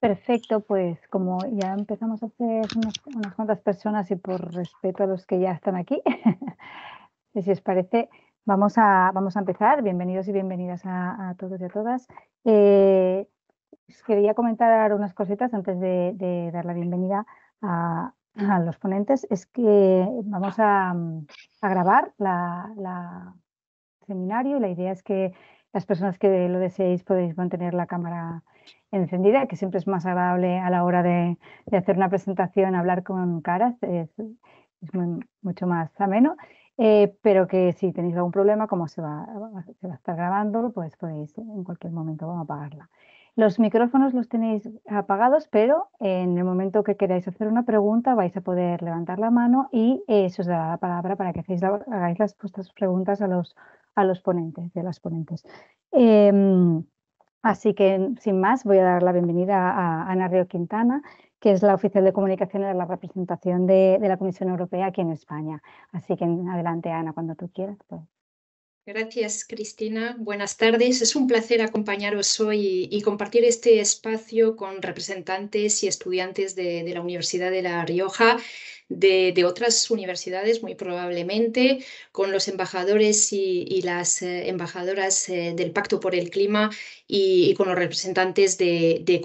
Perfecto, pues como ya empezamos a hacer unas, cuantas personas y por respeto a los que ya están aquí, si os parece, vamos a, vamos a empezar. Bienvenidos y bienvenidas a, todos y a todas. Eh, quería comentar unas cositas antes de, dar la bienvenida a, los ponentes. Es que vamos a, grabar la, seminario la idea es que las personas que lo deseéis podéis mantener la cámara encendida, que siempre es más agradable a la hora de, hacer una presentación, hablar con caras, es, mucho más ameno. Eh, pero que si tenéis algún problema, como se va, se va a estar grabando, pues podéis en cualquier momento apagarla. Los micrófonos los tenéis apagados, pero en el momento que queráis hacer una pregunta vais a poder levantar la mano y eso eh, os dará la palabra para que hagáis, hagáis las vuestras preguntas a los a los ponentes de las ponentes. Em, así que, sin más, voy a dar la bienvenida a Ana Río Quintana, que es la oficial de comunicaciones de la representación de, la Comisión Europea aquí en España. Así que adelante, Ana, cuando tú quieras. Pues. Gracias, Cristina. Buenas tardes. Es un placer acompañaros hoy y, compartir este espacio con representantes y estudiantes de la Universidad de La Rioja de, otras universidades, muy probablemente, con los embajadores y, las eh, embajadoras eh, del Pacto por el Clima y, con los representantes de, de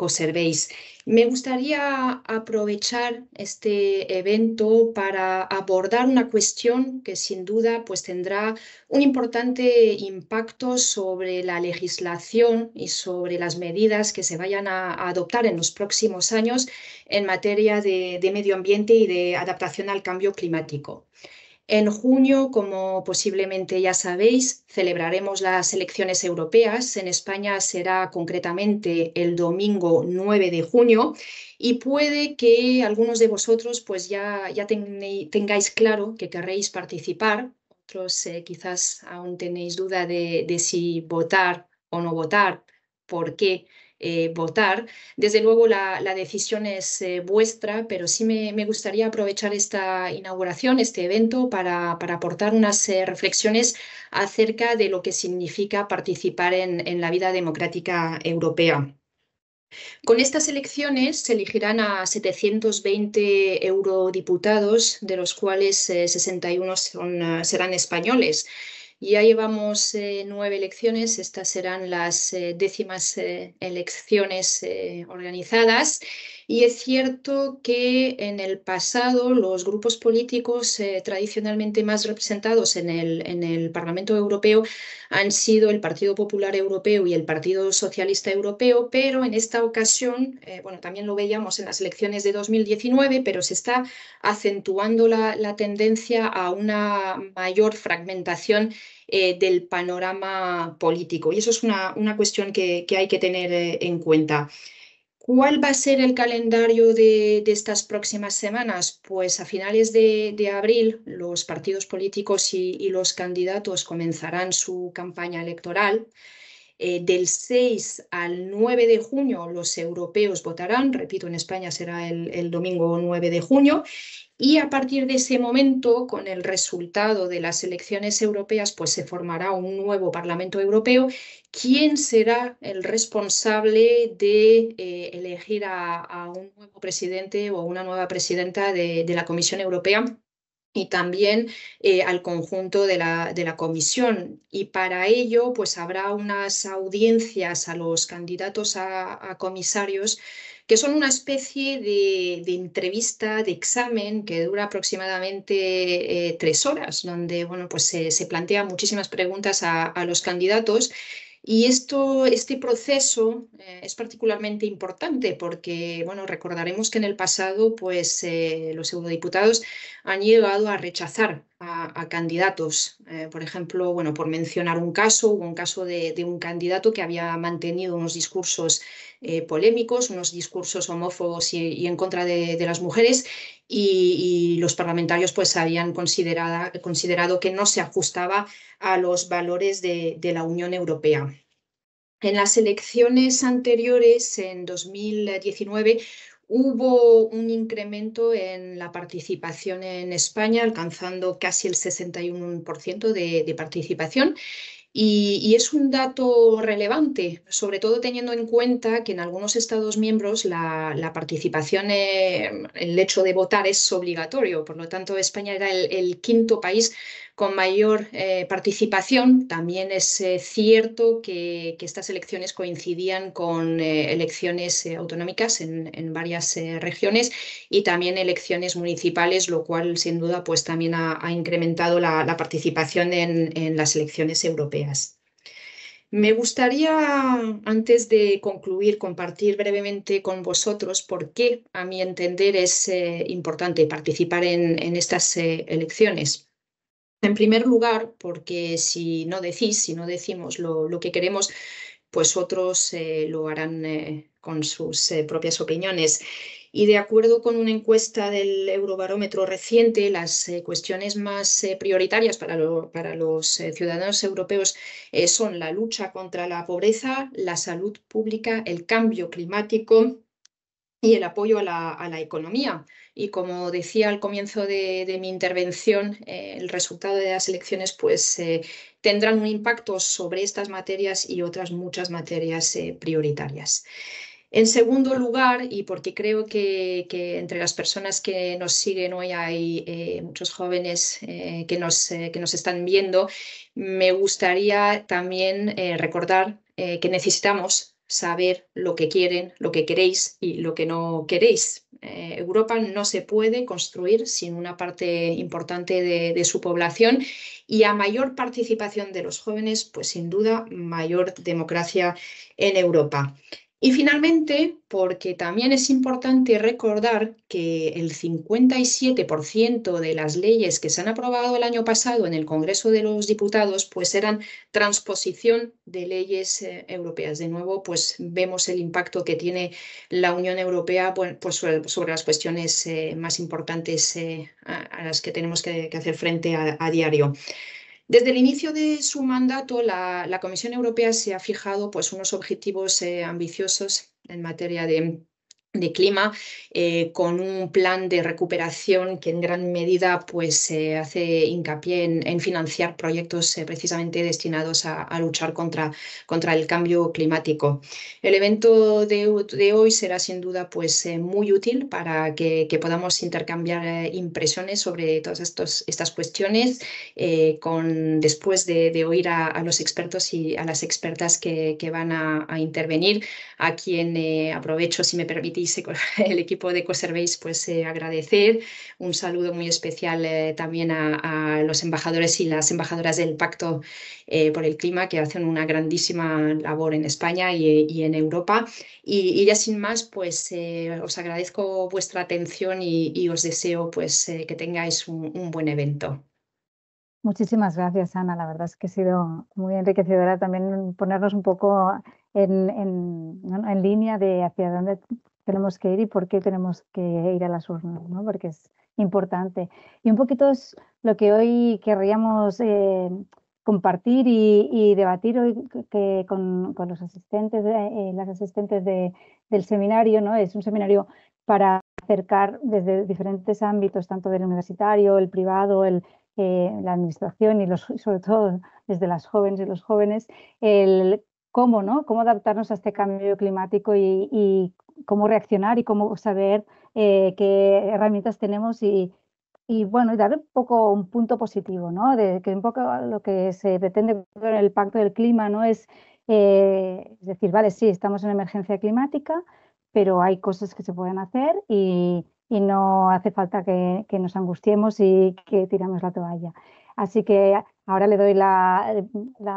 Me gustaría aprovechar este evento para abordar una cuestión que sin duda pues, tendrá un importante impacto sobre la legislación y sobre las medidas que se vayan a, adoptar en los próximos años en materia de, de medio ambiente y de adaptación adaptación al cambio climático. En junio, como posiblemente ya sabéis, celebraremos las elecciones europeas. En España será concretamente el domingo 9 de junio y puede que algunos de vosotros pues ya, ya tengáis claro que querréis participar. Otros eh, quizás aún tenéis duda de, de si votar o no votar, por qué eh, votar. Desde luego la, decisión es eh, vuestra, pero sí me, gustaría aprovechar esta inauguración, este evento, para, aportar unas eh, reflexiones acerca de lo que significa participar en, la vida democrática europea. Con estas elecciones se elegirán a 720 eurodiputados, de los cuales 61 son, serán españoles. Ya llevamos eh, nueve elecciones, estas serán las eh, décimas eh, elecciones organizadas y es cierto que en el pasado los grupos políticos eh, tradicionalmente más representados en el, en el Parlamento Europeo han sido el Partido Popular Europeo y el Partido Socialista Europeo, pero en esta ocasión, eh, bueno, también lo veíamos en las elecciones de 2019, pero se está acentuando la, tendencia a una mayor fragmentación eh, del panorama político. Y eso es una, cuestión que, que hay que tener en cuenta. ¿Cuál va a ser el calendario de, estas próximas semanas? Pues a finales de, abril los partidos políticos y, los candidatos comenzarán su campaña electoral eh, del 6 al 9 de junio los europeos votarán, repito, en España será el, domingo 9 de junio, y a partir de ese momento, con el resultado de las elecciones europeas, pues se formará un nuevo Parlamento Europeo. ¿Quién será el responsable de eh, elegir a, un nuevo presidente o una nueva presidenta de la Comisión Europea? y también eh, al conjunto de la, de la, comisión. Y para ello, pues habrá unas audiencias a los candidatos a, comisarios que son una especie de, entrevista, de examen que dura aproximadamente eh, tres horas, donde bueno, pues se, plantean muchísimas preguntas a, a los candidatos y esto, este proceso eh, es particularmente importante porque, bueno, recordaremos que en el pasado, pues eh, los eurodiputados han llegado a rechazar a, candidatos. Eh, por ejemplo, bueno, por mencionar un caso, hubo un caso de, un candidato que había mantenido unos discursos eh, polémicos, unos discursos homófobos y, en contra de, las mujeres, y, los parlamentarios pues habían considerado que no se ajustaba a los valores de, de la Unión Europea. En las elecciones anteriores, en 2019, Hubo un incremento en la participación en España, alcanzando casi el 61% de, participación. Y, es un dato relevante, sobre todo teniendo en cuenta que en algunos Estados miembros la, participación, eh, el hecho de votar es obligatorio. Por lo tanto, España era el quinto país con mayor eh, participación. También es eh, cierto que, estas elecciones coincidían con eh, elecciones autonómicas en, varias regiones y también elecciones municipales, lo cual sin duda pues, también ha, incrementado la, participación en, las elecciones europeas. Me gustaría, antes de concluir, compartir brevemente con vosotros por qué, a mi entender, es importante participar en, estas elecciones. En primer lugar, porque si no decís, si no decimos lo, que queremos, pues otros eh, lo harán eh, con sus eh, propias opiniones. Y de acuerdo con una encuesta del Eurobarómetro reciente, las cuestiones más prioritarias para, los ciudadanos europeos son la lucha contra la pobreza, la salud pública, el cambio climático y el apoyo a la economía y como decía al comienzo de, mi intervención, eh, el resultado de las elecciones pues, eh, tendrán un impacto sobre estas materias y otras muchas materias eh, prioritarias. En segundo lugar, y porque creo que, entre las personas que nos siguen hoy hay muchos jóvenes que, nos, que, nos, están viendo, me gustaría también recordar que necesitamos saber lo que quieren, lo que queréis y lo que no queréis. Eh, Europa no se puede construir sin una parte importante de, su población y a mayor participación de los jóvenes, pues sin duda mayor democracia en Europa. Y finalmente, porque también es importante recordar que el 57% de las leyes que se han aprobado el año pasado en el Congreso de los Diputados pues eran transposición de leyes eh, europeas. De nuevo, pues vemos el impacto que tiene la Unión Europea pues sobre, las cuestiones eh, más importantes eh, a, las que tenemos que, hacer frente a diario. Desde el inicio de su mandato, la, Comisión Europea se ha fijado pues, unos objetivos eh, ambiciosos en materia de de clima eh, con un plan de recuperación que en gran medida pues hace hincapié en, financiar proyectos eh, precisamente destinados a, luchar contra, contra el cambio climático. El evento de, hoy será sin duda pues eh, muy útil para que, podamos intercambiar impresiones sobre todas estas cuestiones con, después de, oír a, los expertos y a las expertas que, van a, a, intervenir, a quien aprovecho si me permitís el equipo de Ecoservice pues eh, agradecer. Un saludo muy especial eh, también a, los embajadores y las embajadoras del Pacto eh, por el Clima que hacen una grandísima labor en España y, en Europa. Y, ya sin más, pues os agradezco vuestra atención y, os deseo pues que tengáis un, buen evento. Muchísimas gracias, Ana. La verdad es que ha sido muy enriquecedora también ponernos un poco en línea de hacia dónde tenemos que ir y por qué tenemos que ir a las urnas, porque es importante. Y un poquito es lo que hoy querríamos eh, compartir y, debatir hoy que con, los asistentes, eh, las asistentes de, del seminario. ¿no? Es un seminario para acercar desde diferentes ámbitos, tanto del universitario, el privado, el, eh, la administración y, los, sobre todo desde las jóvenes y los jóvenes, el cómo, ¿no? cómo adaptarnos a este cambio climático y, y cómo reaccionar y cómo saber eh, qué herramientas tenemos y, bueno, dar un poco un punto positivo, ¿no? De que un poco lo que se pretende con el pacto del clima, ¿no? Es, eh, es decir, vale, sí, estamos en emergencia climática, pero hay cosas que se pueden hacer y, no hace falta que, que, nos angustiemos y que tiramos la toalla. Así que Ahora le doy la,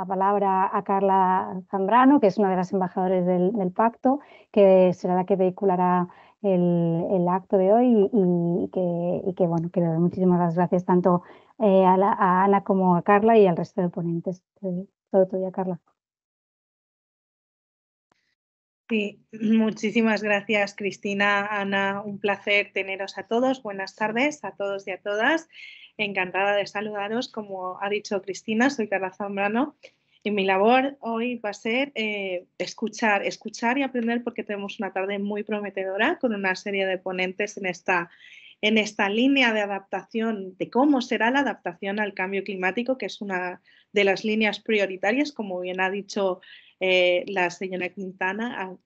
palabra a Carla Zambrano, que es una de las embajadoras del, pacto, que será la que vehiculará el, acto de hoy y, que, que, bueno, le doy muchísimas gracias tanto eh, a, Ana como a Carla y al resto de ponentes. Todo tuyo, Carla. Sí, muchísimas gracias Cristina, Ana, un placer teneros a todos. Buenas tardes a todos y a todas. Encantada de saludaros. Como ha dicho Cristina, soy Carla Zambrano y mi labor hoy va a ser eh, escuchar, escuchar y aprender porque tenemos una tarde muy prometedora con una serie de ponentes en esta, en esta línea de adaptación, de cómo será la adaptación al cambio climático, que es una de las líneas prioritarias, como bien ha dicho eh, la señora Quintana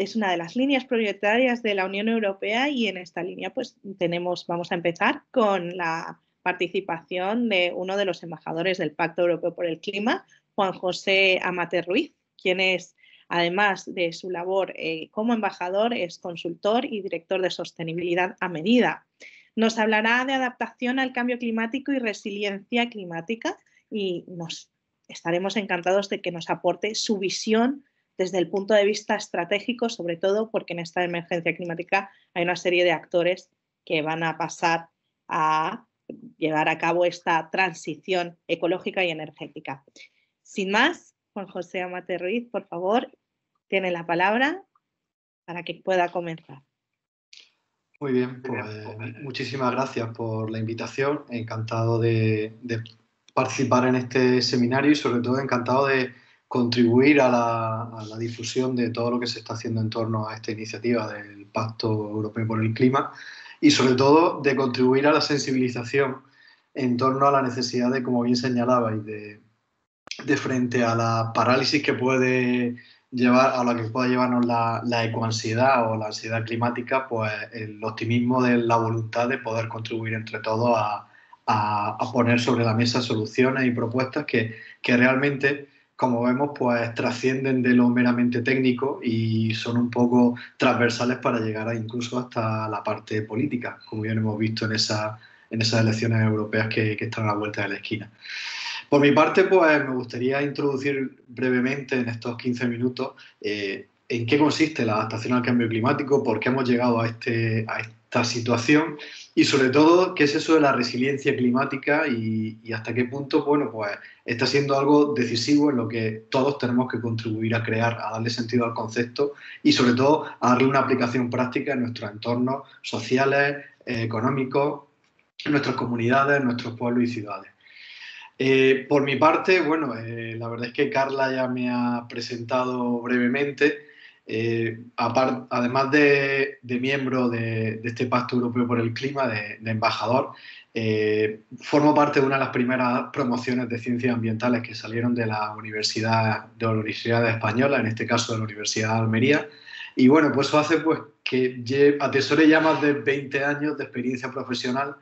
es una de las líneas prioritarias de la Unión Europea y en esta línea pues tenemos, vamos a empezar con la participación de uno de los embajadores del Pacto Europeo por el Clima, Juan José Amate Ruiz, quien es, además de su labor eh, como embajador, es consultor y director de sostenibilidad a medida. Nos hablará de adaptación al cambio climático y resiliencia climática y nos estaremos encantados de que nos aporte su visión desde el punto de vista estratégico, sobre todo porque en esta emergencia climática hay una serie de actores que van a pasar a llevar a cabo esta transición ecológica y energética. Sin más, Juan José Amate Ruiz, por favor, tiene la palabra para que pueda comenzar. Muy bien, pues, eh, muchísimas gracias por la invitación. Encantado de participar en este seminario y sobre todo encantado de, contribuir a la, difusión de todo lo que se está haciendo en torno a esta iniciativa del Pacto Europeo por el Clima y sobre todo de contribuir a la sensibilización en torno a la necesidad de, como bien señalabais, de, de frente a la parálisis que puede llevar, a la que pueda llevarnos la, ecoansiedad o la ansiedad climática, pues el optimismo de la voluntad de poder contribuir entre todos a, poner sobre la mesa soluciones y propuestas que, que realmente como vemos, pues trascienden de lo meramente técnico y son un poco transversales para llegar incluso hasta la parte política, como bien hemos visto en, esa, en esas elecciones europeas que, están a la vuelta de la esquina. Por mi parte, pues me gustaría introducir brevemente en estos 15 minutos eh, en qué consiste la adaptación al cambio climático, por qué hemos llegado a este, a este esta situación y sobre todo qué es eso de la resiliencia climática y, hasta qué punto, bueno, pues está siendo algo decisivo en lo que todos tenemos que contribuir a crear, a darle sentido al concepto y sobre todo a darle una aplicación práctica en nuestros entornos sociales, eh, económicos, en nuestras comunidades, en nuestros pueblos y ciudades. Eh, por mi parte, bueno, eh, la verdad es que Carla ya me ha presentado brevemente. Eh, además de, miembro de, este Pacto Europeo por el Clima, de, embajador, eh, formo parte de una de las primeras promociones de ciencias ambientales que salieron de la Universidad, de la Española, en este caso de la Universidad de Almería. Y bueno, pues eso hace pues, que atesore ya más de 20 años de experiencia profesional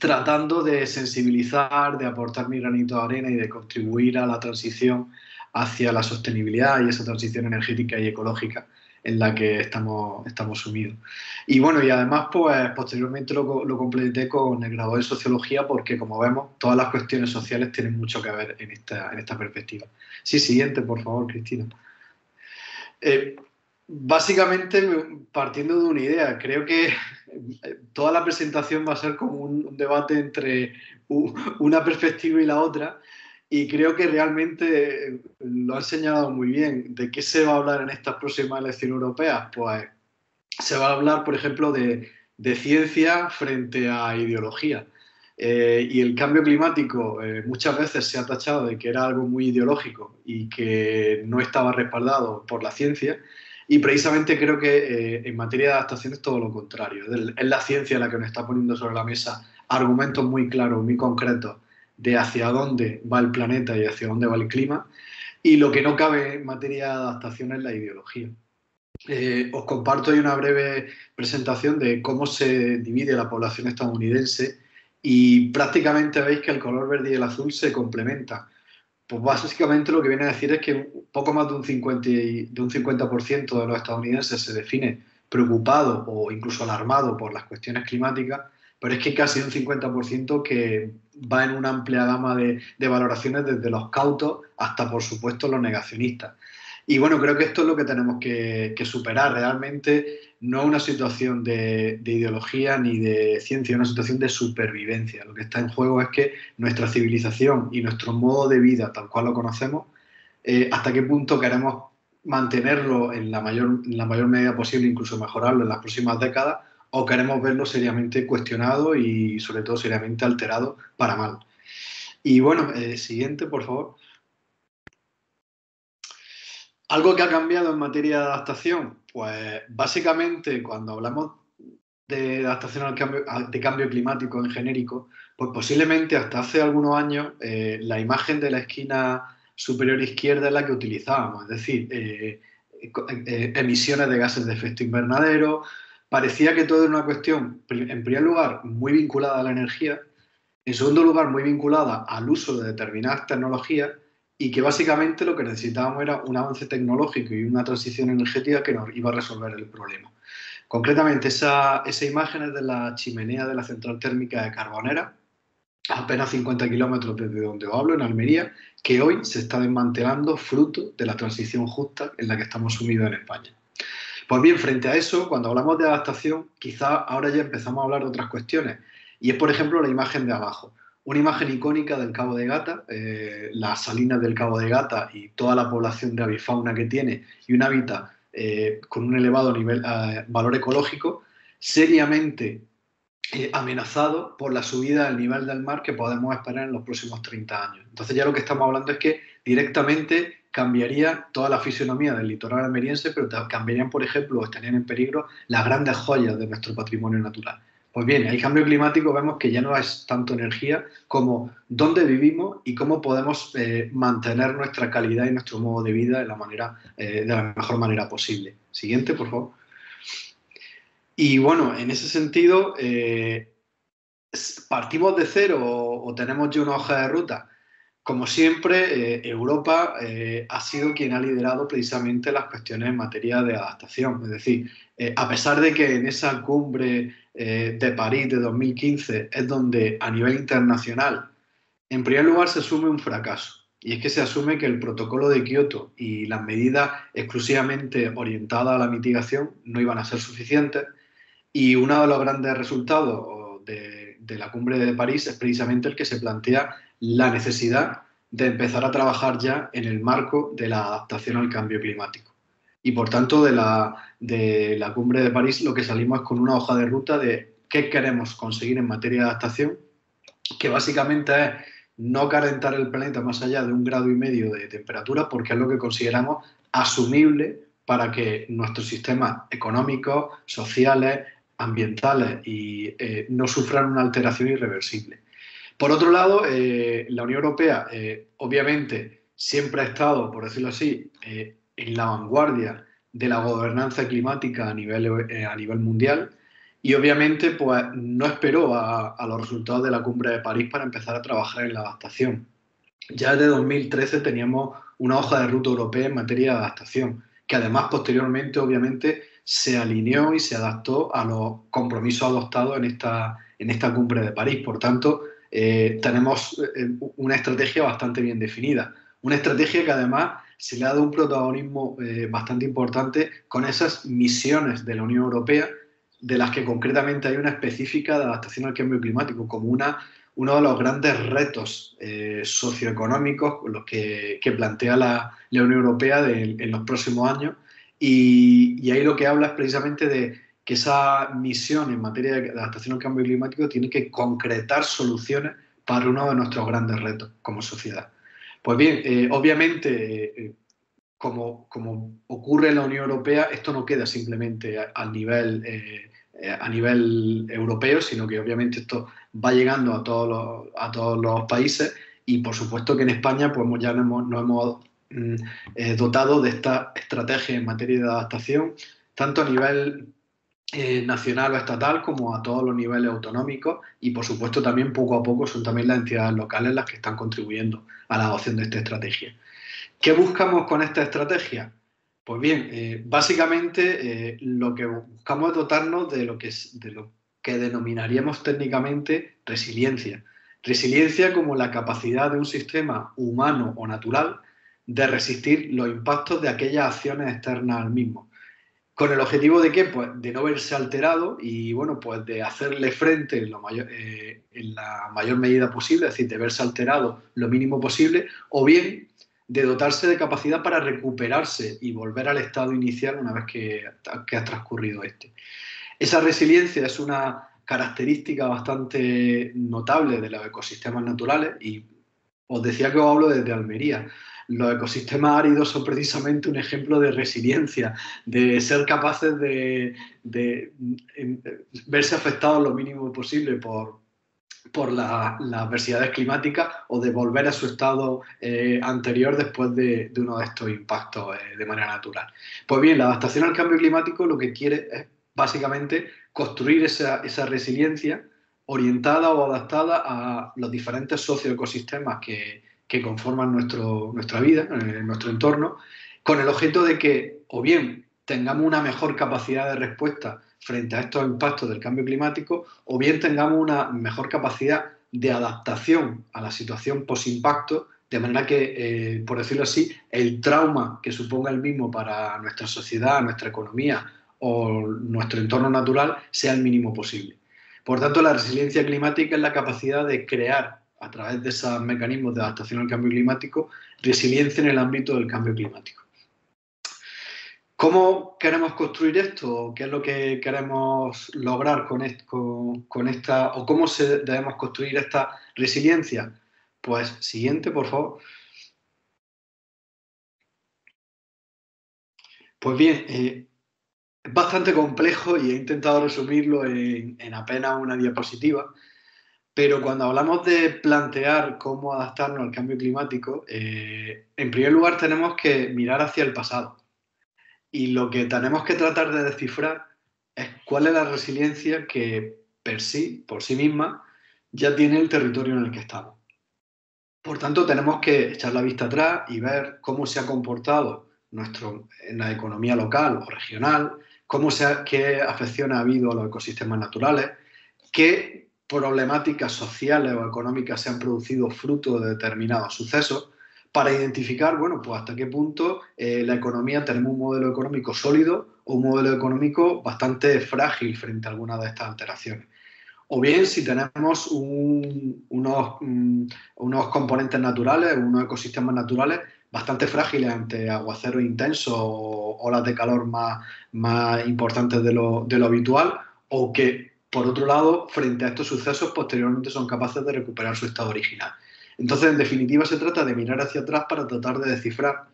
tratando de sensibilizar, de aportar mi granito de arena y de contribuir a la transición hacia la sostenibilidad y esa transición energética y ecológica en la que estamos, estamos sumidos. Y bueno, y además, pues posteriormente lo, lo con el grado de sociología, porque como vemos, todas las cuestiones sociales tienen mucho que ver en esta, en esta perspectiva. Sí, siguiente, por favor, Cristina. Eh, básicamente, partiendo de una idea, creo que toda la presentación va a ser como un debate entre una perspectiva y la otra, y creo que realmente eh, lo ha señalado muy bien. ¿De qué se va a hablar en estas próximas elecciones europeas? Pues se va a hablar, por ejemplo, de, ciencia frente a ideología. Eh, y el cambio climático eh, muchas veces se ha tachado de que era algo muy ideológico y que no estaba respaldado por la ciencia. Y precisamente creo que en materia de adaptación es todo lo contrario. Es la ciencia la que nos está poniendo sobre la mesa argumentos muy claros, muy concretos de hacia dónde va el planeta y hacia dónde va el clima. Y lo que no cabe en materia de adaptación es la ideología. Eh, os comparto hoy una breve presentación de cómo se divide la población estadounidense y prácticamente veis que el color verde y el azul se complementan. Pues básicamente lo que viene a decir es que poco más de un 50%, de, un 50 de los estadounidenses se define preocupado o incluso alarmado por las cuestiones climáticas pero es que casi un 50% que va en una amplia gama de, valoraciones desde los cautos hasta, por supuesto, los negacionistas. Y bueno, creo que esto es lo que tenemos que, superar. Realmente no una situación de, ideología ni de ciencia, una situación de supervivencia. Lo que está en juego es que nuestra civilización y nuestro modo de vida, tal cual lo conocemos, eh, hasta qué punto queremos mantenerlo en la, mayor, en la mayor medida posible, incluso mejorarlo en las próximas décadas, o queremos verlo seriamente cuestionado y sobre todo seriamente alterado para mal. Y bueno, eh, siguiente, por favor. Algo que ha cambiado en materia de adaptación, pues básicamente cuando hablamos de adaptación al cambio, climático en genérico, pues posiblemente hasta hace algunos años eh, la imagen de la esquina superior izquierda es la que utilizábamos, es decir, eh, emisiones de gases de efecto invernadero, parecía que todo era una cuestión, en primer lugar, muy vinculada a la energía, en segundo lugar, muy vinculada al uso de determinadas tecnologías y que básicamente lo que necesitábamos era un avance tecnológico y una transición energética que nos iba a resolver el problema. Concretamente, esa, imagen es de la chimenea de la central térmica de Carbonera, apenas 50 kilómetros desde donde hablo, en Almería, que hoy se está desmantelando fruto de la transición justa en la que estamos sumidos en España. Pues bien, frente a eso, cuando hablamos de adaptación, quizá ahora ya empezamos a hablar de otras cuestiones. Y es, por ejemplo, la imagen de abajo. Una imagen icónica del Cabo de Gata, eh, las salinas del Cabo de Gata y toda la población de avifauna que tiene y un hábitat eh, con un elevado nivel, eh, valor ecológico, seriamente amenazado por la subida del nivel del mar que podemos esperar en los próximos 30 años. Entonces ya lo que estamos hablando es que directamente cambiaría toda la fisionomía del litoral almeriense, pero cambiarían, por ejemplo, o estarían en peligro las grandes joyas de nuestro patrimonio natural. Pues bien, el cambio climático vemos que ya no es tanto energía como dónde vivimos y cómo podemos eh, mantener nuestra calidad y nuestro modo de vida de la, manera, eh, de la mejor manera posible. Siguiente, por favor. Y bueno, en ese sentido, eh, partimos de cero o, o tenemos ya una hoja de ruta como siempre, eh, Europa eh, ha sido quien ha liderado precisamente las cuestiones en materia de adaptación. Es decir, eh, a pesar de que en esa cumbre de París de 2015 es donde a nivel internacional, en primer lugar, se asume un fracaso. Y es que se asume que el protocolo de Kioto y las medidas exclusivamente orientadas a la mitigación no iban a ser suficientes. Y uno de los grandes resultados de la cumbre de París es precisamente el que se plantea la necesidad de empezar a trabajar ya en el marco de la adaptación al cambio climático. Y por tanto, de la, de la cumbre de París lo que salimos es con una hoja de ruta de qué queremos conseguir en materia de adaptación, que básicamente es no calentar el planeta más allá de un grado y medio de temperatura, porque es lo que consideramos asumible para que nuestros sistemas económicos, sociales, ambientales y eh, no sufran una alteración irreversible. Por otro lado, eh, la Unión Europea, eh, obviamente, siempre ha estado, por decirlo así, eh, en la vanguardia de la gobernanza climática a nivel, a nivel mundial y obviamente pues, no esperó a, a, los resultados de la cumbre de París para empezar a trabajar en la adaptación. Ya desde 2013 teníamos una hoja de ruta europea en materia de adaptación, que además posteriormente obviamente se alineó y se adaptó a los compromisos adoptados en esta, en esta cumbre de París. Por tanto, eh, tenemos eh, una estrategia bastante bien definida. Una estrategia que además se le ha dado un protagonismo eh, bastante importante con esas misiones de la Unión Europea, de las que concretamente hay una específica de adaptación al cambio climático, como una, uno de los grandes retos eh, socioeconómicos los que, que plantea la, la, Unión Europea en los próximos años. Y, y ahí lo que habla es precisamente de que esa misión en materia de adaptación al cambio climático tiene que concretar soluciones para uno de nuestros grandes retos como sociedad. Pues bien, eh, obviamente, eh, como, como, ocurre en la Unión Europea, esto no queda simplemente al nivel, eh, a nivel europeo, sino que obviamente esto va llegando a todos los, a todos los países y por supuesto que en España pues, ya nos hemos, mm, dotado de esta estrategia en materia de adaptación, tanto a nivel eh, nacional o estatal como a todos los niveles autonómicos y por supuesto también poco a poco son también las entidades locales las que están contribuyendo a la adopción de esta estrategia. ¿Qué buscamos con esta estrategia? Pues bien, eh, básicamente eh, lo que buscamos es dotarnos de lo que, de lo que denominaríamos técnicamente resiliencia. Resiliencia como la capacidad de un sistema humano o natural de resistir los impactos de aquellas acciones externas al mismo. ¿Con el objetivo de qué? Pues de no verse alterado y, bueno, pues de hacerle frente eh, en, la mayor medida posible, es decir, de verse alterado lo mínimo posible, o bien de dotarse de capacidad para recuperarse y volver al estado inicial una vez que, que ha transcurrido este. Esa resiliencia es una característica bastante notable de los ecosistemas naturales y os decía que os hablo desde Almería. Los ecosistemas áridos son precisamente un ejemplo de resiliencia, de ser capaces de, em, verse afectados lo mínimo posible por, las adversidades climáticas o de volver a su estado eh, anterior después de, uno de estos impactos eh, de manera natural. Pues bien, la adaptación al cambio climático lo que quiere es básicamente construir esa, esa resiliencia orientada o adaptada a los diferentes socioecosistemas que, que conforman nuestro, nuestra vida, nuestro entorno, con el objeto de que o bien tengamos una mejor capacidad de respuesta frente a estos impactos del cambio climático, o bien tengamos una mejor capacidad de adaptación a la situación post-impacto, de manera que, eh, por decirlo así, el trauma que suponga el mismo para nuestra sociedad, nuestra economía o nuestro entorno natural sea el mínimo posible. Por tanto, la resiliencia climática es la capacidad de crear a través de esos mecanismos de adaptación al cambio climático, resiliencia en el ámbito del cambio climático. ¿Cómo queremos construir esto? ¿Qué es lo que queremos lograr con, con, esta, o cómo debemos construir esta resiliencia? Pues siguiente, por favor. Pues bien, eh, es bastante complejo y he intentado resumirlo en apenas una diapositiva. Pero cuando hablamos de plantear cómo adaptarnos al cambio climático, eh, en primer lugar tenemos que mirar hacia el pasado. Y lo que tenemos que tratar de descifrar es cuál es la resiliencia que per sí, por sí misma, ya tiene el territorio en el que estamos. Por tanto, tenemos que echar la vista atrás y ver cómo se ha comportado nuestro, en la economía local o regional, cómo se qué afección ha habido a los ecosistemas naturales, qué problemáticas sociales o económicas se han producido fruto de determinados sucesos, para identificar, bueno, pues hasta qué punto eh, la economía tenemos un modelo económico sólido o un modelo económico bastante frágil frente a alguna de estas alteraciones. O bien si tenemos unos, mm, unos componentes naturales, unos ecosistemas naturales bastante frágiles ante aguaceros intensos o olas de calor más, más importantes de lo, de lo habitual, o que por otro lado, frente a estos sucesos, posteriormente son capaces de recuperar su estado original. Entonces, en definitiva, se trata de mirar hacia atrás para tratar de descifrar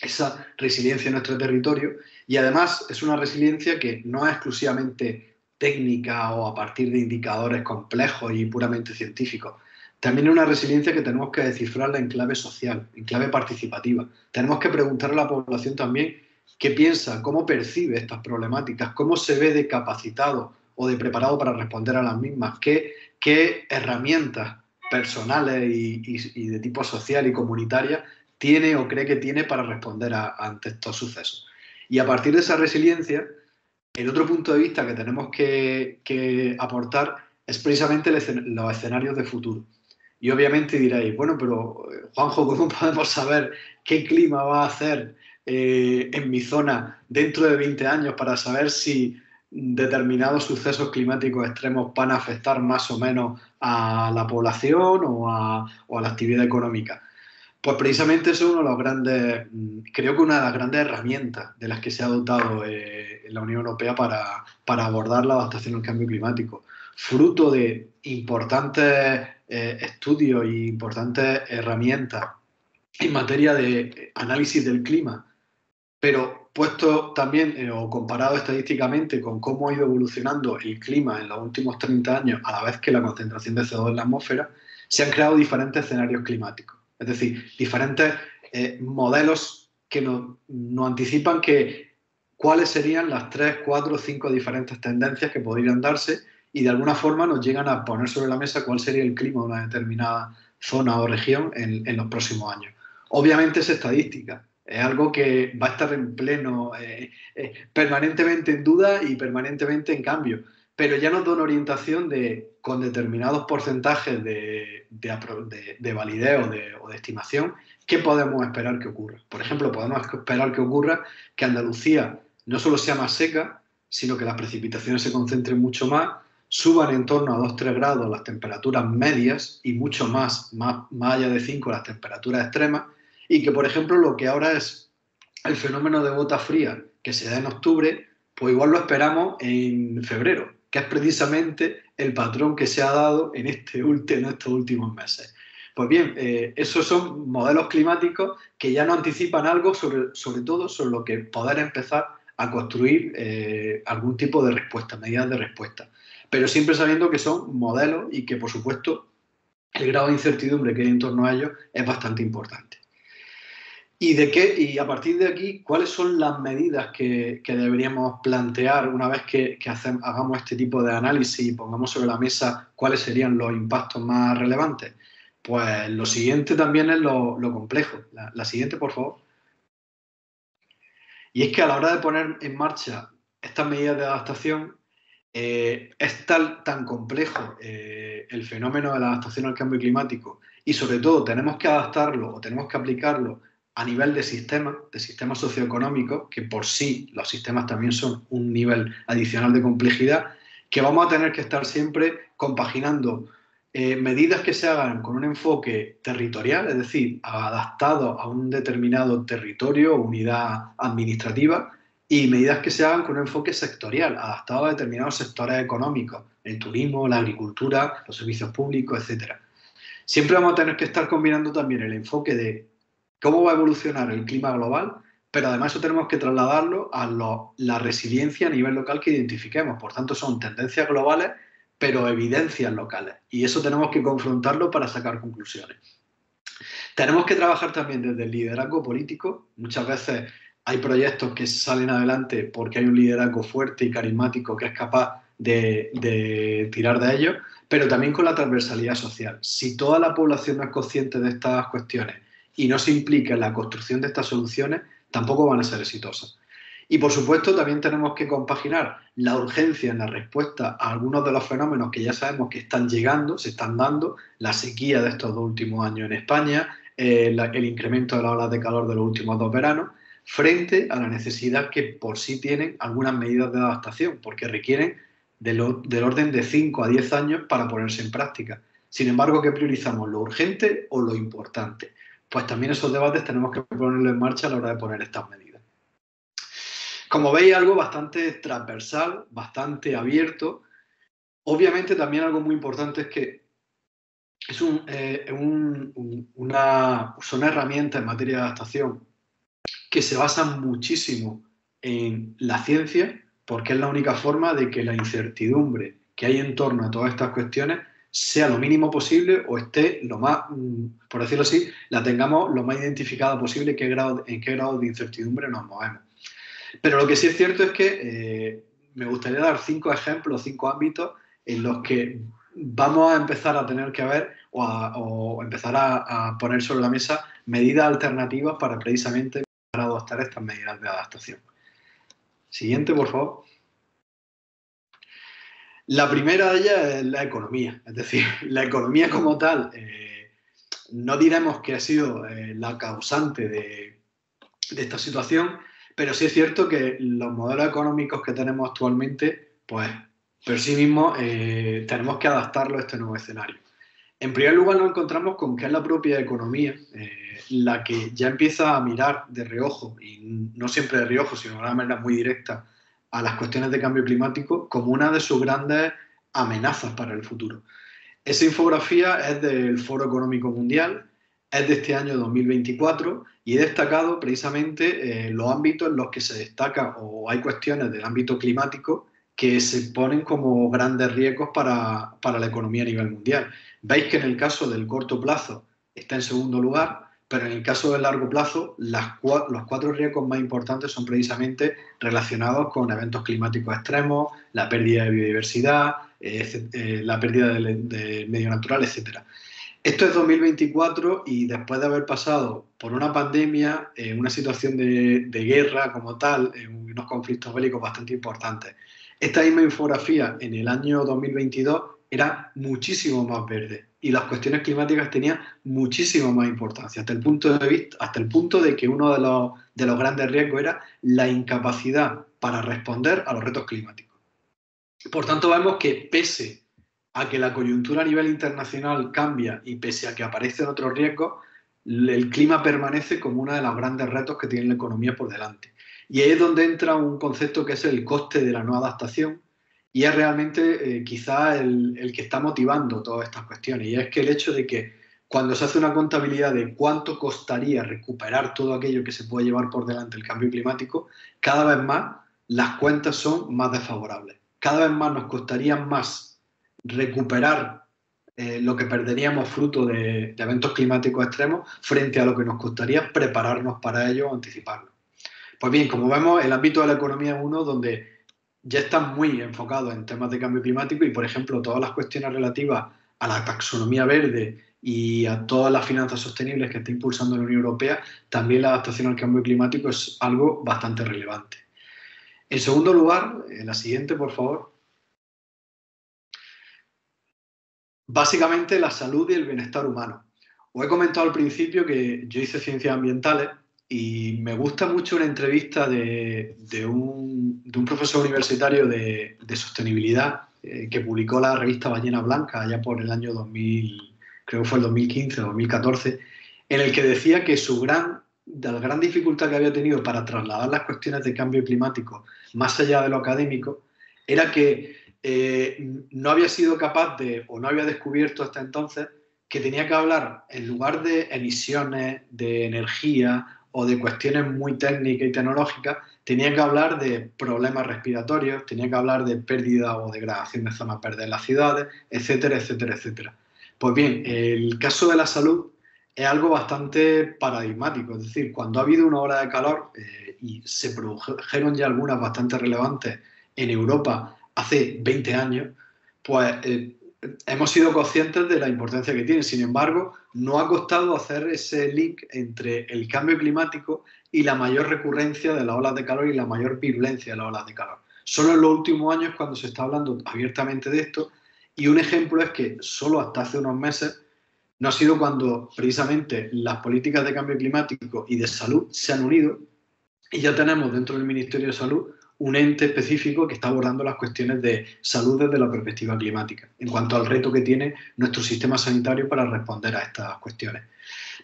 esa resiliencia en nuestro territorio y además es una resiliencia que no es exclusivamente técnica o a partir de indicadores complejos y puramente científicos. También es una resiliencia que tenemos que descifrarla en clave social, en clave participativa. Tenemos que preguntar a la población también qué piensa, cómo percibe estas problemáticas, cómo se ve decapacitado o de preparado para responder a las mismas? ¿Qué, qué herramientas personales y, de tipo social y comunitaria tiene o cree que tiene para responder ante estos sucesos? Y a partir de esa resiliencia, el otro punto de vista que tenemos que, aportar es precisamente los escenarios de futuro. Y obviamente diréis, bueno, pero eh, Juanjo, ¿cómo podemos saber qué clima va a hacer eh, en mi zona dentro de 20 años para saber si determinados sucesos climáticos extremos van a afectar más o menos a la población o a, la actividad económica. Pues precisamente eso es uno de los grandes, mm, creo que una de las grandes herramientas de las que se ha dotado eh, la Unión Europea para, abordar la adaptación al cambio climático. Fruto de importantes eh, estudios e importantes herramientas en materia de análisis del clima, pero puesto también eh, o comparado estadísticamente con cómo ha ido evolucionando el clima en los últimos 30 años, a la vez que la concentración de CO2 en la atmósfera, se han creado diferentes escenarios climáticos. Es decir, diferentes eh, modelos que nos anticipan que cuáles serían las 3, 4, cinco diferentes tendencias que podrían darse y de alguna forma nos llegan a poner sobre la mesa cuál sería el clima de una determinada zona o región en, en los próximos años. Obviamente es estadística, es algo que va a estar en pleno, eh, eh, permanentemente en duda y permanentemente en cambio. Pero ya nos da una orientación de, con determinados porcentajes de, de, validez o de, estimación, qué podemos esperar que ocurra. Por ejemplo, podemos esperar que ocurra que Andalucía no solo sea más seca, sino que las precipitaciones se concentren mucho más, suban en torno a 2-3 grados las temperaturas medias y mucho más, más, más allá de 5 las temperaturas extremas, y que, por ejemplo, lo que ahora es el fenómeno de gota fría, que se da en octubre, pues igual lo esperamos en febrero, que es precisamente el patrón que se ha dado en, este en estos últimos meses. Pues bien, eh, esos son modelos climáticos que ya no anticipan algo, sobre, sobre todo sobre lo que poder empezar a construir eh, algún tipo de respuesta, medidas de respuesta. Pero siempre sabiendo que son modelos y que, por supuesto, el grado de incertidumbre que hay en torno a ellos es bastante importante. ¿Y, de qué, y a partir de aquí, ¿cuáles son las medidas que, deberíamos plantear una vez que, hagamos este tipo de análisis y pongamos sobre la mesa cuáles serían los impactos más relevantes? Pues lo siguiente también es lo, complejo. La, siguiente, por favor. Y es que a la hora de poner en marcha estas medidas de adaptación, eh, es tal, tan complejo eh, el fenómeno de la adaptación al cambio climático y sobre todo tenemos que adaptarlo o tenemos que aplicarlo a nivel de sistema, de sistema socioeconómico, que por sí los sistemas también son un nivel adicional de complejidad, que vamos a tener que estar siempre compaginando eh, medidas que se hagan con un enfoque territorial, es decir, adaptado a un determinado territorio o unidad administrativa, y medidas que se hagan con un enfoque sectorial, adaptado a determinados sectores económicos, el turismo, la agricultura, los servicios públicos, etc. Siempre vamos a tener que estar combinando también el enfoque de cómo va a evolucionar el clima global, pero además eso tenemos que trasladarlo a la resiliencia a nivel local que identifiquemos. Por tanto, son tendencias globales, pero evidencias locales. Y eso tenemos que confrontarlo para sacar conclusiones. Tenemos que trabajar también desde el liderazgo político. Muchas veces hay proyectos que salen adelante porque hay un liderazgo fuerte y carismático que es capaz de, de, tirar de ellos, pero también con la transversalidad social. Si toda la población no es consciente de estas cuestiones y no se implica en la construcción de estas soluciones, tampoco van a ser exitosas. Y por supuesto también tenemos que compaginar la urgencia en la respuesta a algunos de los fenómenos que ya sabemos que están llegando, se están dando, la sequía de estos dos últimos años en España, eh, el incremento de las olas de calor de los últimos dos veranos, frente a la necesidad que por sí tienen algunas medidas de adaptación, porque requieren del orden de 5 a 10 años para ponerse en práctica. Sin embargo, ¿qué priorizamos? ¿Lo urgente o lo importante? pues también esos debates tenemos que ponerlo en marcha a la hora de poner estas medidas. Como veis, algo bastante transversal, bastante abierto. Obviamente también algo muy importante es que es eh, herramientas herramienta en materia de adaptación que se basan muchísimo en la ciencia, porque es la única forma de que la incertidumbre que hay en torno a todas estas cuestiones sea lo mínimo posible o esté lo más, mm, por decirlo así, la tengamos lo más identificada posible qué grado, en qué grado de incertidumbre nos movemos. Pero lo que sí es cierto es que eh, me gustaría dar cinco ejemplos, cinco ámbitos en los que vamos a empezar a tener que ver o, empezar a, poner sobre la mesa medidas alternativas para precisamente para adoptar estas medidas de adaptación. Siguiente, por favor. La primera de ellas es la economía, es decir, la economía como tal, eh, no diremos que ha sido eh, la causante de, esta situación, pero sí es cierto que los modelos económicos que tenemos actualmente, pues por sí mismos eh, tenemos que adaptarlo a este nuevo escenario. En primer lugar nos encontramos con que es la propia economía la que ya empieza a mirar de reojo, y no siempre de reojo, sino de una manera muy directa, a las cuestiones de cambio climático como una de sus grandes amenazas para el futuro. Esa infografía es del Foro Económico Mundial, es de este año 2024 y he destacado precisamente eh, los ámbitos en los que se destaca o hay cuestiones del ámbito climático que se ponen como grandes riesgos para, para la economía a nivel mundial. Veis que en el caso del corto plazo está en segundo lugar, pero en el caso del largo plazo, las los cuatro riesgos más importantes son precisamente relacionados con eventos climáticos extremos, la pérdida de biodiversidad, eh, eh, la pérdida del de medio natural, etc. Esto es 2024 y después de haber pasado por una pandemia, eh, una situación de, de, guerra como tal, unos conflictos bélicos bastante importantes. Esta misma infografía en el año 2022 era muchísimo más verde y las cuestiones climáticas tenían muchísimo más importancia, hasta el punto de, vista, hasta el punto de que uno de los, de los grandes riesgos era la incapacidad para responder a los retos climáticos. Por tanto, vemos que pese a que la coyuntura a nivel internacional cambia y pese a que aparecen otros riesgos, el clima permanece como uno de los grandes retos que tiene la economía por delante. Y ahí es donde entra un concepto que es el coste de la no adaptación, y es realmente eh, quizá el, que está motivando todas estas cuestiones. Y es que el hecho de que cuando se hace una contabilidad de cuánto costaría recuperar todo aquello que se puede llevar por delante el cambio climático, cada vez más las cuentas son más desfavorables. Cada vez más nos costaría más recuperar eh, lo que perderíamos fruto de, de eventos climáticos extremos frente a lo que nos costaría prepararnos para ello o anticiparlo. Pues bien, como vemos, el ámbito de la economía es uno donde ya están muy enfocados en temas de cambio climático y, por ejemplo, todas las cuestiones relativas a la taxonomía verde y a todas las finanzas sostenibles que está impulsando la Unión Europea, también la adaptación al cambio climático es algo bastante relevante. En segundo lugar, eh, la siguiente, por favor. Básicamente, la salud y el bienestar humano. Os he comentado al principio que yo hice ciencias ambientales y me gusta mucho una entrevista de, un, profesor universitario de, sostenibilidad eh, que publicó la revista Ballena Blanca allá por el año 2000, creo que fue el 2015 o 2014, en el que decía que su gran, la gran dificultad que había tenido para trasladar las cuestiones de cambio climático más allá de lo académico era que eh, no había sido capaz de, o no había descubierto hasta entonces, que tenía que hablar, en lugar de emisiones, de energía o de cuestiones muy técnicas y tecnológicas, tenía que hablar de problemas respiratorios, tenía que hablar de pérdida o degradación de zonas verdes en las ciudades, etcétera, etcétera, etcétera. Pues bien, el caso de la salud es algo bastante paradigmático, es decir, cuando ha habido una ola de calor eh, y se produjeron ya algunas bastante relevantes en Europa hace 20 años, pues eh, hemos sido conscientes de la importancia que tiene. Sin embargo, no ha costado hacer ese link entre el cambio climático y la mayor recurrencia de las olas de calor y la mayor virulencia de las olas de calor. Solo en los últimos años cuando se está hablando abiertamente de esto, y un ejemplo es que solo hasta hace unos meses no ha sido cuando precisamente las políticas de cambio climático y de salud se han unido y ya tenemos dentro del Ministerio de Salud un ente específico que está abordando las cuestiones de salud desde la perspectiva climática, en cuanto al reto que tiene nuestro sistema sanitario para responder a estas cuestiones.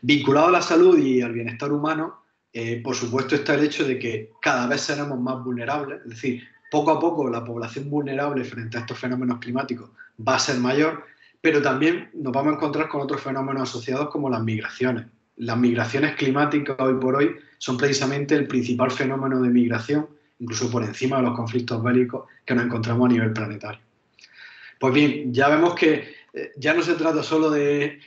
Vinculado a la salud y al bienestar humano, eh, por supuesto está el hecho de que cada vez seremos más vulnerables, es decir, poco a poco la población vulnerable frente a estos fenómenos climáticos va a ser mayor, pero también nos vamos a encontrar con otros fenómenos asociados como las migraciones. Las migraciones climáticas hoy por hoy son precisamente el principal fenómeno de migración incluso por encima de los conflictos bélicos que nos encontramos a nivel planetario. Pues bien, ya vemos que eh, ya no se trata solo de,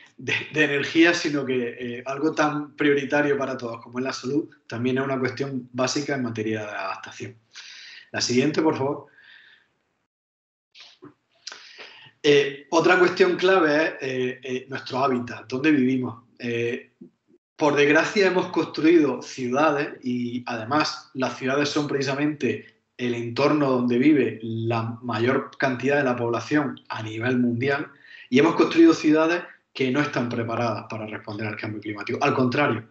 energía, sino que eh, algo tan prioritario para todos como es la salud también es una cuestión básica en materia de adaptación. La siguiente, por favor. Eh, otra cuestión clave es nuestro hábitat, dónde vivimos por desgracia hemos construido ciudades y además las ciudades son precisamente el entorno donde vive la mayor cantidad de la población a nivel mundial y hemos construido ciudades que no están preparadas para responder al cambio climático. Al contrario,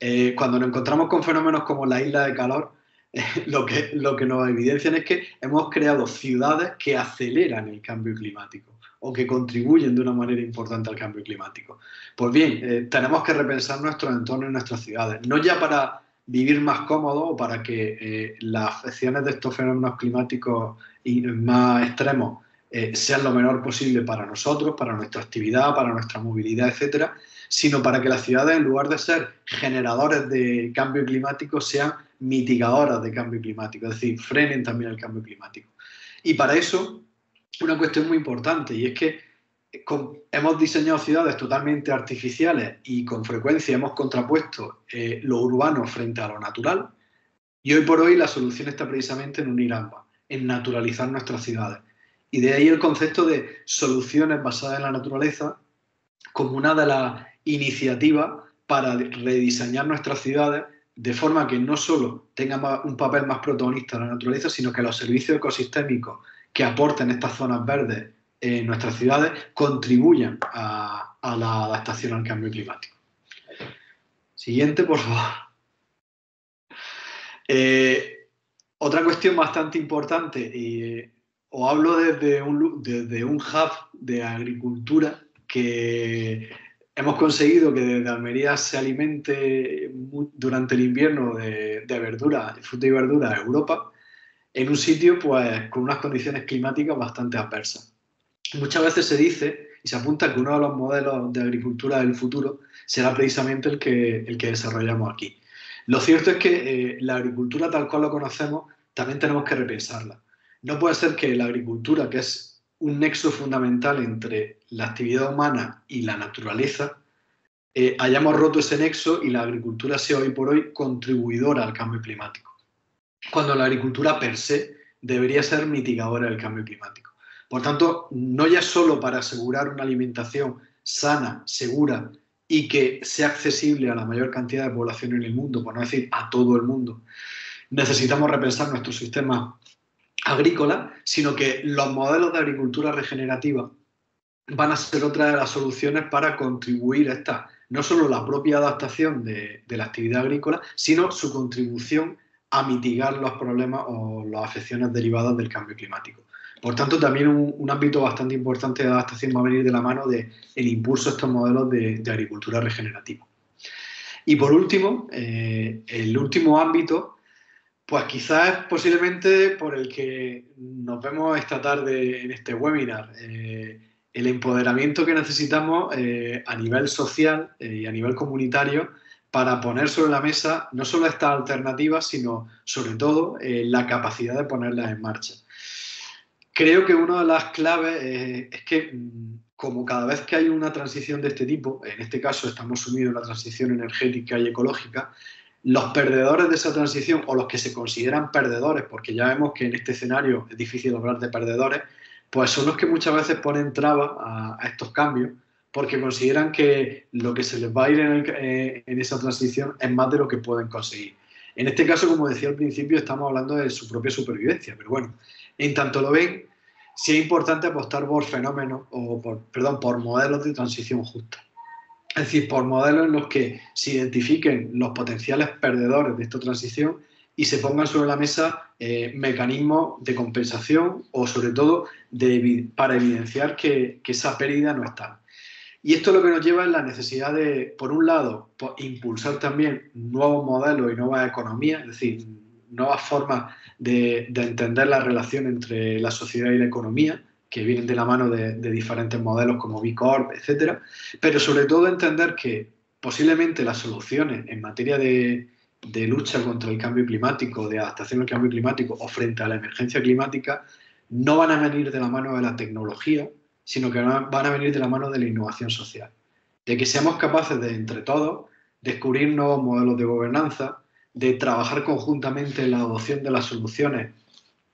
eh, cuando nos encontramos con fenómenos como la isla de calor, eh, lo, que, lo que nos evidencian es que hemos creado ciudades que aceleran el cambio climático o que contribuyen de una manera importante al cambio climático. Pues bien, eh, tenemos que repensar nuestro entorno y nuestras ciudades, no ya para vivir más cómodo o para que eh, las afecciones de estos fenómenos climáticos más extremos eh, sean lo menor posible para nosotros, para nuestra actividad, para nuestra movilidad, etcétera, sino para que las ciudades, en lugar de ser generadores de cambio climático, sean mitigadoras de cambio climático, es decir, frenen también el cambio climático. Y para eso una cuestión muy importante y es que hemos diseñado ciudades totalmente artificiales y con frecuencia hemos contrapuesto eh, lo urbano frente a lo natural. Y hoy por hoy la solución está precisamente en unir ambas, en naturalizar nuestras ciudades. Y de ahí el concepto de soluciones basadas en la naturaleza como una de las iniciativas para rediseñar nuestras ciudades de forma que no solo tenga un papel más protagonista en la naturaleza, sino que los servicios ecosistémicos que aporten estas zonas verdes en nuestras ciudades contribuyan a, la adaptación al cambio climático. Siguiente, por favor. Eh, otra cuestión bastante importante, y eh, os hablo desde un, desde un hub de agricultura que hemos conseguido que desde Almería se alimente durante el invierno de, verdura, fruta y verdura a Europa en un sitio pues, con unas condiciones climáticas bastante adversas. Muchas veces se dice y se apunta que uno de los modelos de agricultura del futuro será precisamente el que, el que desarrollamos aquí. Lo cierto es que eh, la agricultura tal cual lo conocemos, también tenemos que repensarla. No puede ser que la agricultura, que es un nexo fundamental entre la actividad humana y la naturaleza, eh, hayamos roto ese nexo y la agricultura sea hoy por hoy contribuidora al cambio climático cuando la agricultura per se debería ser mitigadora del cambio climático. Por tanto, no ya solo para asegurar una alimentación sana, segura y que sea accesible a la mayor cantidad de población en el mundo, por no decir a todo el mundo, necesitamos repensar nuestro sistema agrícola, sino que los modelos de agricultura regenerativa van a ser otra de las soluciones para contribuir a esta, no solo la propia adaptación de, de la actividad agrícola, sino su contribución a mitigar los problemas o las afecciones derivadas del cambio climático. Por tanto, también un, ámbito bastante importante de adaptación va a venir de la mano del el impulso a estos modelos de, agricultura regenerativa. Y por último, eh, el último ámbito, pues quizás posiblemente por el que nos vemos esta tarde en este webinar, eh, el empoderamiento que necesitamos eh, a nivel social y a nivel comunitario para poner sobre la mesa no solo estas alternativas, sino sobre todo eh, la capacidad de ponerlas en marcha. Creo que una de las claves es que mm, como cada vez que hay una transición de este tipo, en este caso estamos unidos en la transición energética y ecológica, los perdedores de esa transición o los que se consideran perdedores, porque ya vemos que en este escenario es difícil hablar de perdedores, pues son los que muchas veces ponen trabas a estos cambios porque consideran que lo que se les va a ir eh, en, esa transición es más de lo que pueden conseguir. En este caso, como decía al principio, estamos hablando de su propia supervivencia, pero bueno, en tanto lo ven, sí es importante apostar por fenómenos, o perdón, por modelos de transición justa. Es decir, por modelos en los que se identifiquen los potenciales perdedores de esta transición y se pongan sobre la mesa eh, mecanismos de compensación o sobre todo para evidenciar que esa pérdida no está. Y esto lo que nos lleva es la necesidad de, por un lado, pues, impulsar también nuevos modelos y nuevas economías, es decir, nuevas formas de, entender la relación entre la sociedad y la economía, que vienen de la mano de, diferentes modelos como B Corp, etc. Pero sobre todo entender que posiblemente las soluciones en materia de, de lucha contra el cambio climático, de adaptación al cambio climático o frente a la emergencia climática, no van a venir de la mano de la tecnología, sino que van a venir de la mano de la innovación social, de que seamos capaces de, entre todos, descubrir nuevos modelos de gobernanza, de trabajar conjuntamente en la adopción de las soluciones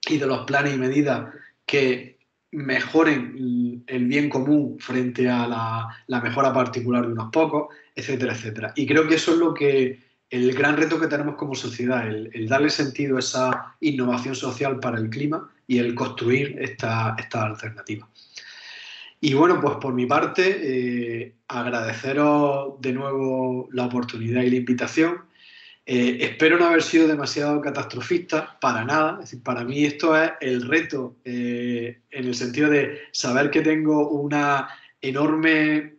y de los planes y medidas que mejoren el bien común frente a la, mejora particular de unos pocos, etcétera, etcétera. Y creo que eso es lo que el gran reto que tenemos como sociedad, el, darle sentido a esa innovación social para el clima y el construir esta esta alternativa. Y bueno, pues por mi parte, eh, agradeceros de nuevo la oportunidad y la invitación. Eh, espero no haber sido demasiado catastrofista, para nada. para mí esto es el reto eh, en el sentido de saber que tengo una enorme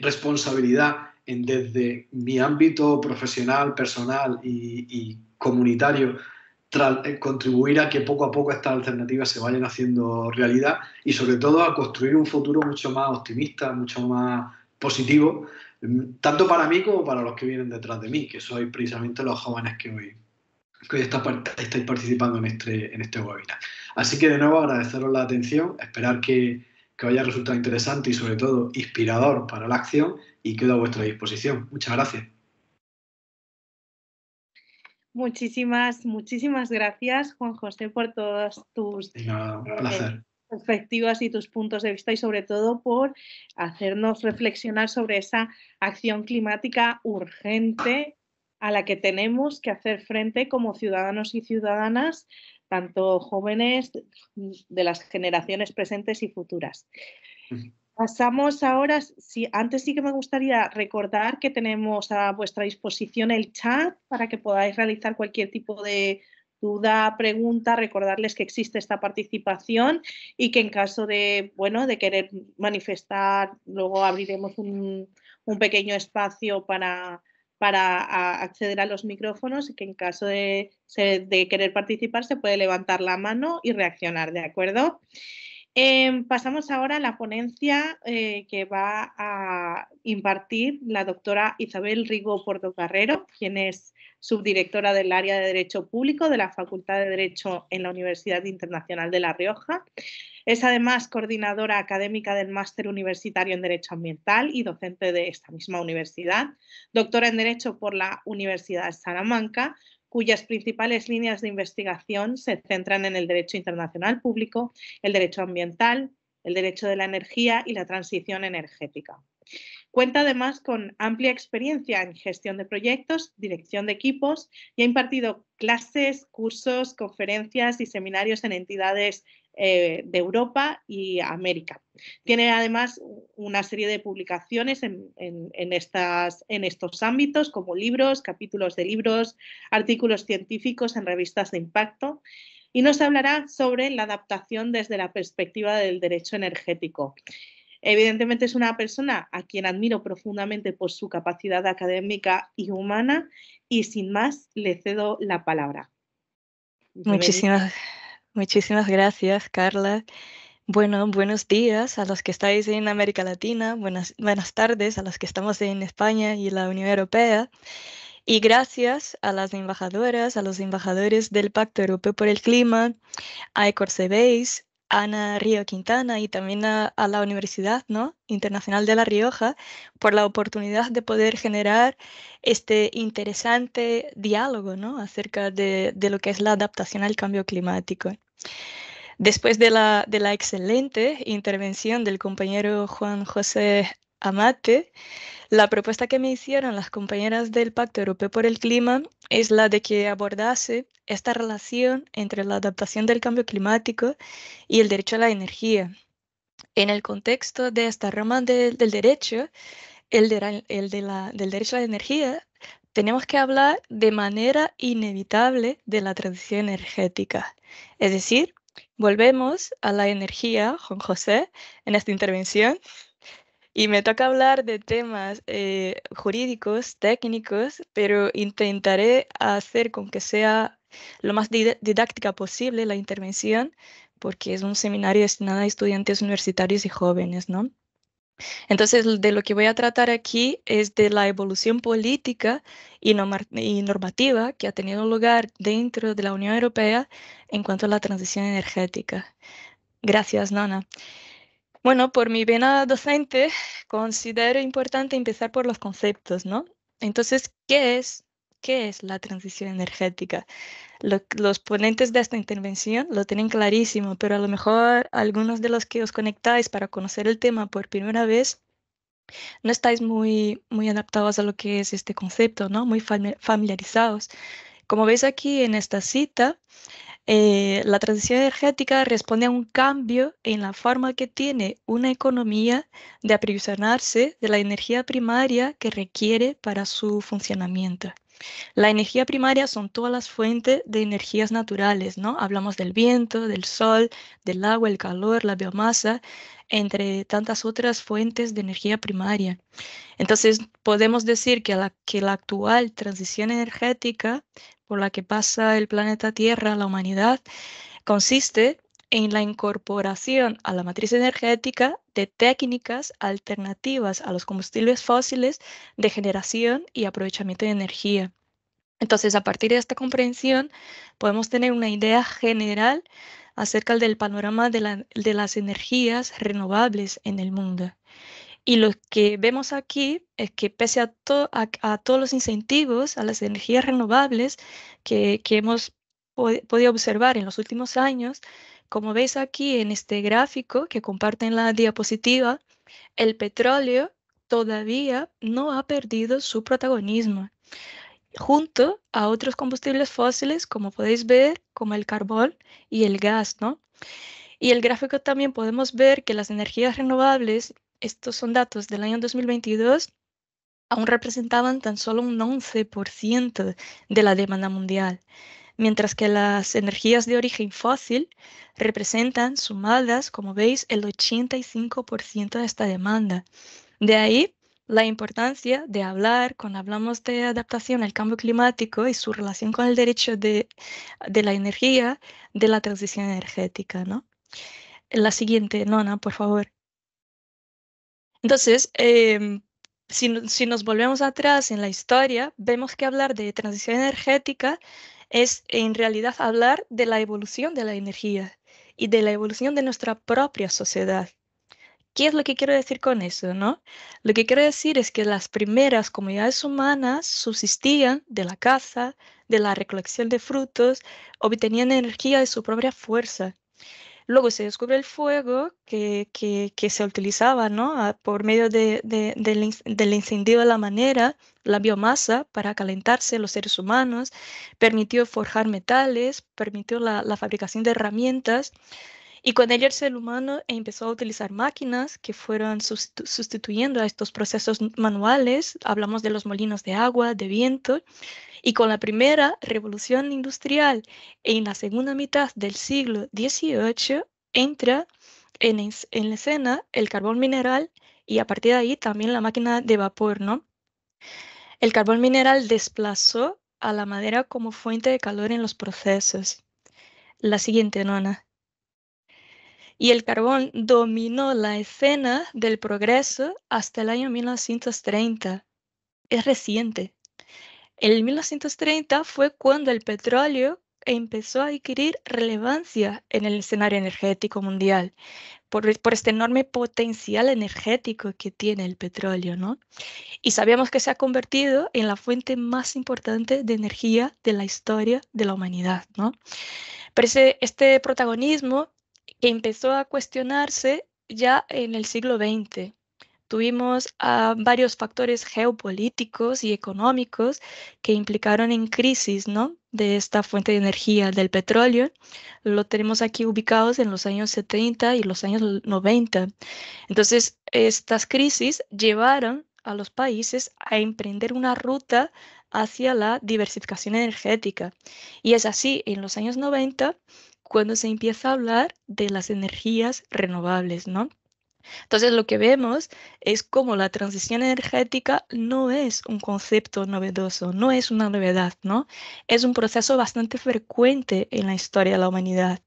responsabilidad en desde mi ámbito profesional, personal y comunitario eh, contribuir a que poco a poco estas alternativas se vayan haciendo realidad y sobre todo a construir un futuro mucho más optimista, mucho más positivo, mm, tanto para mí como para los que vienen detrás de mí, que soy precisamente los jóvenes que hoy, que estáis participando en este, en este webinar. Así que de nuevo agradeceros la atención, esperar que, que haya resultado interesante y sobre todo inspirador para la acción y quedo a vuestra disposición. Muchas gracias. Muchísimas, muchísimas gracias, Juan José, por todas tus eh, perspectivas y tus puntos de vista y sobre todo por hacernos reflexionar sobre esa acción climática urgente a la que tenemos que hacer frente como ciudadanos y ciudadanas, tanto jóvenes de las generaciones presentes y futuras. Pasamos ahora, antes sí que me gustaría recordar que tenemos a vuestra disposición el chat para que podáis realizar cualquier tipo de duda, pregunta, recordarles que existe esta participación y que en caso de, bueno, de querer manifestar, luego abriremos un, pequeño espacio para, para acceder a los micrófonos y que en caso de, de querer participar se puede levantar la mano y reaccionar, ¿de acuerdo? Em, pasamos ahora a la ponencia eh, que va a impartir la doctora Isabel Rigo Portocarrero, quien es subdirectora del área de Derecho Público de la Facultad de Derecho en la Universidad Internacional de La Rioja. Es además coordinadora académica del Máster Universitario en Derecho Ambiental y docente de esta misma universidad, doctora en Derecho por la Universidad de Salamanca, cuyas principales líneas de investigación se centran en el derecho internacional público, el derecho ambiental, el derecho de la energía y la transición energética. Cuenta además con amplia experiencia en gestión de proyectos, dirección de equipos y ha impartido clases, cursos, conferencias y seminarios en entidades eh, de Europa y América. Tiene además una serie de publicaciones en estos ámbitos, como libros, capítulos de libros, artículos científicos en revistas de impacto y nos hablará sobre la adaptación desde la perspectiva del derecho energético. Evidentemente es una persona a quien admiro profundamente por su capacidad académica y humana y sin más le cedo la palabra. Muchísimas, muchísimas gracias, Carla. Bueno, buenos días a los que estáis en América Latina, buenas, buenas tardes a los que estamos en España y en la Unión Europea. Y gracias a las embajadoras, a los embajadores del Pacto Europeo por el Clima, a Ecorcebeis, Ana Río Quintana y también a, la Universidad ¿no? Internacional de La Rioja por la oportunidad de poder generar este interesante diálogo ¿no? acerca de, lo que es la adaptación al cambio climático. Después de la, de la excelente intervención del compañero Juan José Amate, la propuesta que me hicieron las compañeras del Pacto Europeo por el Clima es la de que abordase esta relación entre la adaptación del cambio climático y el derecho a la energía. En el contexto de esta rama del derecho, el, del derecho a la energía, tenemos que hablar de manera inevitable de la transición energética. Es decir, volvemos a la energía, Juan José, en esta intervención y me toca hablar de temas eh, jurídicos, técnicos, pero intentaré hacer con que sea lo más didáctica posible la intervención, porque es un seminario destinado a estudiantes universitarios y jóvenes, ¿no? Entonces, de lo que voy a tratar aquí es de la evolución política y, normativa que ha tenido lugar dentro de la Unión Europea en cuanto a la transición energética. Gracias, Nana. Bueno, por mi vena docente, considero importante empezar por los conceptos, ¿no? Entonces, ¿qué es, qué es la transición energética? los ponentes de esta intervención lo tienen clarísimo, pero a lo mejor algunos de los que os conectáis para conocer el tema por primera vez no estáis muy, muy adaptados a lo que es este concepto, ¿no? Muy familiarizados. Como veis aquí en esta cita, eh, la transición energética responde a un cambio en la forma que tiene una economía de aprovisionarse de la energía primaria que requiere para su funcionamiento. La energía primaria son todas las fuentes de energías naturales, ¿no? Hablamos del viento, del sol, del agua, el calor, la biomasa, entre tantas otras fuentes de energía primaria. Entonces, podemos decir que la, actual transición energética por la que pasa el planeta Tierra, la humanidad, consiste en la incorporación a la matriz energética de técnicas alternativas a los combustibles fósiles de generación y aprovechamiento de energía. Entonces, a partir de esta comprensión, podemos tener una idea general acerca del panorama de, las energías renovables en el mundo. Y lo que vemos aquí es que pese a, todos los incentivos a las energías renovables que, hemos podido observar en los últimos años, como veis aquí en este gráfico que comparten la diapositiva, el petróleo todavía no ha perdido su protagonismo, junto a otros combustibles fósiles, como podéis ver, como el carbón y el gas, ¿no? Y el gráfico también podemos ver que las energías renovables, estos son datos del año 2022, aún representaban tan solo un 11% de la demanda mundial mientras que las energías de origen fósil representan, sumadas, como veis, el 85% de esta demanda. De ahí la importancia de hablar, cuando hablamos de adaptación al cambio climático y su relación con el derecho de, la energía, de la transición energética. ¿no? La siguiente, Nona, por favor. Entonces, em, si, si, nos volvemos atrás en la historia, vemos que hablar de transición energética es en realidad hablar de la evolución de la energía y de la evolución de nuestra propia sociedad. ¿Qué es lo que quiero decir con eso, no? Lo que quiero decir es que las primeras comunidades humanas subsistían de la caza, de la recolección de frutos, obtenían energía de su propia fuerza. Luego se descubre el fuego que, que, se utilizaba ¿no? Ah, por medio del, incendio de la manera, la biomasa, para calentarse los seres humanos, permitió forjar metales, permitió la fabricación de herramientas. Y con ello el ser humano empezó a utilizar máquinas que fueron sustituyendo a estos procesos manuales. Hablamos de los molinos de agua, de viento. Y con la primera revolución industrial en la segunda mitad del siglo XVIII entra en, la escena el carbón mineral y a partir de ahí también la máquina de vapor, ¿no? El carbón mineral desplazó a la madera como fuente de calor en los procesos. La siguiente, Nona y el carbón dominó la escena del progreso hasta el año 1930. Es reciente. el 1930 fue cuando el petróleo empezó a adquirir relevancia en el escenario energético mundial por, este enorme potencial energético que tiene el petróleo, ¿no? Y sabíamos que se ha convertido en la fuente más importante de energía de la historia de la humanidad, ¿no? Pero este protagonismo que empezó a cuestionarse ya en el siglo XX. Tuvimos varios factores geopolíticos y económicos que implicaron en crisis ¿no? de esta fuente de energía del petróleo. Lo tenemos aquí ubicados en los años 70 y los años 90. Entonces, estas crisis llevaron a los países a emprender una ruta hacia la diversificación energética. Y es así, en los años 90 cuando se empieza a hablar de las energías renovables, ¿no? Entonces lo que vemos es como la transición energética no es un concepto novedoso, no es una novedad, ¿no? Es un proceso bastante frecuente en la historia de la humanidad.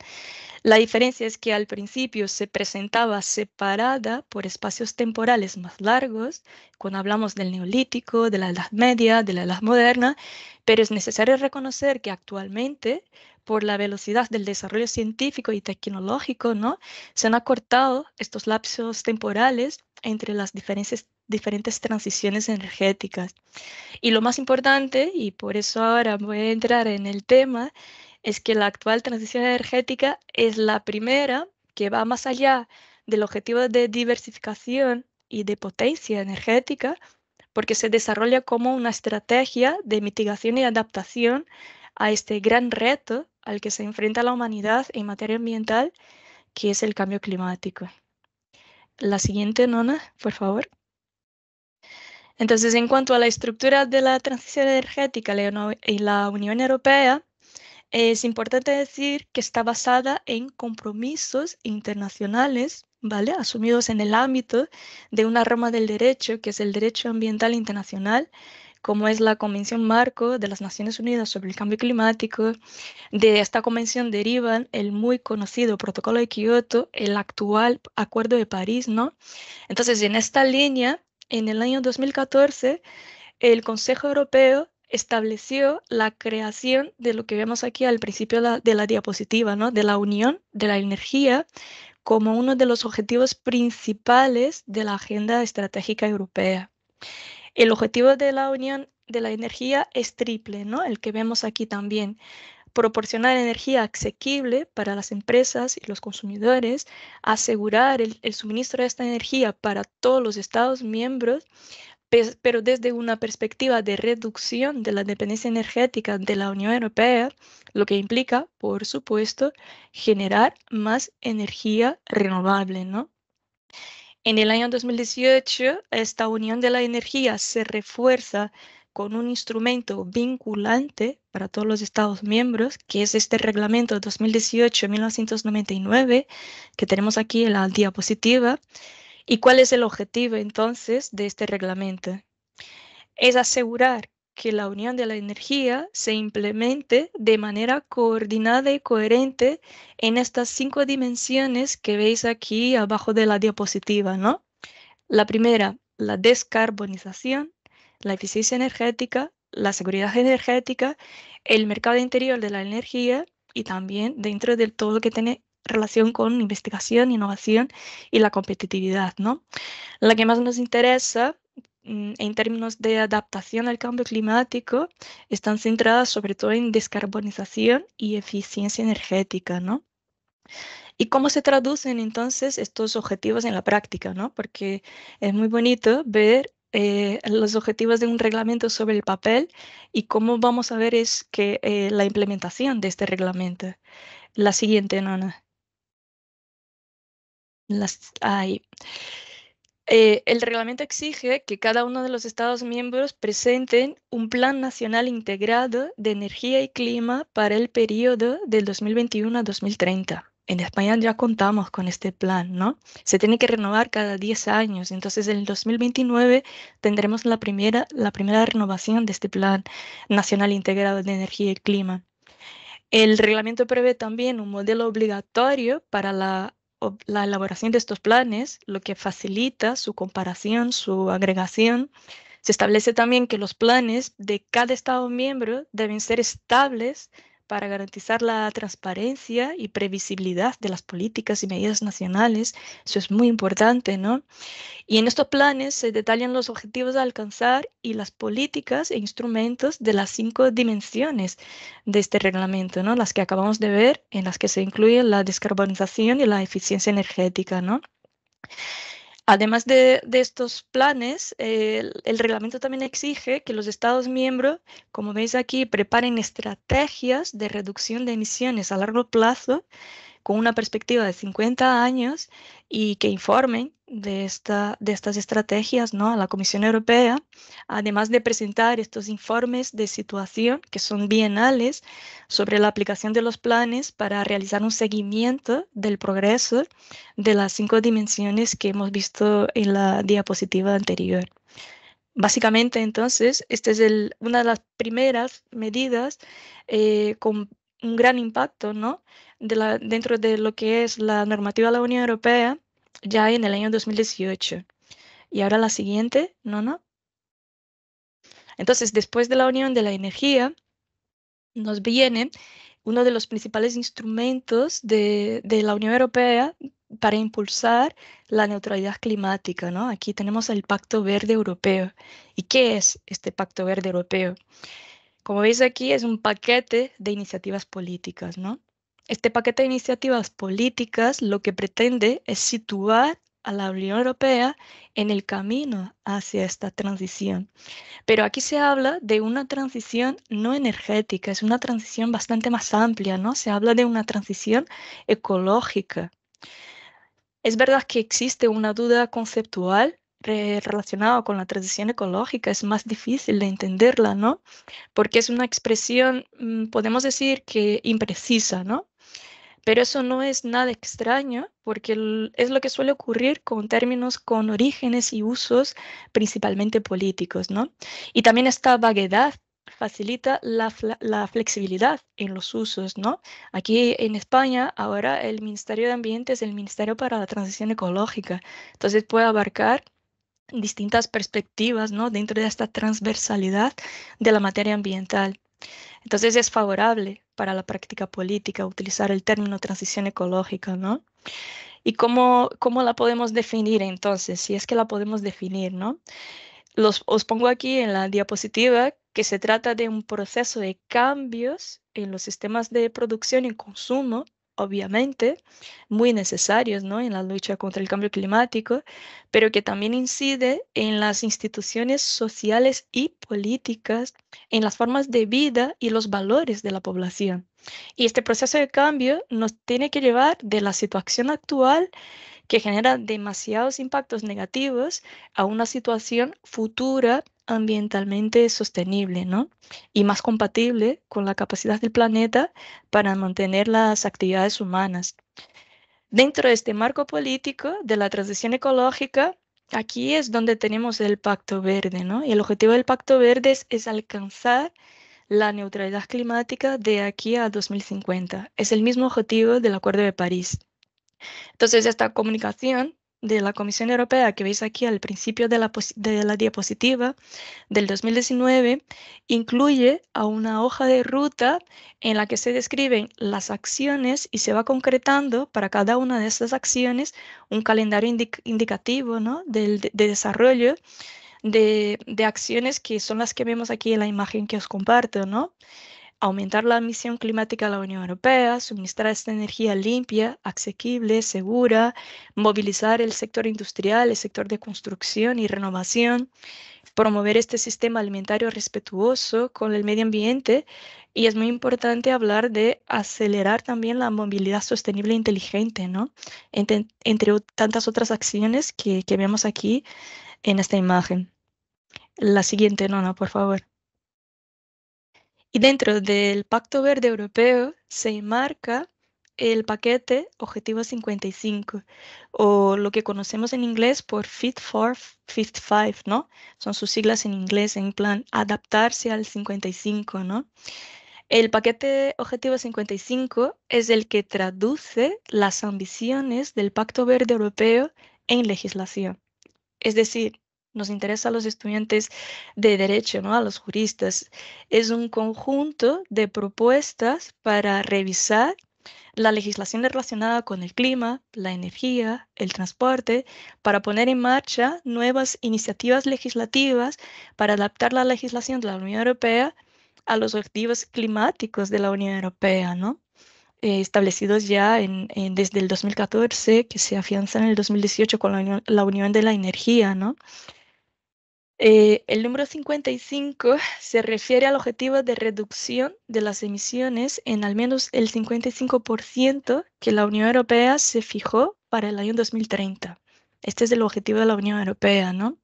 La diferencia es que al principio se presentaba separada por espacios temporales más largos, cuando hablamos del neolítico, de la Edad Media, de la Edad Moderna, pero es necesario reconocer que actualmente, por la velocidad del desarrollo científico y tecnológico, ¿no? se han acortado estos lapsos temporales entre las diferentes transiciones energéticas. Y lo más importante, y por eso ahora voy a entrar en el tema, es que la actual transición energética es la primera que va más allá del objetivo de diversificación y de potencia energética, porque se desarrolla como una estrategia de mitigación y adaptación a este gran reto al que se enfrenta la humanidad en materia ambiental, que es el cambio climático. La siguiente, Nona, por favor. Entonces, en cuanto a la estructura de la transición energética en la Unión Europea, es importante decir que está basada en compromisos internacionales, ¿vale? Asumidos en el ámbito de una rama del derecho, que es el derecho ambiental internacional, como es la Convención Marco de las Naciones Unidas sobre el Cambio Climático. De esta convención derivan el muy conocido Protocolo de Kioto, el actual Acuerdo de París, ¿no? Entonces, en esta línea, en el año 2014, el Consejo Europeo estableció la creación de lo que vemos aquí al principio de la diapositiva, ¿no? de la unión de la energía como uno de los objetivos principales de la Agenda Estratégica Europea. El objetivo de la unión de la energía es triple, ¿no? el que vemos aquí también, proporcionar energía asequible para las empresas y los consumidores, asegurar el, suministro de esta energía para todos los Estados miembros, pero desde una perspectiva de reducción de la dependencia energética de la Unión Europea, lo que implica, por supuesto, generar más energía renovable, ¿no? En el año 2018, esta unión de la energía se refuerza con un instrumento vinculante para todos los Estados miembros, que es este reglamento 2018-1999, que tenemos aquí en la diapositiva, ¿Y cuál es el objetivo entonces de este reglamento? Es asegurar que la unión de la energía se implemente de manera coordinada y coherente en estas cinco dimensiones que veis aquí abajo de la diapositiva, ¿no? La primera, la descarbonización, la eficiencia energética, la seguridad energética, el mercado interior de la energía y también dentro de todo lo que tiene relación con investigación, innovación y la competitividad, ¿no? La que más nos interesa mm, en términos de adaptación al cambio climático están centradas sobre todo en descarbonización y eficiencia energética, ¿no? ¿Y cómo se traducen entonces estos objetivos en la práctica? ¿no? Porque es muy bonito ver eh, los objetivos de un reglamento sobre el papel y cómo vamos a ver es que eh, la implementación de este reglamento. La siguiente, Nana. Las hay. Eh, el reglamento exige que cada uno de los Estados miembros presenten un plan nacional integrado de energía y clima para el periodo del 2021 a 2030. En España ya contamos con este plan, ¿no? Se tiene que renovar cada 10 años, entonces en el 2029 tendremos la primera, la primera renovación de este plan nacional integrado de energía y clima. El reglamento prevé también un modelo obligatorio para la la elaboración de estos planes, lo que facilita su comparación, su agregación. Se establece también que los planes de cada Estado miembro deben ser estables para garantizar la transparencia y previsibilidad de las políticas y medidas nacionales. Eso es muy importante, ¿no? Y en estos planes se detallan los objetivos a alcanzar y las políticas e instrumentos de las cinco dimensiones de este reglamento, ¿no? Las que acabamos de ver, en las que se incluyen la descarbonización y la eficiencia energética, ¿no? Además de, estos planes, el, el, reglamento también exige que los Estados miembros, como veis aquí, preparen estrategias de reducción de emisiones a largo plazo con una perspectiva de 50 años y que informen de, esta, de estas estrategias ¿no? a la Comisión Europea, además de presentar estos informes de situación que son bienales sobre la aplicación de los planes para realizar un seguimiento del progreso de las cinco dimensiones que hemos visto en la diapositiva anterior. Básicamente, entonces, esta es una de las primeras medidas eh, con un gran impacto ¿no? de la, dentro de lo que es la normativa de la Unión Europea ya en el año 2018. Y ahora la siguiente, ¿no? no? Entonces, después de la Unión de la Energía, nos viene uno de los principales instrumentos de, de la Unión Europea para impulsar la neutralidad climática. ¿no? Aquí tenemos el Pacto Verde Europeo. ¿Y qué es este Pacto Verde Europeo? Como veis aquí, es un paquete de iniciativas políticas, ¿no? Este paquete de iniciativas políticas lo que pretende es situar a la Unión Europea en el camino hacia esta transición. Pero aquí se habla de una transición no energética, es una transición bastante más amplia, ¿no? Se habla de una transición ecológica. Es verdad que existe una duda conceptual relacionado con la transición ecológica, es más difícil de entenderla, ¿no? Porque es una expresión, mm, podemos decir que imprecisa, ¿no? Pero eso no es nada extraño porque es lo que suele ocurrir con términos con orígenes y usos principalmente políticos, ¿no? Y también esta vaguedad facilita la, la, flexibilidad en los usos, ¿no? Aquí en España ahora el Ministerio de Ambiente es el Ministerio para la Transición Ecológica, entonces puede abarcar distintas perspectivas ¿no? dentro de esta transversalidad de la materia ambiental. Entonces es favorable para la práctica política utilizar el término transición ecológica, ¿no? ¿Y cómo, cómo la podemos definir entonces? Si es que la podemos definir, ¿no? os pongo aquí en la diapositiva que se trata de un proceso de cambios en los sistemas de producción y consumo obviamente, muy necesarios ¿no? en la lucha contra el cambio climático, pero que también incide en las instituciones sociales y políticas, en las formas de vida y los valores de la población. Y este proceso de cambio nos tiene que llevar de la situación actual que genera demasiados impactos negativos a una situación futura ambientalmente sostenible ¿no? y más compatible con la capacidad del planeta para mantener las actividades humanas. Dentro de este marco político de la transición ecológica, aquí es donde tenemos el Pacto Verde, ¿no? Y el objetivo del Pacto Verde es, alcanzar la neutralidad climática de aquí a 2050. Es el mismo objetivo del Acuerdo de París. Entonces, esta comunicación de la Comisión Europea que veis aquí al principio de la, de la diapositiva del 2019 incluye a una hoja de ruta en la que se describen las acciones y se va concretando para cada una de estas acciones un calendario indicativo ¿no? de, desarrollo de, de, acciones que son las que vemos aquí en la imagen que os comparto, ¿no? aumentar la misión climática de la Unión Europea, suministrar esta energía limpia, asequible, segura, movilizar el sector industrial, el sector de construcción y renovación, promover este sistema alimentario respetuoso con el medio ambiente y es muy importante hablar de acelerar también la movilidad sostenible e inteligente, ¿no? Entre, tantas otras acciones que, que vemos aquí en esta imagen. La siguiente, Nona, por favor. Y dentro del Pacto Verde Europeo se marca el paquete Objetivo 55, o lo que conocemos en inglés por Fit for 55, ¿no? Son sus siglas en inglés, en plan adaptarse al 55, ¿no? El paquete Objetivo 55 es el que traduce las ambiciones del Pacto Verde Europeo en legislación. Es decir, nos interesa a los estudiantes de derecho, ¿no? a los juristas, es un conjunto de propuestas para revisar la legislación relacionada con el clima, la energía, el transporte, para poner en marcha nuevas iniciativas legislativas para adaptar la legislación de la Unión Europea a los objetivos climáticos de la Unión Europea, ¿no? Eh, establecidos ya desde el 2014, que se afianzan en el 2018 con la Unión, la Unión de la Energía, ¿no? Eh, el número 55 se refiere al objetivo de reducción de las emisiones en al menos el 55% que la Unión Europea se fijó para el año 2030. Este es el objetivo de la Unión Europea, ¿no?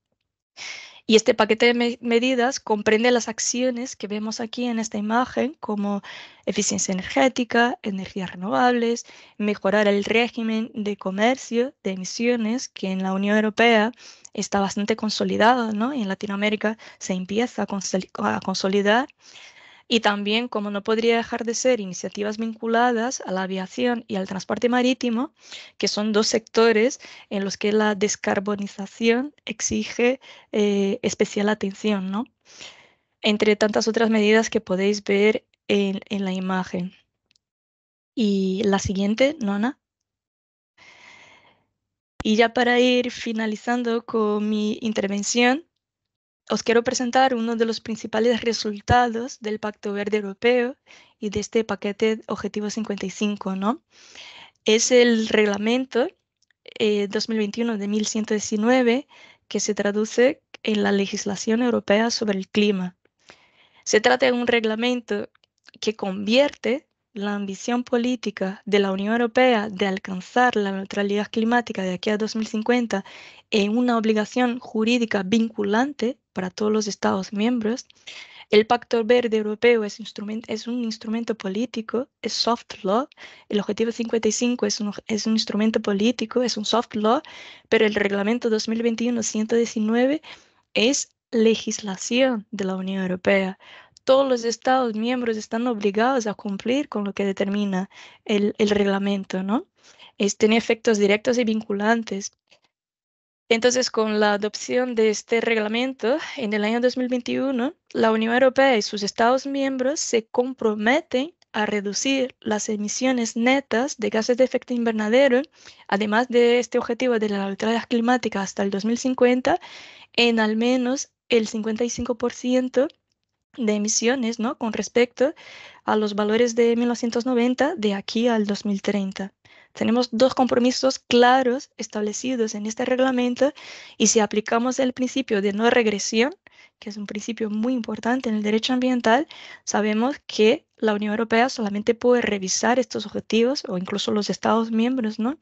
Y este paquete de medidas comprende las acciones que vemos aquí en esta imagen, como eficiencia energética, energías renovables, mejorar el régimen de comercio de emisiones, que en la Unión Europea está bastante consolidado, ¿no? Y en Latinoamérica se empieza a consolidar y también, como no podría dejar de ser, iniciativas vinculadas a la aviación y al transporte marítimo, que son dos sectores en los que la descarbonización exige eh, especial atención, ¿no? entre tantas otras medidas que podéis ver en, en la imagen. Y la siguiente, Nona. Y ya para ir finalizando con mi intervención, os quiero presentar uno de los principales resultados del Pacto Verde Europeo y de este paquete Objetivo 55, ¿no? Es el reglamento 2021 eh, de 1119 que se traduce en la legislación europea sobre el clima. Se trata de un reglamento que convierte la ambición política de la Unión Europea de alcanzar la neutralidad climática de aquí a 2050 es una obligación jurídica vinculante para todos los Estados miembros, el Pacto Verde Europeo es, un instrumento político, es soft law. El Objetivo 55 es es un instrumento político, es un soft law, pero el Reglamento 2021-119 es legislación de la Unión Europea todos los Estados miembros están obligados a cumplir con lo que determina el, reglamento, ¿no? Es, tiene efectos directos y vinculantes. Entonces, con la adopción de este reglamento en el año 2021, la Unión Europea y sus Estados miembros se comprometen a reducir las emisiones netas de gases de efecto invernadero, además de este objetivo de la neutralidad climática hasta el 2050, en al menos el 55% de emisiones ¿no? con respecto a los valores de 1990 de aquí al 2030. Tenemos dos compromisos claros establecidos en este reglamento y si aplicamos el principio de no regresión, que es un principio muy importante en el derecho ambiental, sabemos que la Unión Europea solamente puede revisar estos objetivos o incluso los Estados miembros, ¿no?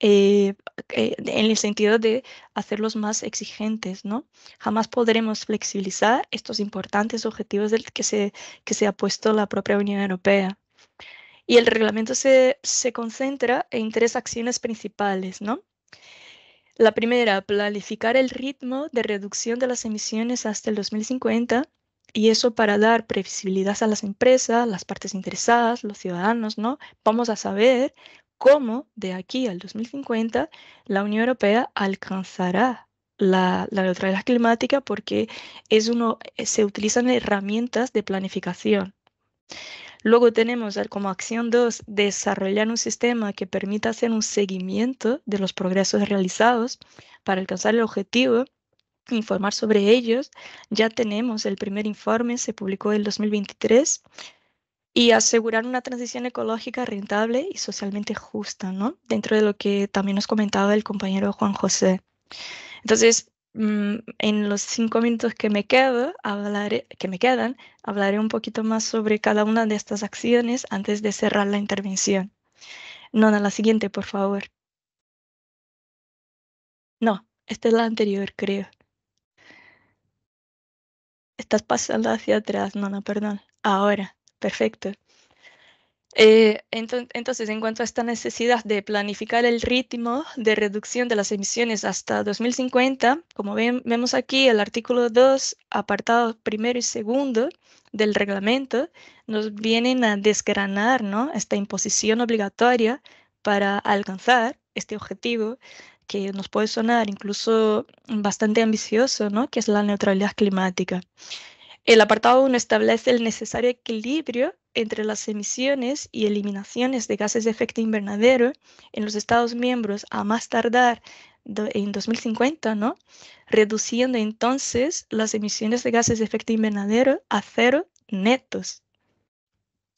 Eh, eh, en el sentido de hacerlos más exigentes, ¿no? Jamás podremos flexibilizar estos importantes objetivos del que, se, que se ha puesto la propia Unión Europea. Y el reglamento se, concentra en tres acciones principales, ¿no? La primera, planificar el ritmo de reducción de las emisiones hasta el 2050 y eso para dar previsibilidad a las empresas, las partes interesadas, los ciudadanos, ¿no? Vamos a saber cómo de aquí al 2050 la Unión Europea alcanzará la, neutralidad climática porque es uno, eh, se utilizan herramientas de planificación. Luego tenemos como acción 2, desarrollar un sistema que permita hacer un seguimiento de los progresos realizados para alcanzar el objetivo, informar sobre ellos. Ya tenemos el primer informe, se publicó en 2023 y asegurar una transición ecológica rentable y socialmente justa, ¿no? Dentro de lo que también nos comentaba el compañero Juan José. Entonces, mm, en los cinco minutos que me, que me quedan, hablaré un poquito más sobre cada una de estas acciones antes de cerrar la intervención. Nona, la siguiente, por favor. No, esta es la anterior, creo. Estás pasando hacia atrás, Nona, perdón. Ahora perfecto. Eh, entonces, en cuanto a esta necesidad de planificar el ritmo de reducción de las emisiones hasta 2050, como vemos aquí el artículo 2, apartado primero y segundo del reglamento, nos vienen a desgranar ¿no? esta imposición obligatoria para alcanzar este objetivo que nos puede sonar incluso bastante ambicioso, ¿no? que es la neutralidad climática. El apartado 1 establece el necesario equilibrio entre las emisiones y eliminaciones de gases de efecto invernadero en los Estados miembros a más tardar en 2050, ¿no? Reduciendo entonces las emisiones de gases de efecto invernadero a cero netos.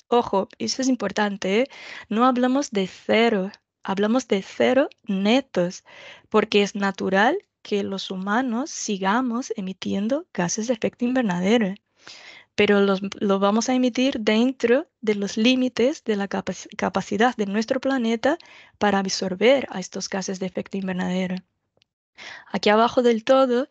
Ojo, eso es importante, ¿eh? no hablamos de cero, hablamos de cero netos, porque es natural que los humanos sigamos emitiendo gases de efecto invernadero, pero los, vamos a emitir dentro de los límites de la capacidad de nuestro planeta para absorber a estos gases de efecto invernadero. Aquí abajo del todo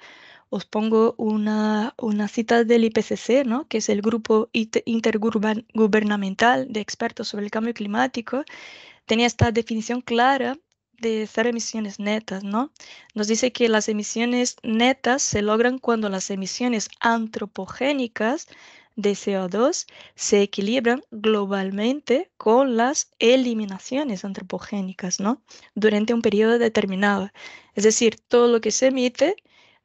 os pongo una, cita del IPCC, ¿no? que es el grupo intergubernamental de expertos sobre el cambio climático, tenía esta definición clara de hacer emisiones netas, ¿no? Nos dice que las emisiones netas se logran cuando las emisiones antropogénicas de CO2 se equilibran globalmente con las eliminaciones antropogénicas, ¿no? Durante un periodo determinado. Es decir, todo lo que se emite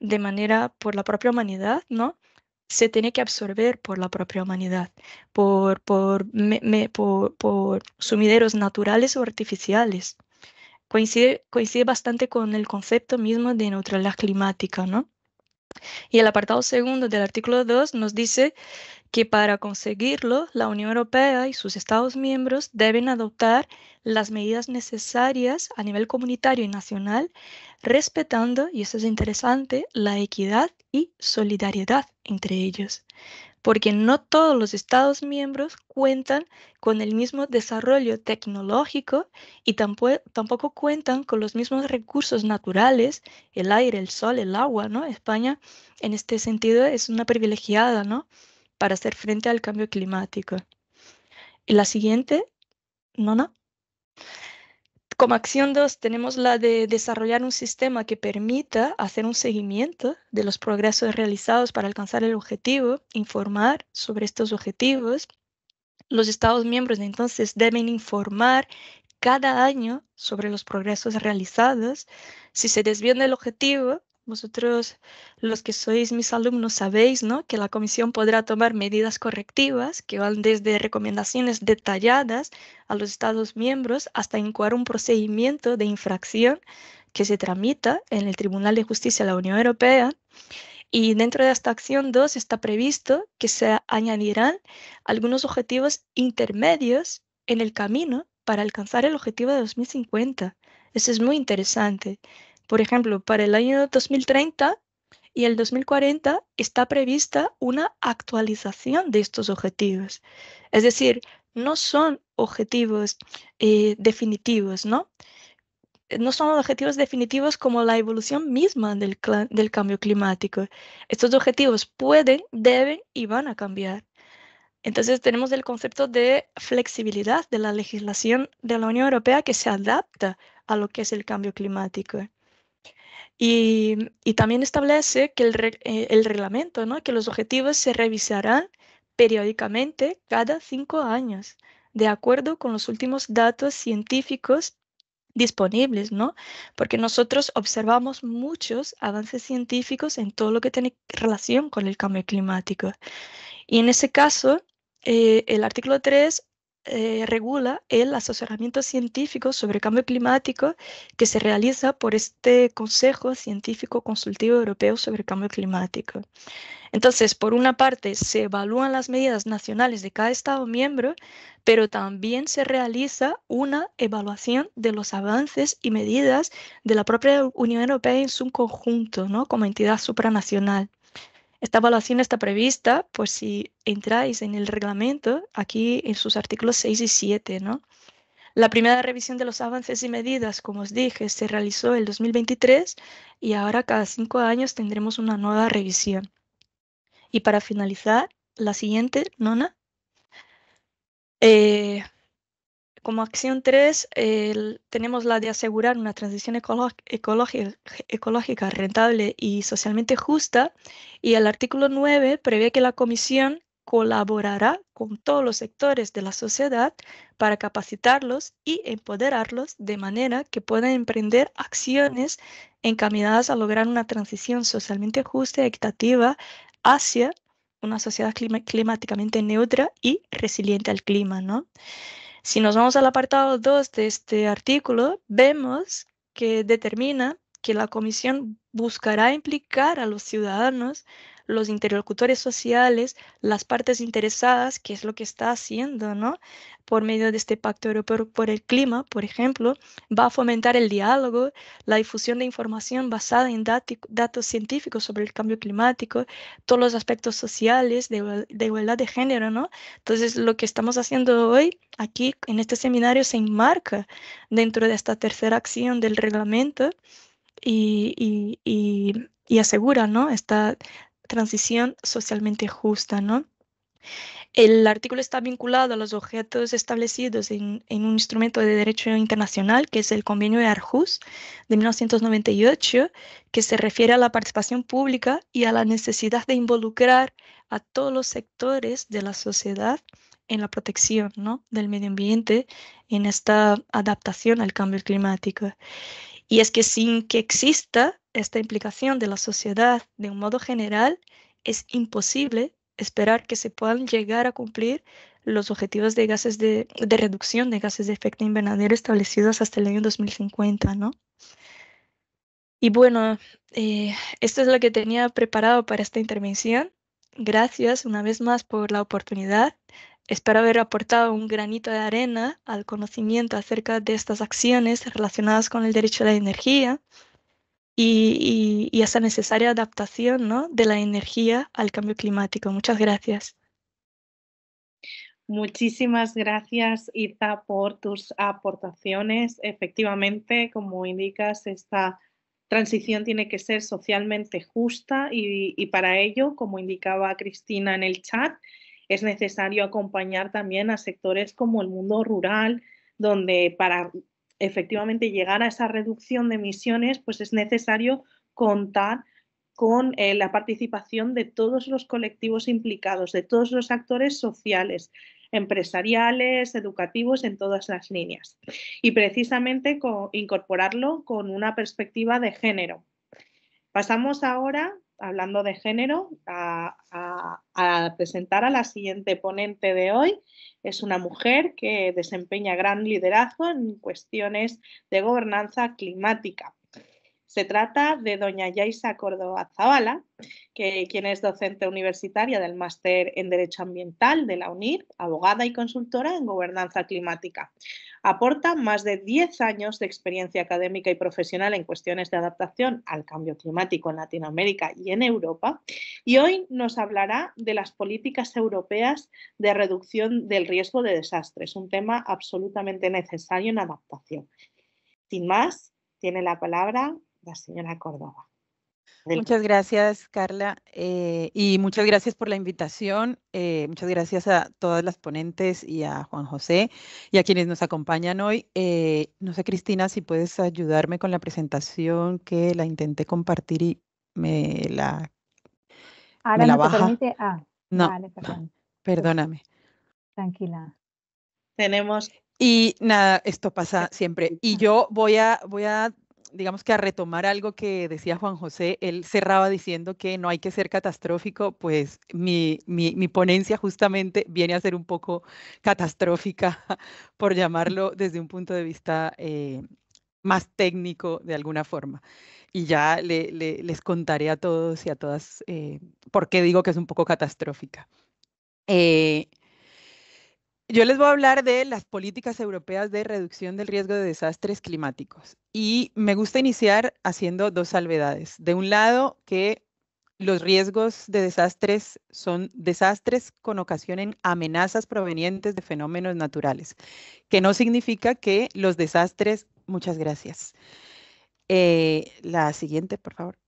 de manera por la propia humanidad, ¿no? Se tiene que absorber por la propia humanidad, por, por, por sumideros naturales o artificiales coincide, bastante con el concepto mismo de neutralidad climática, ¿no? Y el apartado segundo del artículo 2 nos dice que para conseguirlo, la Unión Europea y sus Estados miembros deben adoptar las medidas necesarias a nivel comunitario y nacional, respetando, y esto es interesante, la equidad y solidaridad entre ellos porque no todos los Estados miembros cuentan con el mismo desarrollo tecnológico y tampoco cuentan con los mismos recursos naturales, el aire, el sol, el agua, ¿no? España en este sentido es una privilegiada, ¿no? Para hacer frente al cambio climático. la siguiente, no No como acción 2 tenemos la de desarrollar un sistema que permita hacer un seguimiento de los progresos realizados para alcanzar el objetivo, informar sobre estos objetivos. Los Estados miembros entonces deben informar cada año sobre los progresos realizados. Si se desvía del objetivo, vosotros, los que sois mis alumnos, sabéis ¿no? que la comisión podrá tomar medidas correctivas que van desde recomendaciones detalladas a los Estados miembros hasta incoar un procedimiento de infracción que se tramita en el Tribunal de Justicia de la Unión Europea. Y dentro de esta acción 2 está previsto que se añadirán algunos objetivos intermedios en el camino para alcanzar el objetivo de 2050. Eso es muy interesante. Por ejemplo, para el año 2030 y el 2040 está prevista una actualización de estos objetivos. Es decir, no son objetivos eh, definitivos, ¿no? Eh, no son objetivos definitivos como la evolución misma del cambio climático. Estos objetivos pueden, deben y van a cambiar. Entonces tenemos el concepto de flexibilidad de la legislación de la Unión Europea que se adapta a lo que es el cambio climático. Y, también establece que eh, el, reglamento, ¿no? que los objetivos se revisarán periódicamente cada cinco años, de acuerdo con los últimos datos científicos disponibles, ¿no? Porque nosotros observamos muchos avances científicos en todo lo que tiene relación con el cambio climático. Y en ese caso, eh, el artículo 3 eh, regula el asesoramiento científico sobre cambio climático que se realiza por este Consejo Científico Consultivo Europeo sobre Cambio Climático. Entonces, por una parte, se evalúan las medidas nacionales de cada Estado miembro, pero también se realiza una evaluación de los avances y medidas de la propia Unión Europea en su conjunto, ¿no? como entidad supranacional. Esta evaluación está prevista, pues si entráis en el reglamento, aquí en sus artículos 6 y 7, ¿no? La primera revisión de los avances y medidas, como os dije, se realizó en 2023 y ahora cada cinco años tendremos una nueva revisión. Y para finalizar, la siguiente, Nona. Eh, como acción 3 tenemos la de asegurar una transición ecológica rentable y socialmente justa y el artículo 9 prevé que la Comisión colaborará con todos los sectores de la sociedad para capacitarlos y empoderarlos de manera que puedan emprender acciones encaminadas a lograr una transición socialmente justa y equitativa hacia una sociedad climáticamente neutra y resiliente al clima, ¿no? Si nos vamos al apartado 2 de este artículo, vemos que determina que la comisión buscará implicar a los ciudadanos los interlocutores sociales, las partes interesadas, que es lo que está haciendo, ¿no? Por medio de este Pacto Europeo por el Clima, por ejemplo, va a fomentar el diálogo, la difusión de información basada en datos científicos sobre el cambio climático, todos los aspectos sociales de, igualdad de género, ¿no? Entonces, lo que estamos haciendo hoy aquí en este seminario se enmarca dentro de esta tercera acción del reglamento y, asegura ¿no? esta transición socialmente justa, ¿no? El artículo está vinculado a los objetos establecidos en, un instrumento de derecho internacional, que es el Convenio de Arjus de 1998, que se refiere a la participación pública y a la necesidad de involucrar a todos los sectores de la sociedad en la protección ¿no? del medio ambiente, en esta adaptación al cambio climático. Y es que sin que exista esta implicación de la sociedad de un modo general, es imposible esperar que se puedan llegar a cumplir los objetivos de gases de, reducción de gases de efecto invernadero establecidos hasta el año 2050, ¿no? Y bueno, eh, esto es lo que tenía preparado para esta intervención. Gracias una vez más por la oportunidad. Espero haber aportado un granito de arena al conocimiento acerca de estas acciones relacionadas con el derecho a la energía y, esa necesaria adaptación de la energía al cambio climático. Muchas gracias. Muchísimas gracias, Iza, por tus aportaciones. Efectivamente, como indicas, esta transición tiene que ser socialmente justa y, y, para ello, como indicaba Cristina en el chat, es necesario acompañar también a sectores como el mundo rural, donde para efectivamente llegar a esa reducción de emisiones, pues es necesario contar con eh, la participación de todos los colectivos implicados, de todos los actores sociales, empresariales, educativos, en todas las líneas. Y precisamente incorporarlo con una perspectiva de género. Pasamos ahora hablando de género, a, presentar a la siguiente ponente de hoy. Es una mujer que desempeña gran liderazgo en cuestiones de gobernanza climática. Se trata de doña Yaisa Córdoba Zavala, que, quien es docente universitaria del máster en Derecho Ambiental de la UNIR, abogada y consultora en Gobernanza Climática. Aporta más de 10 años de experiencia académica y profesional en cuestiones de adaptación al cambio climático en Latinoamérica y en Europa y hoy nos hablará de las políticas europeas de reducción del riesgo de desastres, un tema absolutamente necesario en adaptación. Sin más, tiene la palabra la señora Córdoba. Muchas gracias, Carla, eh, y muchas gracias por la invitación. Eh, muchas gracias a todas las ponentes y a Juan José y a quienes nos acompañan hoy. Eh, no sé, Cristina, si puedes ayudarme con la presentación que la intenté compartir y me la, baja. ah, vale, no, perdóname. Tranquila. Tenemos y nada, esto pasa siempre. Y yo voy a, voy a digamos que a retomar algo que decía Juan José, él cerraba diciendo que no hay que ser catastrófico, pues mi, mi, ponencia justamente viene a ser un poco catastrófica, por llamarlo desde un punto de vista eh, más técnico de alguna forma. Y ya le, les contaré a todos y a todas eh, por qué digo que es un poco catastrófica. Eh, yo les voy a hablar de las políticas europeas de reducción del riesgo de desastres climáticos y me gusta iniciar haciendo dos salvedades. De un lado, que los riesgos de desastres son desastres con ocasión en amenazas provenientes de fenómenos naturales, que no significa que los desastres, muchas gracias. Eh, la siguiente, por favor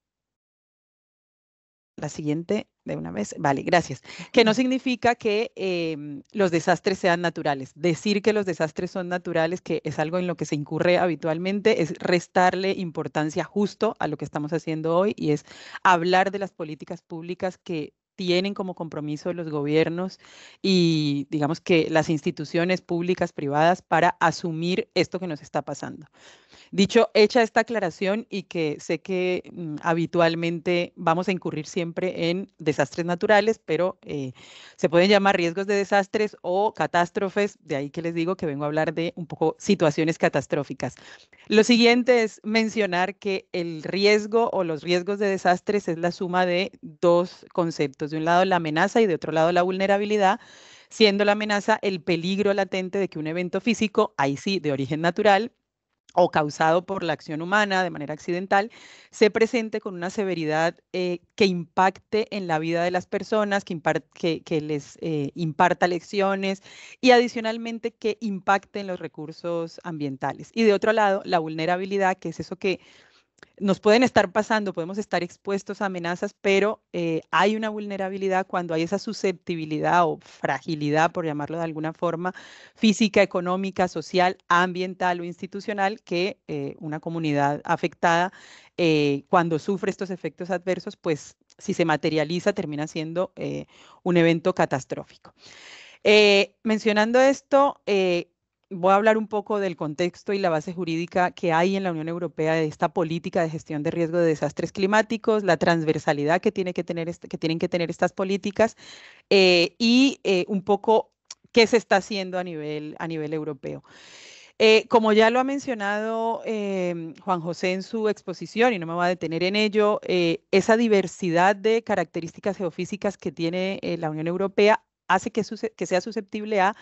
la siguiente de una vez. Vale, gracias. Que no significa que em, los desastres sean naturales. Decir que los desastres son naturales, que es algo en lo que se incurre habitualmente, es restarle importancia justo a lo que estamos haciendo hoy y es hablar de las políticas públicas que tienen como compromiso los gobiernos y digamos que las instituciones públicas, privadas, para asumir esto que nos está pasando. Dicho, hecha esta aclaración y que sé que mm, habitualmente vamos a incurrir siempre en desastres naturales, pero eh, se pueden llamar riesgos de desastres o catástrofes, de ahí que les digo que vengo a hablar de un poco situaciones catastróficas. Lo siguiente es mencionar que el riesgo o los riesgos de desastres es la suma de dos conceptos, de un lado la amenaza y de otro lado la vulnerabilidad siendo la amenaza el peligro latente de que un evento físico, ahí sí, de origen natural, o causado por la acción humana de manera accidental, se presente con una severidad eh, que impacte en la vida de las personas, que, les eh, imparta lecciones y adicionalmente que impacte en los recursos ambientales. Y de otro lado, la vulnerabilidad, que es eso que nos pueden estar pasando, podemos estar expuestos a amenazas, pero eh, hay una vulnerabilidad cuando hay esa susceptibilidad o fragilidad, por llamarlo de alguna forma, física, económica, social, ambiental o institucional que eh, una comunidad afectada, eh, cuando sufre estos efectos adversos, pues si se materializa termina siendo un evento catastrófico. mencionando esto, voy a hablar un poco del contexto y la base jurídica que hay en la Unión Europea de esta política de gestión de riesgo de desastres climáticos, la transversalidad que, tiene que, tener que tienen que tener estas políticas eh, y eh, un poco qué se está haciendo a nivel, a nivel europeo. Eh, como ya lo ha mencionado Juan José en su exposición, y no me voy a detener en ello, esa diversidad de características geofísicas que tiene la Unión Europea hace que sea susceptible a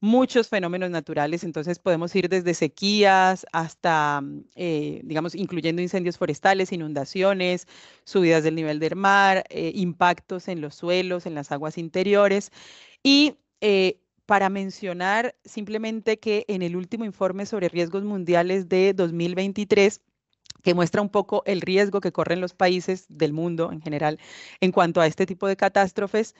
muchos fenómenos naturales, entonces podemos ir desde sequías hasta, mm, eh, digamos, incluyendo incendios forestales, inundaciones, subidas del nivel del mar, eh, impactos en los suelos, en las aguas interiores. Y eh, para mencionar simplemente que en el último informe sobre riesgos mundiales de 2023, que muestra un poco el riesgo que corren los países del mundo en general en cuanto a este tipo de catástrofes,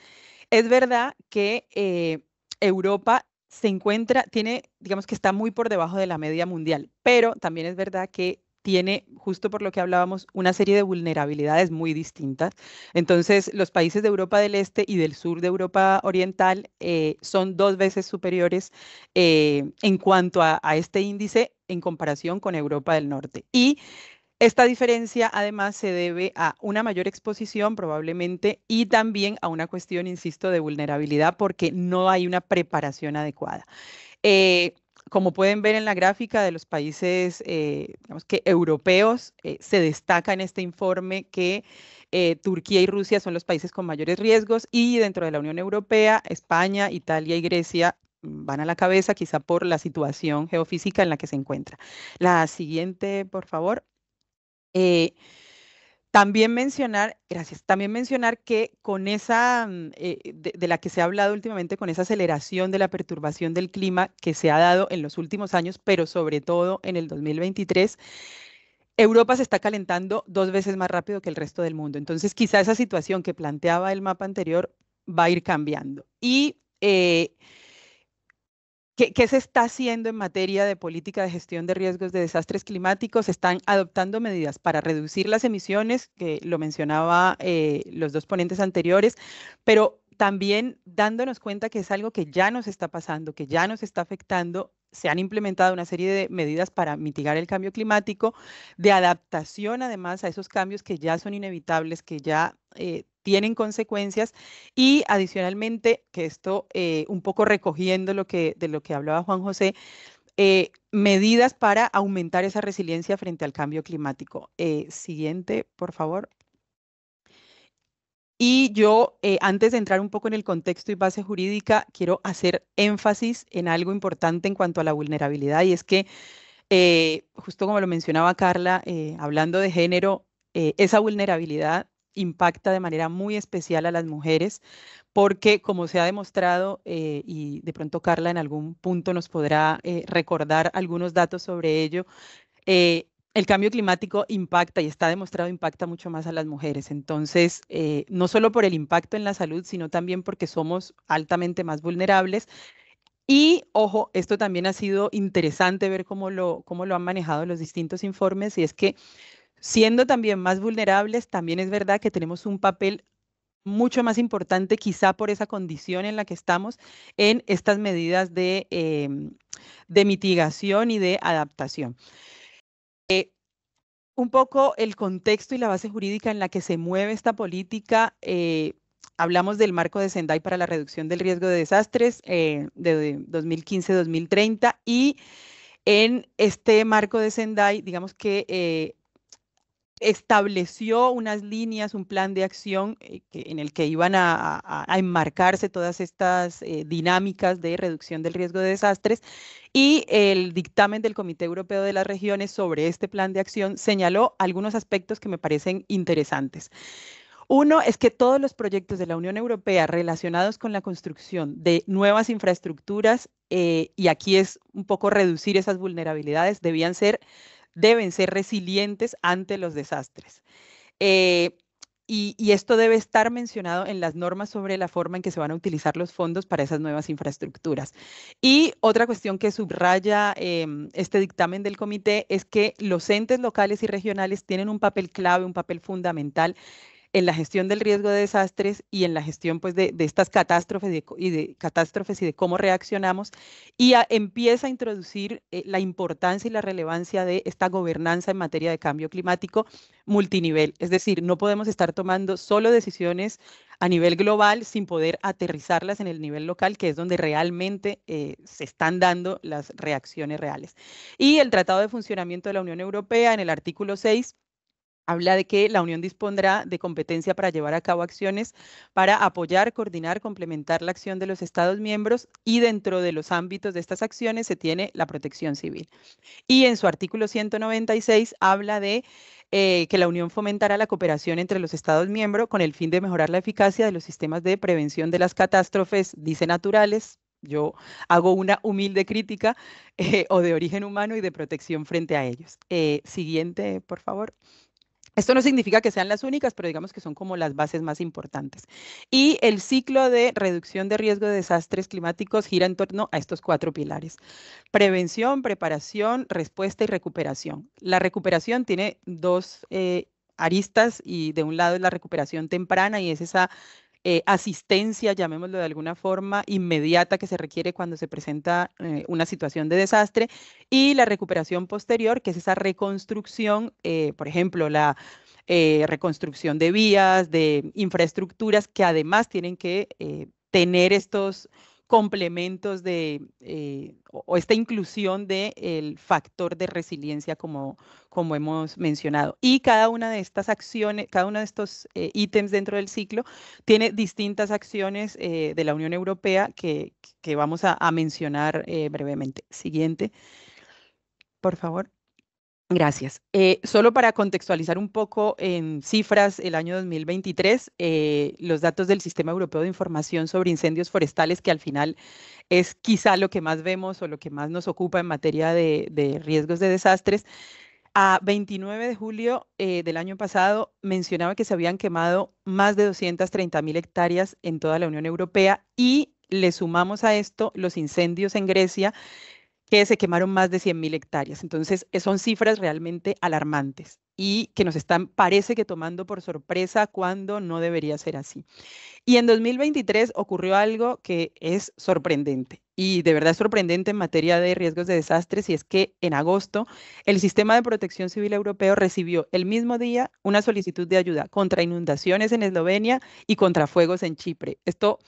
es verdad que... Europa se encuentra, tiene, digamos que está muy por debajo de la media mundial, pero también es verdad que tiene, justo por lo que hablábamos, una serie de vulnerabilidades muy distintas. Entonces, los países de Europa del Este y del sur de Europa Oriental eh, son dos veces superiores eh, en cuanto a, a este índice en comparación con Europa del Norte. Y esta diferencia además se debe a una mayor exposición probablemente y también a una cuestión, insisto, de vulnerabilidad porque no hay una preparación adecuada. Eh, como pueden ver en la gráfica de los países eh, que europeos, eh, se destaca en este informe que Turquía y Rusia son los países con mayores riesgos y dentro de la Unión Europea, España, Italia y Grecia van a la cabeza quizá por la situación geofísica en la que se encuentra. La siguiente, por favor. Eh, también mencionar, gracias, también mencionar que con esa, mm, eh, de, la que se ha hablado últimamente, con esa aceleración de la perturbación del clima que se ha dado en los últimos años, pero sobre todo en el 2023, Europa se está calentando dos veces más rápido que el resto del mundo. Entonces, quizá esa situación que planteaba el mapa anterior va a ir cambiando. Y eh, ¿Qué, se está haciendo en materia de política de gestión de riesgos de desastres climáticos? Se están adoptando medidas para reducir las emisiones, que lo mencionaba eh, los dos ponentes anteriores, pero también dándonos cuenta que es algo que ya nos está pasando, que ya nos está afectando se han implementado una serie de medidas para mitigar el cambio climático, de adaptación además a esos cambios que ya son inevitables, que ya eh, tienen consecuencias y adicionalmente, que esto eh, un poco recogiendo lo que, de lo que hablaba Juan José, eh, medidas para aumentar esa resiliencia frente al cambio climático. Eh, siguiente, por favor. Y yo, antes de entrar un poco en el contexto y base jurídica, quiero hacer énfasis en algo importante en cuanto a la vulnerabilidad, y es que, justo como lo mencionaba Carla, hablando de género, esa vulnerabilidad impacta de manera muy especial a las mujeres, porque como se ha demostrado, eh, y de pronto Carla en algún punto nos podrá eh, recordar algunos datos sobre ello, eh, el cambio climático impacta y está demostrado impacta mucho más a las mujeres. Entonces, no solo por el impacto en la salud, sino también porque somos altamente más vulnerables. Y ojo, esto también ha sido interesante ver cómo lo, cómo lo han manejado los distintos informes, y es que siendo también más vulnerables, también es verdad que tenemos un papel mucho más importante, quizá por esa condición en la que estamos, en estas medidas de, em, mitigación y de adaptación. Eh, un poco el contexto y la base jurídica en la que se mueve esta política. Eh, hablamos del marco de Sendai para la reducción del riesgo de desastres eh, de 2015-2030 y en este marco de Sendai, digamos que estableció unas líneas, un plan de acción eh, en el que iban a, enmarcarse todas estas eh, dinámicas de reducción del riesgo de desastres y el dictamen del Comité Europeo de las Regiones sobre este plan de acción señaló algunos aspectos que me parecen interesantes. Uno es que todos los proyectos de la Unión Europea relacionados con la construcción de nuevas infraestructuras, eh, y aquí es un poco reducir esas vulnerabilidades, debían ser deben ser resilientes ante los desastres. Eh, y, esto debe estar mencionado en las normas sobre la forma en que se van a utilizar los fondos para esas nuevas infraestructuras. Y otra cuestión que subraya em, este dictamen del comité es que los entes locales y regionales tienen un papel clave, un papel fundamental en la gestión del riesgo de desastres y en la gestión pues, de, estas catástrofes, y de, catástrofes y de cómo reaccionamos, y empieza a introducir eh, la importancia y la relevancia de esta gobernanza en materia de cambio climático multinivel. Es decir, no podemos estar tomando solo decisiones a nivel global sin poder aterrizarlas en el nivel local, que es donde realmente eh, se están dando las reacciones reales. Y el Tratado de Funcionamiento de la Unión Europea, en el artículo 6, Habla de que la Unión dispondrá de competencia para llevar a cabo acciones para apoyar, coordinar, complementar la acción de los Estados miembros y dentro de los ámbitos de estas acciones se tiene la protección civil. Y en su artículo 196 habla de eh, que la Unión fomentará la cooperación entre los Estados miembros con el fin de mejorar la eficacia de los sistemas de prevención de las catástrofes, dice naturales, yo hago una humilde crítica eh, o de origen humano y de protección frente a ellos. Eh, siguiente, por favor. Esto no significa que sean las únicas, pero digamos que son como las bases más importantes. Y el ciclo de reducción de riesgo de desastres climáticos gira en torno a estos cuatro pilares. Prevención, preparación, respuesta y recuperación. La recuperación tiene dos eh, aristas y de un lado es la recuperación temprana y es esa eh, asistencia, llamémoslo de alguna forma, inmediata que se requiere cuando se presenta eh, una situación de desastre y la recuperación posterior, que es esa reconstrucción, eh, por ejemplo, la reconstrucción de vías, de infraestructuras que además tienen que tener estos complementos de, eh, o esta inclusión del factor de resiliencia como, como hemos mencionado. Y cada una de estas acciones, cada uno de estos eh, ítems dentro del ciclo tiene distintas acciones eh, de la Unión Europea que, vamos a mencionar brevemente. Siguiente, por favor. Gracias. Eh, solo para contextualizar un poco en cifras, el año 2023, eh, los datos del Sistema Europeo de Información sobre Incendios Forestales, que al final es quizá lo que más vemos o lo que más nos ocupa en materia de, riesgos de desastres, a 29 de julio eh, del año pasado mencionaba que se habían quemado más de 230.000 hectáreas en toda la Unión Europea y le sumamos a esto los incendios en Grecia que se quemaron más de 100.000 hectáreas. Entonces, eh, son cifras realmente alarmantes y que nos están, parece que tomando por sorpresa cuando no debería ser así. Y en 2023 ocurrió algo que es sorprendente y de verdad sorprendente en materia de riesgos de desastres y es que en agosto el Sistema de Protección Civil Europeo recibió el mismo día una solicitud de ayuda contra inundaciones en Eslovenia y contra fuegos en Chipre. Esto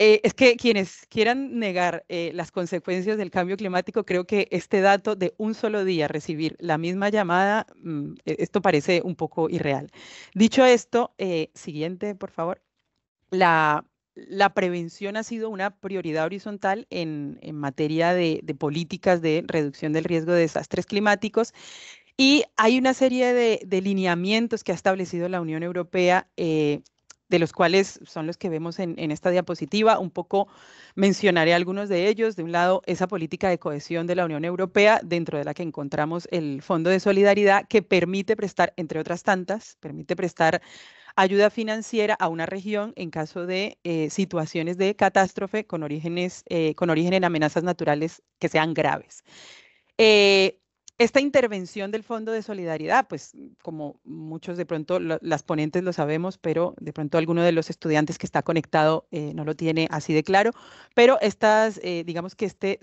eh, es que quienes quieran negar eh, las consecuencias del cambio climático, creo que este dato de un solo día recibir la misma llamada, mm, e-, esto parece un poco irreal. Dicho esto, eh, siguiente, por favor. La, la, prevención ha sido una prioridad horizontal en, materia de, políticas de reducción del riesgo de desastres climáticos. Y hay una serie de, lineamientos que ha establecido la Unión Europea de los cuales son los que vemos en, esta diapositiva. Un poco mencionaré algunos de ellos. De un lado, esa política de cohesión de la Unión Europea, dentro de la que encontramos el Fondo de Solidaridad, que permite prestar, entre otras tantas, permite prestar ayuda financiera a una región en caso de eh, situaciones de catástrofe con, orígenes, eh, con origen en amenazas naturales que sean graves. Eh, esta intervención del Fondo de Solidaridad, pues como muchos de pronto las ponentes lo sabemos, pero de pronto alguno de los estudiantes que está conectado eh, no lo tiene así de claro, pero estas, eh, digamos que este,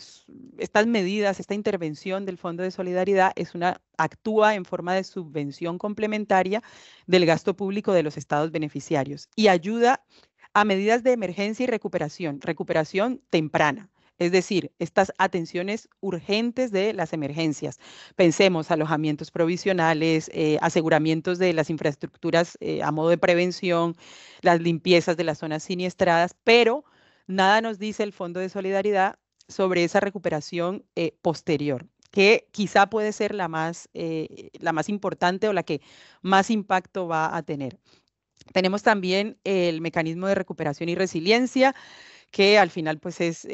estas medidas, esta intervención del Fondo de Solidaridad es una actúa en forma de subvención complementaria del gasto público de los estados beneficiarios y ayuda a medidas de emergencia y recuperación, recuperación temprana es decir, estas atenciones urgentes de las emergencias. Pensemos alojamientos provisionales, eh, aseguramientos de las infraestructuras eh, a modo de prevención, las limpiezas de las zonas siniestradas, pero nada nos dice el Fondo de Solidaridad sobre esa recuperación eh, posterior que quizá puede ser la más, la más importante o la que más impacto va a tener. Tenemos también el mecanismo de recuperación y resiliencia, que al final pues es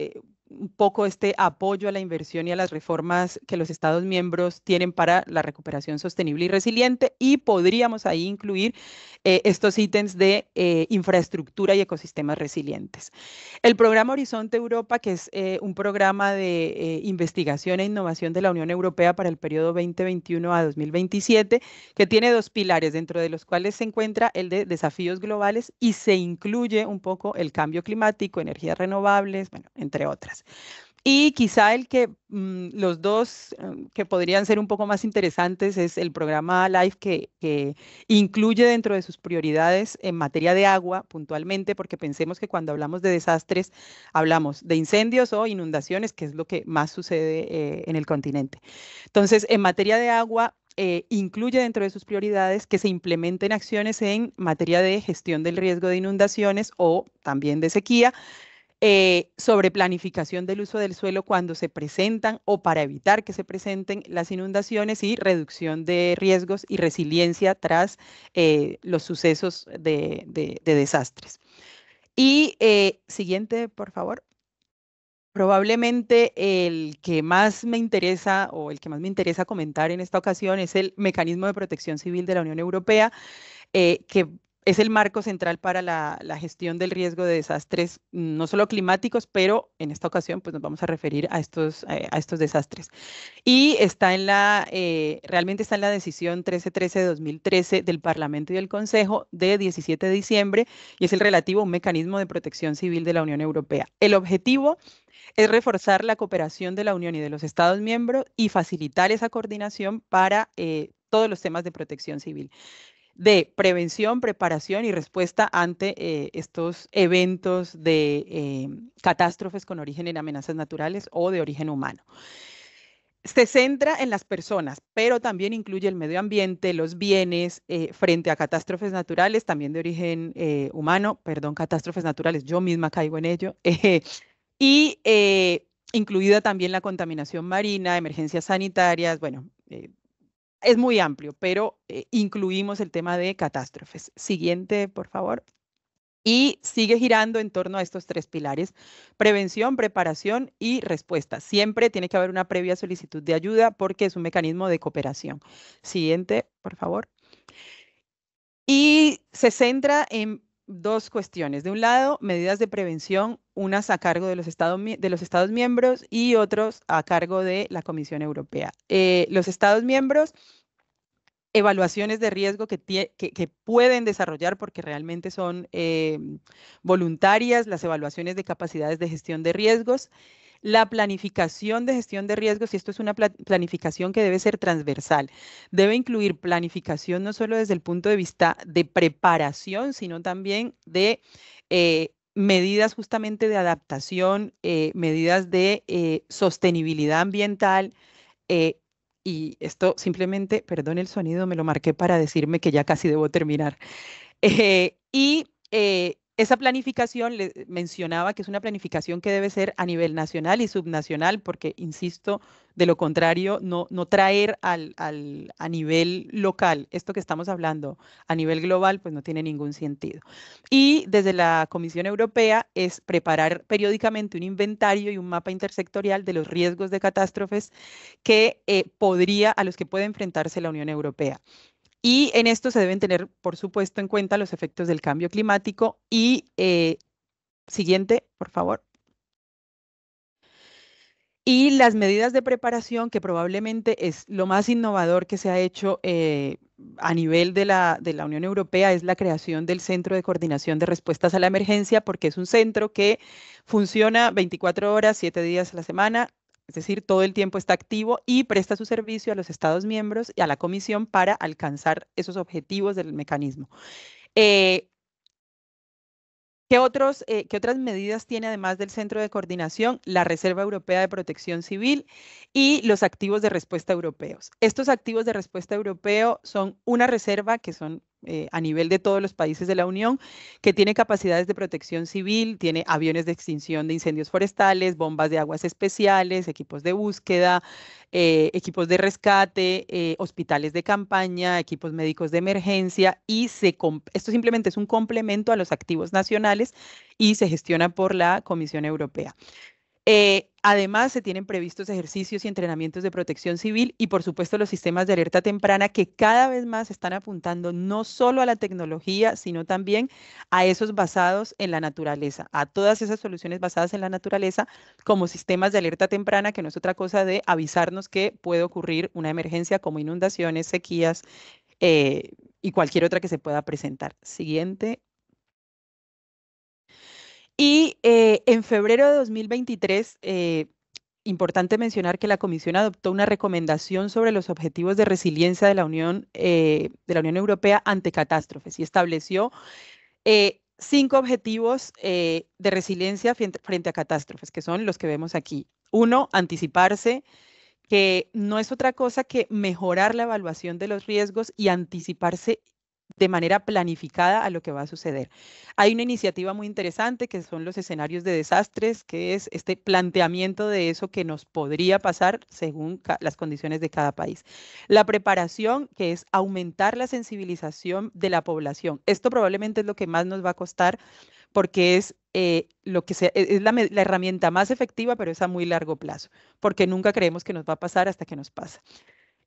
un poco este apoyo a la inversión y a las reformas que los Estados miembros tienen para la recuperación sostenible y resiliente y podríamos ahí incluir eh, estos ítems de eh, infraestructura y ecosistemas resilientes. El programa Horizonte Europa, que es eh, un programa de investigación e innovación de la Unión Europea para el periodo 2021 a 2027, que tiene dos pilares dentro de los cuales se encuentra el de desafíos globales y se incluye un poco el cambio climático, energías renovables, bueno, entre otras. Y quizá el que mm, los dos em, que podrían ser un poco más interesantes es el programa LIFE que, incluye dentro de sus prioridades en materia de agua puntualmente, porque pensemos que cuando hablamos de desastres hablamos de incendios o inundaciones, que es lo que más sucede eh, en el continente. Entonces, en materia de agua, eh, incluye dentro de sus prioridades que se implementen acciones en materia de gestión del riesgo de inundaciones o también de sequía, eh, sobre planificación del uso del suelo cuando se presentan o para evitar que se presenten las inundaciones y reducción de riesgos y resiliencia tras eh, los sucesos de, desastres. Y eh, siguiente, por favor. Probablemente el que más me interesa o el que más me interesa comentar en esta ocasión es el mecanismo de protección civil de la Unión Europea, que es el marco central para la, gestión del riesgo de desastres, mm, no solo climáticos, pero en esta ocasión pues, nos vamos a referir a estos, eh, a estos desastres. Y está en la, eh, realmente está en la decisión 1313 de 2013 del Parlamento y del Consejo de 17 de diciembre y es el relativo a un mecanismo de protección civil de la Unión Europea. El objetivo es reforzar la cooperación de la Unión y de los Estados miembros y facilitar esa coordinación para eh, todos los temas de protección civil de prevención, preparación y respuesta ante eh, estos eventos de eh, catástrofes con origen en amenazas naturales o de origen humano. Se centra en las personas, pero también incluye el medio ambiente, los bienes eh, frente a catástrofes naturales, también de origen humano, perdón, catástrofes naturales, yo misma caigo en ello, y incluida también la contaminación marina, emergencias sanitarias, bueno, es muy amplio, pero eh, incluimos el tema de catástrofes. Siguiente, por favor. Y sigue girando en torno a estos tres pilares, prevención, preparación y respuesta. Siempre tiene que haber una previa solicitud de ayuda porque es un mecanismo de cooperación. Siguiente, por favor. Y se centra en dos cuestiones. De un lado, medidas de prevención, unas a cargo de los, Estados, de los Estados miembros y otros a cargo de la Comisión Europea. Eh, los Estados miembros, evaluaciones de riesgo que, que, pueden desarrollar porque realmente son eh, voluntarias, las evaluaciones de capacidades de gestión de riesgos. La planificación de gestión de riesgos, y esto es una planificación que debe ser transversal, debe incluir planificación no solo desde el punto de vista de preparación, sino también de eh, medidas justamente de adaptación, eh, medidas de eh, sostenibilidad ambiental. y esto simplemente, perdón el sonido, me lo marqué para decirme que ya casi debo terminar. y esa planificación, mencionaba que es una planificación que debe ser a nivel nacional y subnacional, porque, insisto, de lo contrario, no, no traer a nivel local esto que estamos hablando a nivel global, pues no tiene ningún sentido. Y desde la Comisión Europea es preparar periódicamente un inventario y un mapa intersectorial de los riesgos de catástrofes que eh, podría, a los que puede enfrentarse la Unión Europea. Y en esto se deben tener, por supuesto, en cuenta los efectos del cambio climático. Y eh, siguiente, por favor. Y las medidas de preparación, que probablemente es lo más innovador que se ha hecho eh, a nivel de la, de la Unión Europea, es la creación del Centro de Coordinación de Respuestas a la Emergencia, porque es un centro que funciona 24 horas, 7 días a la semana, es decir, todo el tiempo está activo y presta su servicio a los Estados miembros y a la Comisión para alcanzar esos objetivos del mecanismo. Eh, ¿Qué, otros, eh, ¿Qué otras medidas tiene además del Centro de Coordinación la Reserva Europea de Protección Civil y los activos de respuesta europeos? Estos activos de respuesta europeo son una reserva que son eh, a nivel de todos los países de la Unión, que tiene capacidades de protección civil, tiene aviones de extinción de incendios forestales, bombas de aguas especiales, equipos de búsqueda, eh, equipos de rescate, eh, hospitales de campaña, equipos médicos de emergencia y se esto simplemente es un complemento a los activos nacionales y se gestiona por la Comisión Europea. Eh, además, se tienen previstos ejercicios y entrenamientos de protección civil y, por supuesto, los sistemas de alerta temprana que cada vez más están apuntando no solo a la tecnología, sino también a esos basados en la naturaleza, a todas esas soluciones basadas en la naturaleza como sistemas de alerta temprana, que no es otra cosa de avisarnos que puede ocurrir una emergencia como inundaciones, sequías. Eh, y cualquier otra que se pueda presentar. Siguiente. Y eh, en febrero de 2023, eh, importante mencionar que la Comisión adoptó una recomendación sobre los objetivos de resiliencia de la Unión, eh, de la Unión Europea ante catástrofes y estableció cinco objetivos de resiliencia frente a catástrofes, que son los que vemos aquí. Uno, anticiparse que no es otra cosa que mejorar la evaluación de los riesgos y anticiparse de manera planificada a lo que va a suceder. Hay una iniciativa muy interesante que son los escenarios de desastres, que es este planteamiento de eso que nos podría pasar según las condiciones de cada país. La preparación, que es aumentar la sensibilización de la población. Esto probablemente es lo que más nos va a costar porque es, eh, lo que es la, herramienta más efectiva, pero es a muy largo plazo, porque nunca creemos que nos va a pasar hasta que nos pasa.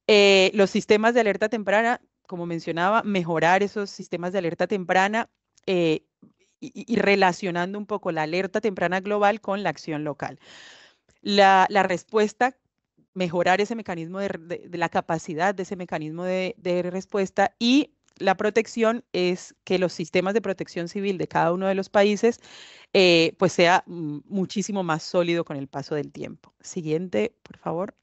Eh, los sistemas de alerta temprana como mencionaba, mejorar esos sistemas de alerta temprana eh, y, relacionando un poco la alerta temprana global con la acción local. La, respuesta, mejorar ese mecanismo de, la capacidad de ese mecanismo de, respuesta y la protección es que los sistemas de protección civil de cada uno de los países eh, pues sea muchísimo más sólido con el paso del tiempo. Siguiente, por favor.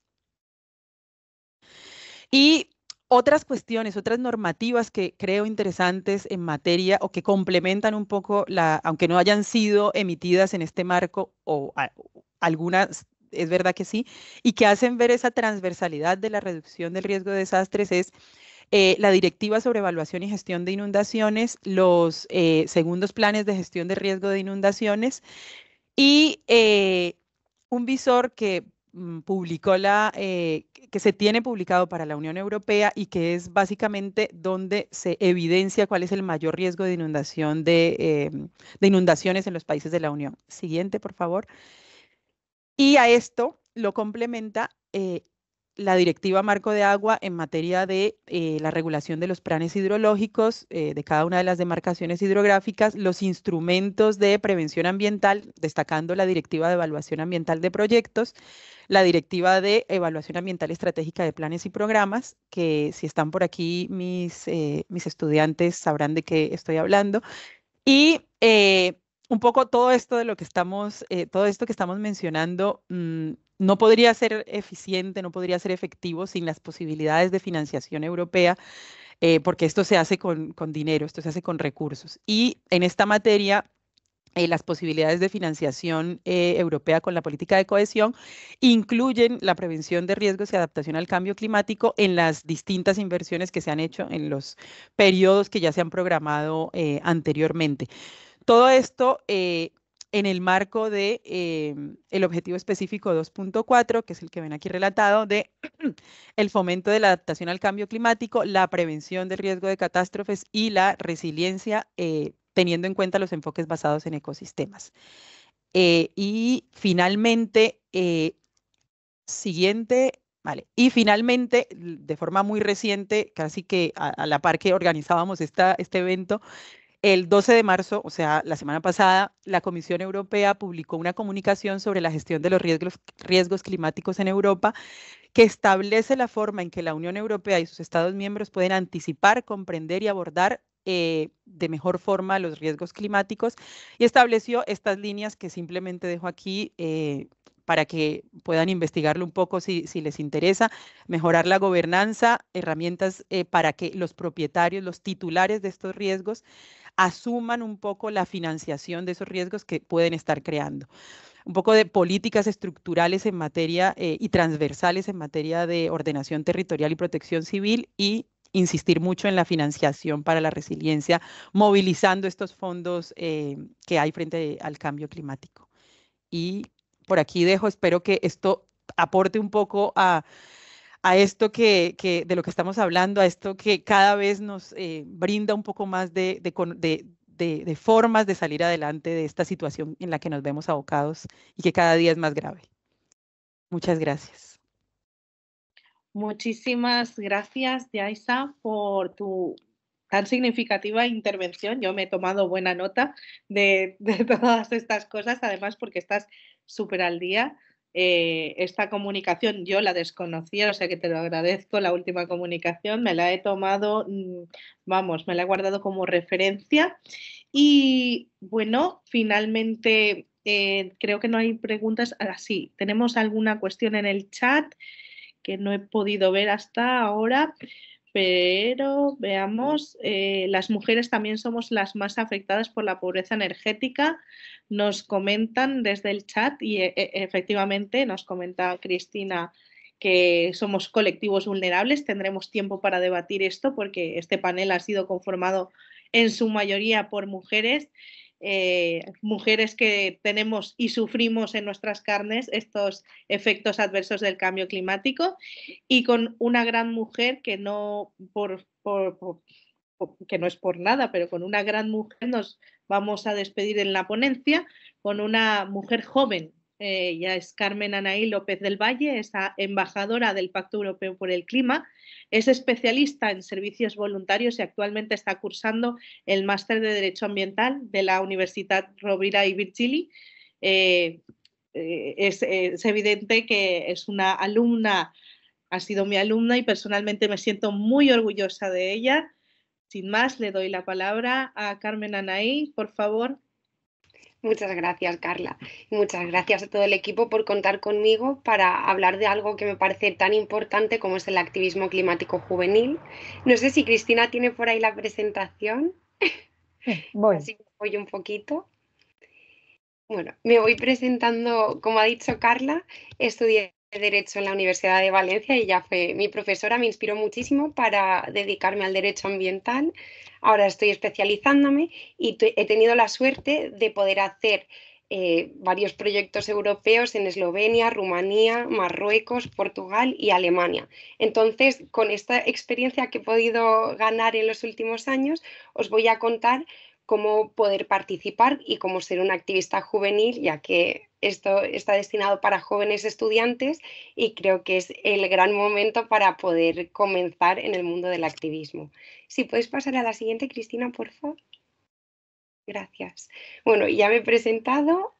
Y otras cuestiones, otras normativas que creo interesantes en materia o que complementan un poco la, aunque no hayan sido emitidas en este marco o algunas es verdad que sí, y que hacen ver esa transversalidad de la reducción del riesgo de desastres es eh, la Directiva sobre Evaluación y Gestión de Inundaciones, los eh, segundos planes de gestión de riesgo de inundaciones y eh, un visor que Mm, publicó la, eh, que se tiene publicado para la Unión Europea y que es básicamente donde se evidencia cuál es el mayor riesgo de inundación de, eh, inundaciones en los países de la Unión. Siguiente, por favor. Y a esto lo complementa eh, la Directiva Marco de Agua en materia de eh, la regulación de los planes hidrológicos, eh, de cada una de las demarcaciones hidrográficas, los instrumentos de prevención ambiental, destacando la Directiva de Evaluación Ambiental de Proyectos, la Directiva de Evaluación Ambiental Estratégica de Planes y Programas, que si están por aquí mis, eh, mis estudiantes sabrán de qué estoy hablando, y un poco todo esto de lo que estamos, todo esto que estamos mencionando. Mm, no podría ser eficiente, no podría ser efectivo sin las posibilidades de financiación europea, eh, porque esto se hace con, dinero, esto se hace con recursos. Y en esta materia, eh, las posibilidades de financiación eh, europea con la política de cohesión incluyen la prevención de riesgos y adaptación al cambio climático en las distintas inversiones que se han hecho en los periodos que ya se han programado anteriormente. Todo esto en el marco de em, el objetivo específico 2.4, que es el que ven aquí relatado, de el fomento de la adaptación al cambio climático, la prevención del riesgo de catástrofes y la resiliencia, eh, teniendo en cuenta los enfoques basados en ecosistemas. Eh, y finalmente, eh, siguiente Vale. Y finalmente, de forma muy reciente, casi que a, la par que organizábamos esta, este evento, el 12 de marzo, o sea, la semana pasada, la Comisión Europea publicó una comunicación sobre la gestión de los riesgos, climáticos en Europa que establece la forma en que la Unión Europea y sus Estados miembros pueden anticipar, comprender y abordar eh, de mejor forma los riesgos climáticos y estableció estas líneas que simplemente dejo aquí eh, para que puedan investigarlo un poco si, les interesa, mejorar la gobernanza, herramientas eh, para que los propietarios, los titulares de estos riesgos, asuman un poco la financiación de esos riesgos que pueden estar creando. Un poco de políticas estructurales en materia eh, y transversales en materia de ordenación territorial y protección civil y insistir mucho en la financiación para la resiliencia, movilizando estos fondos eh, que hay frente al cambio climático. Y por aquí dejo, espero que esto aporte un poco a a esto que, que, de lo que estamos hablando, a esto que cada vez nos eh, brinda un poco más de, de, de, de, formas de salir adelante de esta situación en la que nos vemos abocados y que cada día es más grave. Muchas gracias. Muchísimas gracias, Yaisa, por tu tan significativa intervención. Yo me he tomado buena nota de todas estas cosas, además porque estás súper al día. Eh, esta comunicación yo la desconocía, o sea que te lo agradezco, la última comunicación, me la he tomado, mm, vamos, me la he guardado como referencia. Y bueno, finalmente eh, creo que no hay preguntas. Así, sí, tenemos alguna cuestión en el chat que no he podido ver hasta ahora, pero veamos, eh, las mujeres también somos las más afectadas por la pobreza energética, nos comentan desde el chat y e, e, efectivamente nos comenta Cristina que somos colectivos vulnerables, tendremos tiempo para debatir esto porque este panel ha sido conformado en su mayoría por mujeres eh, mujeres que tenemos y sufrimos en nuestras carnes estos efectos adversos del cambio climático y con una gran mujer que no que no es por nada, pero con una gran mujer nos vamos a despedir en la ponencia, con una mujer joven, ella eh, es Carmen Anaí López del Valle, es embajadora del Pacto Europeo por el Clima, es especialista en servicios voluntarios y actualmente está cursando el máster de Derecho Ambiental de la Universidad Rovira y Virgili. Eh, eh, es, es, evidente que es una alumna, ha sido mi alumna y personalmente me siento muy orgullosa de ella. Sin más, le doy la palabra a Carmen Anaí, por favor. Muchas gracias, Carla. muchas gracias a todo el equipo por contar conmigo para hablar de algo que me parece tan importante como es el activismo climático juvenil. No sé si Cristina tiene por ahí la presentación. Voy. voy un poquito. Bueno, me voy presentando, como ha dicho Carla, estudié de Derecho en la Universidad de Valencia y ya fue mi profesora, me inspiró muchísimo para dedicarme al derecho ambiental. Ahora estoy especializándome y he tenido la suerte de poder hacer eh, varios proyectos europeos en Eslovenia, Rumanía, Marruecos, Portugal y Alemania. Entonces, con esta experiencia que he podido ganar en los últimos años, os voy a contar cómo poder participar y cómo ser un activista juvenil, ya que esto está destinado para jóvenes estudiantes y creo que es el gran momento para poder comenzar en el mundo del activismo. Si puedes pasar a la siguiente, Cristina, por favor. Gracias. Bueno, ya me he presentado.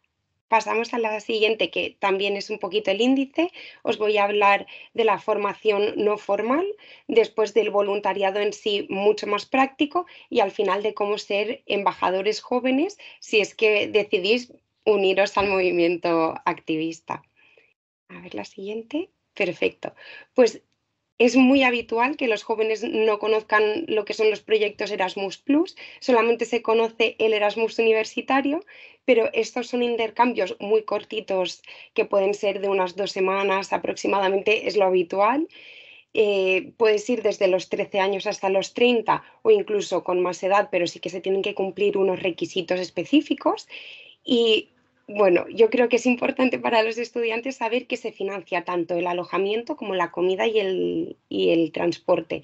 Pasamos a la siguiente, que también es un poquito el índice. Os voy a hablar de la formación no formal, después del voluntariado en sí mucho más práctico y al final de cómo ser embajadores jóvenes si es que decidís uniros al movimiento activista. A ver la siguiente. Perfecto. Pues es muy habitual que los jóvenes no conozcan lo que son los proyectos Erasmus Plus, solamente se conoce el Erasmus universitario, pero estos son intercambios muy cortitos que pueden ser de unas dos semanas aproximadamente, es lo habitual. Eh, puedes ir desde los 13 años hasta los 30 o incluso con más edad, pero sí que se tienen que cumplir unos requisitos específicos. Y bueno, yo creo que es importante para los estudiantes saber que se financia tanto el alojamiento como la comida y el, y el transporte.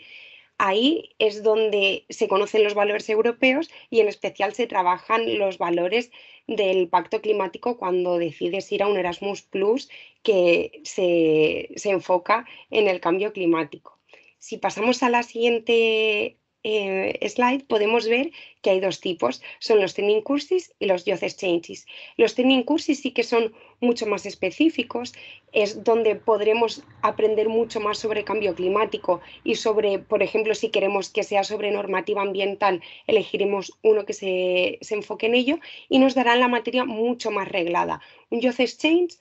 Ahí es donde se conocen los valores europeos y en especial se trabajan los valores del pacto climático cuando decides ir a un Erasmus Plus que se, se enfoca en el cambio climático. Si pasamos a la siguiente eh, slide podemos ver que hay dos tipos, son los training courses y los youth exchanges. Los training courses sí que son mucho más específicos, es donde podremos aprender mucho más sobre cambio climático y sobre, por ejemplo, si queremos que sea sobre normativa ambiental, elegiremos uno que se, enfoque en ello y nos dará la materia mucho más reglada. Un youth exchange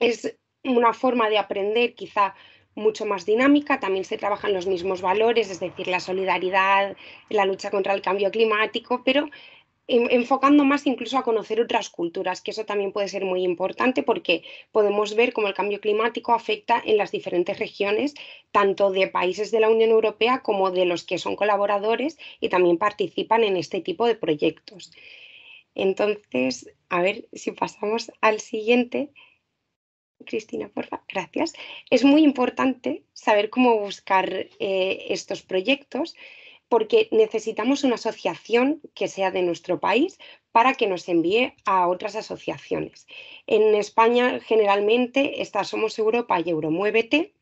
es una forma de aprender quizá mucho más dinámica, también se trabajan los mismos valores, es decir, la solidaridad, la lucha contra el cambio climático, pero enfocando más incluso a conocer otras culturas, que eso también puede ser muy importante porque podemos ver cómo el cambio climático afecta en las diferentes regiones, tanto de países de la Unión Europea como de los que son colaboradores y también participan en este tipo de proyectos. Entonces, a ver si pasamos al siguiente. Cristina, porfa, gracias. Es muy importante saber cómo buscar eh, estos proyectos porque necesitamos una asociación que sea de nuestro país para que nos envíe a otras asociaciones. En España, generalmente, está Somos Europa y Euromuévete,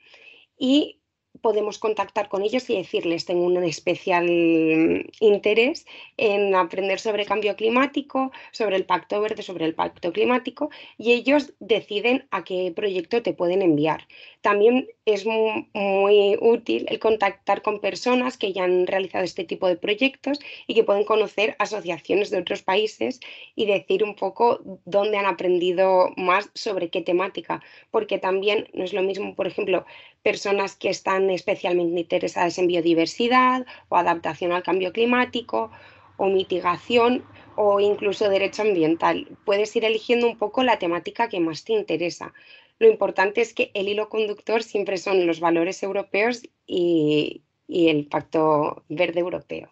y podemos contactar con ellos y decirles, tengo un especial mm, interés en aprender sobre cambio climático, sobre el pacto verde, sobre el pacto climático, y ellos deciden a qué proyecto te pueden enviar. También es muy, muy útil el contactar con personas que ya han realizado este tipo de proyectos y que pueden conocer asociaciones de otros países y decir un poco dónde han aprendido más sobre qué temática, porque también no es lo mismo, por ejemplo, personas que están especialmente interesadas en biodiversidad o adaptación al cambio climático o mitigación o incluso derecho ambiental. Puedes ir eligiendo un poco la temática que más te interesa. Lo importante es que el hilo conductor siempre son los valores europeos y, el Pacto Verde Europeo.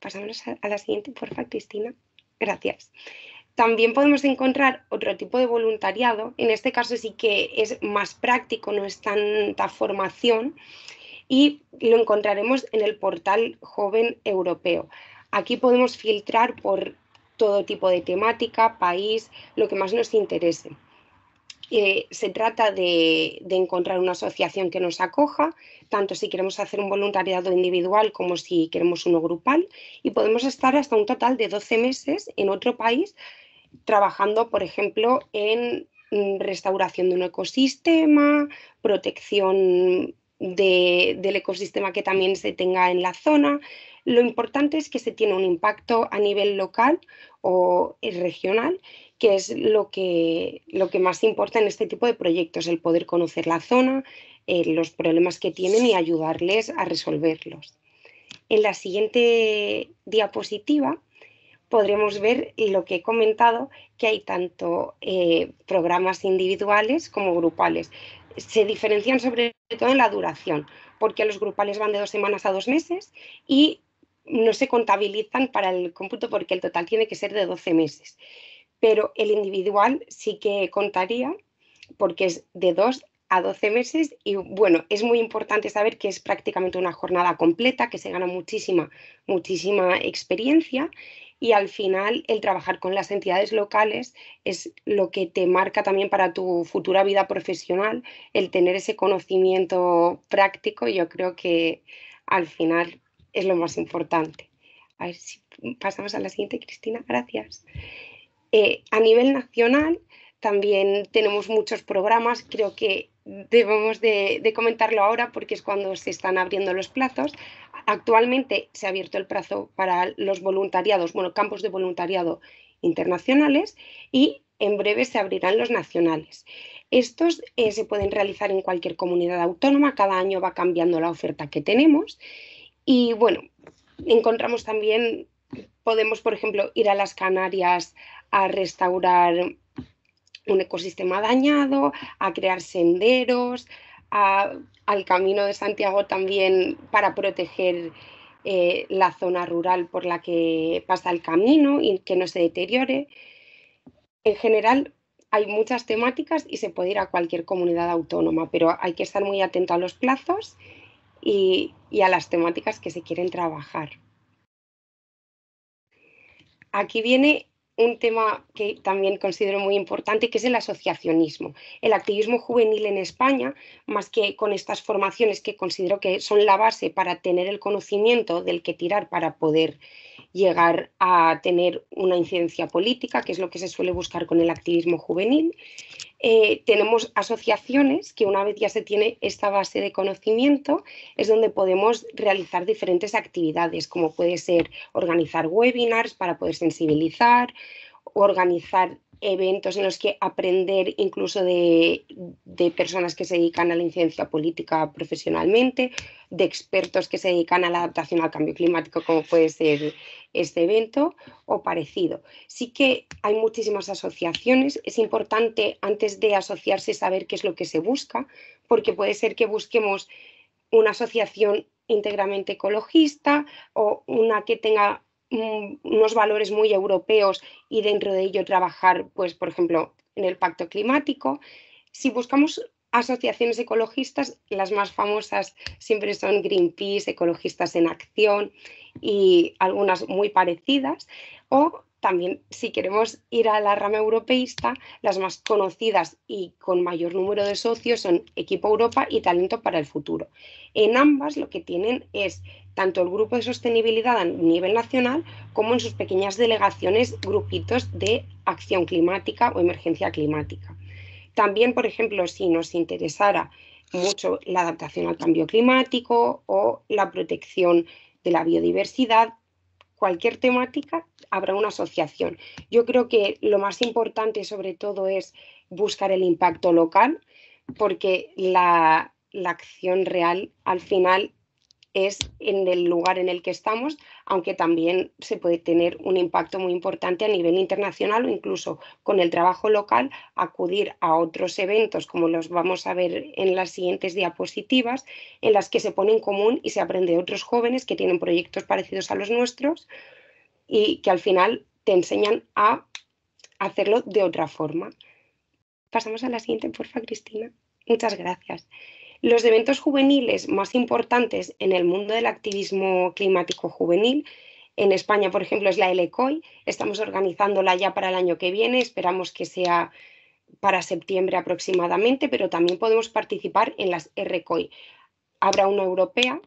Pasamos a, la siguiente, por favor, Cristina. Gracias. También podemos encontrar otro tipo de voluntariado, en este caso sí que es más práctico, no es tanta formación, y lo encontraremos en el portal Joven Europeo. Aquí podemos filtrar por todo tipo de temática, país, lo que más nos interese. Eh, se trata de, encontrar una asociación que nos acoja, tanto si queremos hacer un voluntariado individual como si queremos uno grupal, y podemos estar hasta un total de 12 meses en otro país trabajando, por ejemplo, en mm, restauración de un ecosistema, protección del ecosistema que también se tenga en la zona. Lo importante es que se tiene un impacto a nivel local o regional que es lo que, lo que más importa en este tipo de proyectos, el poder conocer la zona, eh, los problemas que tienen y ayudarles a resolverlos. En la siguiente diapositiva podremos ver lo que he comentado, que hay tanto eh, programas individuales como grupales. Se diferencian sobre todo en la duración, porque los grupales van de dos semanas a dos meses y no se contabilizan para el cómputo porque el total tiene que ser de 12 meses pero el individual sí que contaría porque es de 2 a 12 meses y bueno, es muy importante saber que es prácticamente una jornada completa, que se gana muchísima, muchísima experiencia y al final el trabajar con las entidades locales es lo que te marca también para tu futura vida profesional, el tener ese conocimiento práctico, yo creo que al final es lo más importante. A ver si pasamos a la siguiente, Cristina, gracias. Eh, a nivel nacional también tenemos muchos programas, creo que debemos de, comentarlo ahora porque es cuando se están abriendo los plazos. Actualmente se ha abierto el plazo para los voluntariados, bueno, campos de voluntariado internacionales y en breve se abrirán los nacionales. Estos eh, se pueden realizar en cualquier comunidad autónoma, cada año va cambiando la oferta que tenemos y bueno, encontramos también, podemos por ejemplo ir a las Canarias a restaurar un ecosistema dañado, a crear senderos, al Camino de Santiago también para proteger eh, la zona rural por la que pasa el camino y que no se deteriore. En general, hay muchas temáticas y se puede ir a cualquier comunidad autónoma, pero hay que estar muy atento a los plazos y, y a las temáticas que se quieren trabajar. Aquí viene un tema que también considero muy importante, que es el asociacionismo. El activismo juvenil en España, más que con estas formaciones que considero que son la base para tener el conocimiento del que tirar para poder llegar a tener una incidencia política, que es lo que se suele buscar con el activismo juvenil, eh, tenemos asociaciones que una vez ya se tiene esta base de conocimiento es donde podemos realizar diferentes actividades, como puede ser organizar webinars para poder sensibilizar, organizar eventos en los que aprender incluso de, personas que se dedican a la incidencia política profesionalmente, de expertos que se dedican a la adaptación al cambio climático, como puede ser este evento o parecido. Sí que hay muchísimas asociaciones. Es importante antes de asociarse saber qué es lo que se busca, porque puede ser que busquemos una asociación íntegramente ecologista o una que tenga Mm, unos valores muy europeos y dentro de ello trabajar, pues, por ejemplo, en el pacto climático. Si buscamos asociaciones ecologistas, las más famosas siempre son Greenpeace, Ecologistas en Acción y algunas muy parecidas, o también si queremos ir a la rama europeísta, las más conocidas y con mayor número de socios son Equipo Europa y Talento para el Futuro. En ambas lo que tienen es tanto el grupo de sostenibilidad a nivel nacional como en sus pequeñas delegaciones grupitos de acción climática o emergencia climática. También, por ejemplo, si nos interesara mucho la adaptación al cambio climático o la protección de la biodiversidad cualquier temática habrá una asociación. Yo creo que lo más importante sobre todo es buscar el impacto local, porque la, la acción real al final es en el lugar en el que estamos, aunque también se puede tener un impacto muy importante a nivel internacional o incluso con el trabajo local, acudir a otros eventos como los vamos a ver en las siguientes diapositivas, en las que se pone en común y se aprende de otros jóvenes que tienen proyectos parecidos a los nuestros y que al final te enseñan a hacerlo de otra forma. Pasamos a la siguiente, porfa, Cristina. Muchas gracias. Los eventos juveniles más importantes en el mundo del activismo climático juvenil, en España, por ejemplo, es la LCOI. estamos organizándola ya para el año que viene, esperamos que sea para septiembre aproximadamente, pero también podemos participar en las RCOI. Habrá una europea,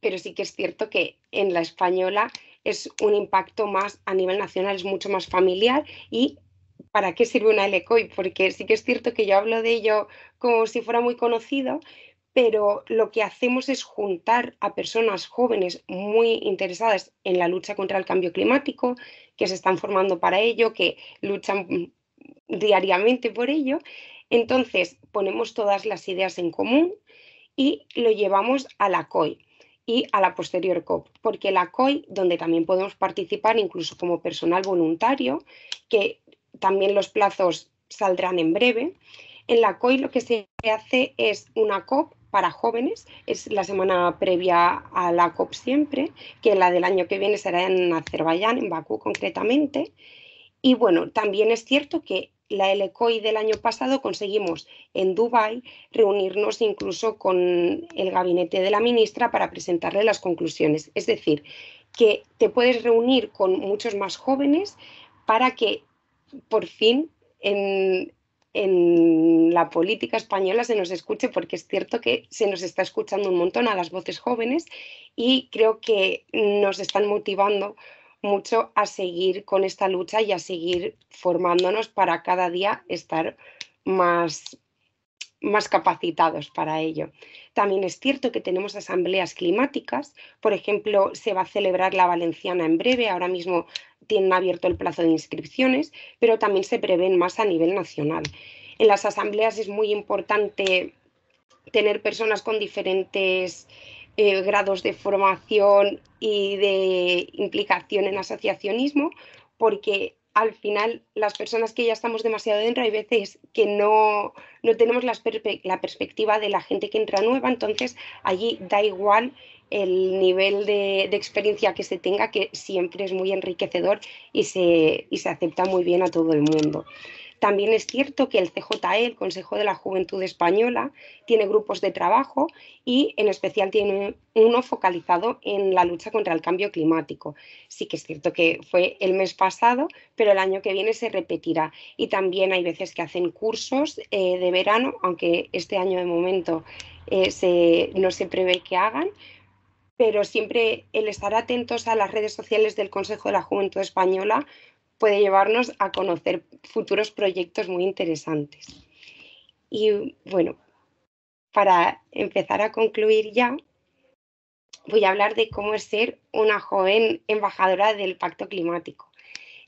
pero sí que es cierto que en la española es un impacto más a nivel nacional, es mucho más familiar y para qué sirve una LCOI, porque sí que es cierto que yo hablo de ello como si fuera muy conocido, pero lo que hacemos es juntar a personas jóvenes muy interesadas en la lucha contra el cambio climático, que se están formando para ello, que luchan diariamente por ello. Entonces, ponemos todas las ideas en común y lo llevamos a la COI y a la posterior COP, porque la COI, donde también podemos participar incluso como personal voluntario, que también los plazos saldrán en breve. En la COI lo que se hace es una COP para jóvenes, es la semana previa a la COP siempre, que la del año que viene será en Azerbaiyán, en Bakú concretamente. Y bueno, también es cierto que la LCOI del año pasado conseguimos en Dubái reunirnos incluso con el gabinete de la ministra para presentarle las conclusiones. Es decir, que te puedes reunir con muchos más jóvenes para que por fin en, la política española se nos escuche, porque es cierto que se nos está escuchando un montón a las voces jóvenes y creo que nos están motivando mucho a seguir con esta lucha y a seguir formándonos para cada día estar más, más capacitados para ello. También es cierto que tenemos asambleas climáticas, por ejemplo, se va a celebrar la valenciana en breve, ahora mismo tienen abierto el plazo de inscripciones, pero también se prevén más a nivel nacional. En las asambleas es muy importante tener personas con diferentes eh, grados de formación y de implicación en asociacionismo, porque al final las personas que ya estamos demasiado dentro hay veces que no, no tenemos la perspectiva de la gente que entra nueva, entonces allí da igual el nivel de, experiencia que se tenga, que siempre es muy enriquecedor y se, acepta muy bien a todo el mundo. También es cierto que el CJE, el Consejo de la Juventud Española, tiene grupos de trabajo y en especial tiene uno focalizado en la lucha contra el cambio climático. Sí que es cierto que fue el mes pasado, pero el año que viene se repetirá. Y también hay veces que hacen cursos eh, de verano, aunque este año de momento eh, no se prevé que hagan, pero siempre el estar atentos a las redes sociales del Consejo de la Juventud Española puede llevarnos a conocer futuros proyectos muy interesantes. Y bueno, para empezar a concluir ya, voy a hablar de cómo es ser una joven embajadora del pacto climático.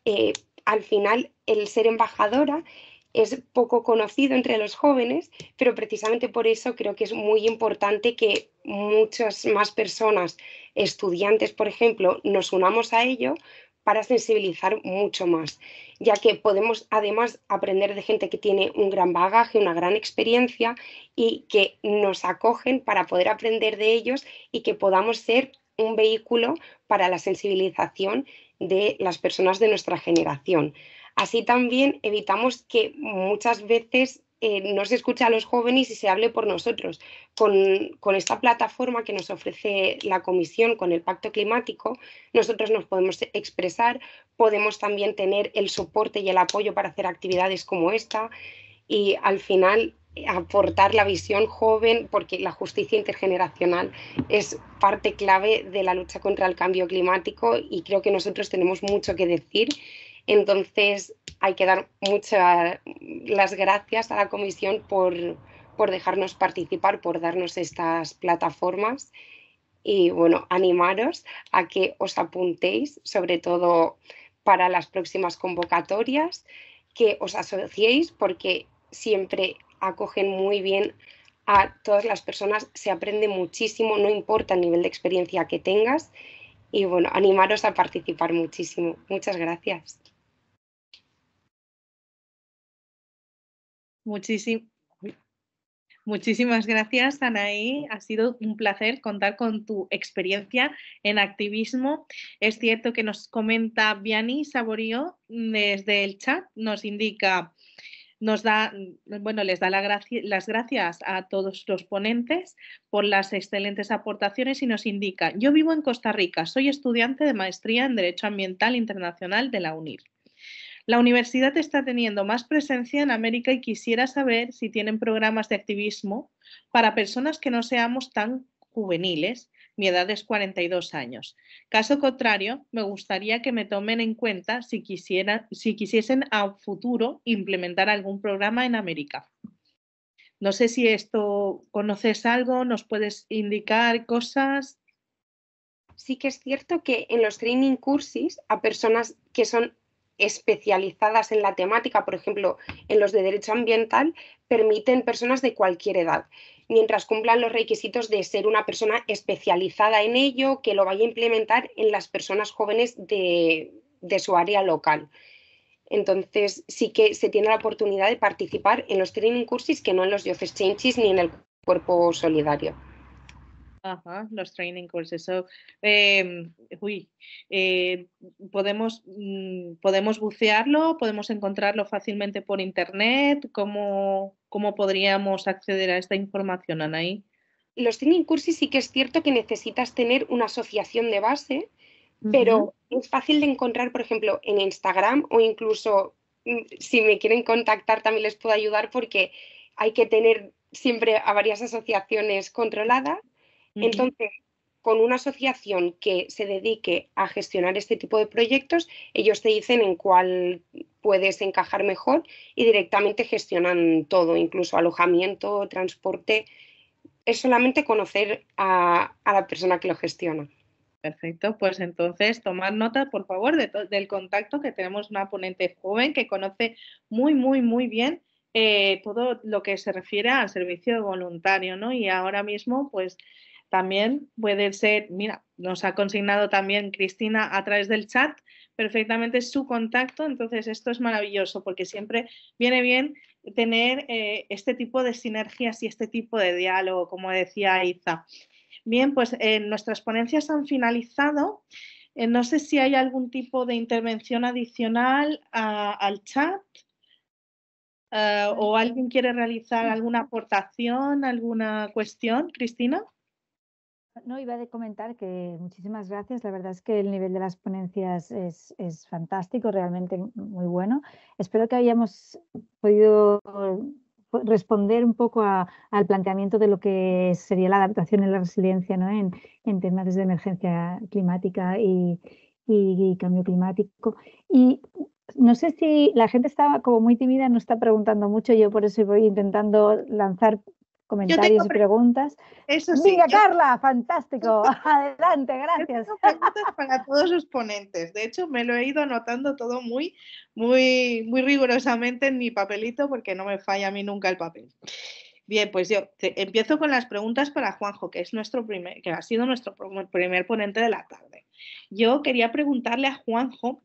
Eh, al final, el ser embajadora es poco conocido entre los jóvenes, pero precisamente por eso creo que es muy importante que muchas más personas, estudiantes, por ejemplo, nos unamos a ello para sensibilizar mucho más, ya que podemos además aprender de gente que tiene un gran bagaje, una gran experiencia y que nos acogen para poder aprender de ellos y que podamos ser un vehículo para la sensibilización de las personas de nuestra generación. Así también evitamos que muchas veces eh, no se escuche a los jóvenes y se hable por nosotros. con, esta plataforma que nos ofrece la Comisión con el Pacto Climático, nosotros nos podemos expresar, podemos también tener el soporte y el apoyo para hacer actividades como esta y al final aportar la visión joven porque la justicia intergeneracional es parte clave de la lucha contra el cambio climático y creo que nosotros tenemos mucho que decir entonces, hay que dar muchas las gracias a la comisión por, por dejarnos participar, por darnos estas plataformas y bueno, animaros a que os apuntéis, sobre todo para las próximas convocatorias, que os asociéis porque siempre acogen muy bien a todas las personas, se aprende muchísimo, no importa el nivel de experiencia que tengas y bueno, animaros a participar muchísimo. Muchas gracias. Muchísimas gracias, Anaí. Ha sido un placer contar con tu experiencia en activismo. Es cierto que nos comenta Viani Saborío desde el chat, nos indica, nos da, bueno, les da las gracias a todos los ponentes por las excelentes aportaciones y nos indica, yo vivo en Costa Rica, soy estudiante de maestría en Derecho Ambiental Internacional de la UNIR. La universidad está teniendo más presencia en América y quisiera saber si tienen programas de activismo para personas que no seamos tan juveniles. Mi edad es 42 años. Caso contrario, me gustaría que me tomen en cuenta si, quisieran, si quisiesen a futuro implementar algún programa en América. No sé si esto conoces algo, nos puedes indicar cosas. Sí que es cierto que en los training cursis a personas que son especializadas en la temática, por ejemplo, en los de derecho ambiental, permiten personas de cualquier edad, mientras cumplan los requisitos de ser una persona especializada en ello, que lo vaya a implementar en las personas jóvenes de, su área local. Entonces, sí que se tiene la oportunidad de participar en los training courses, que no en los youth exchanges ni en el cuerpo solidario los training courses. Em, uy, eh, podemos, mm, podemos bucearlo, podemos encontrarlo fácilmente por internet. ¿Cómo, cómo podríamos acceder a esta información, Anaí? Los training courses sí que es cierto que necesitas tener una asociación de base, pero es fácil de encontrar, por ejemplo, en Instagram o incluso mm, si me quieren contactar también les puedo ayudar porque hay que tener siempre a varias asociaciones controladas entonces, con una asociación que se dedique a gestionar este tipo de proyectos, ellos te dicen en cuál puedes encajar mejor y directamente gestionan todo, incluso alojamiento, transporte. Es solamente conocer a, la persona que lo gestiona. Perfecto, pues entonces tomar nota, por favor, del contacto que tenemos una ponente joven que conoce muy, muy, muy bien eh, todo lo que se refiere al servicio voluntario, ¿no? Y ahora mismo, pues también puede ser, mira, nos ha consignado también Cristina a través del chat perfectamente su contacto, entonces esto es maravilloso porque siempre viene bien tener eh, este tipo de sinergias y este tipo de diálogo, como decía Iza. Bien, pues eh, nuestras ponencias han finalizado. Eh, no sé si hay algún tipo de intervención adicional al chat o alguien quiere realizar alguna aportación, alguna cuestión. Cristina. No, iba a comentar que muchísimas gracias. La verdad es que el nivel de las ponencias es, fantástico, realmente muy bueno. Espero que hayamos podido pues, responder un poco al planteamiento de lo que sería la adaptación y la resiliencia ¿no? en, temas de emergencia climática y, cambio climático. Y no sé si la gente estaba como muy tímida, no está preguntando mucho, yo por eso voy intentando lanzar comentarios y preguntas. Eso sí, Carla, fantástico. Adelante, gracias. Yo para todos los ponentes. De hecho, me lo he ido anotando todo muy, muy, muy rigurosamente en mi papelito porque no me falla a mí nunca el papel. Bien, pues yo empiezo con las preguntas para Juanjo, que es nuestro primer, que ha sido nuestro primer ponente de la tarde. Yo quería preguntarle a Juanjo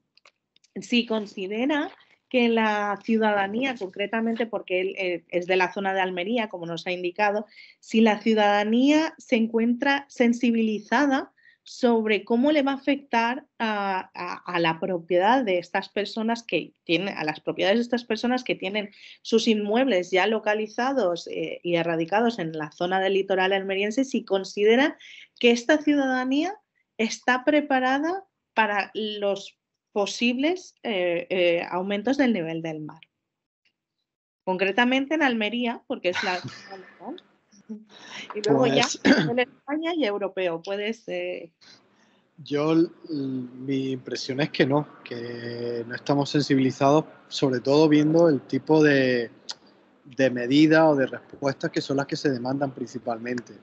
si considera que la ciudadanía, concretamente porque él eh, es de la zona de Almería, como nos ha indicado, si la ciudadanía se encuentra sensibilizada sobre cómo le va a afectar a, la propiedad de estas personas que tienen, a las propiedades de estas personas que tienen sus inmuebles ya localizados eh, y erradicados en la zona del litoral almeriense, si considera que esta ciudadanía está preparada para los posibles eh, eh, aumentos del nivel del mar. Concretamente en Almería, porque es la... y luego ya pues en España y europeo, puedes... Yo, mi impresión es que no, que no estamos sensibilizados, sobre todo viendo el tipo de, de medidas o de respuestas que son las que se demandan principalmente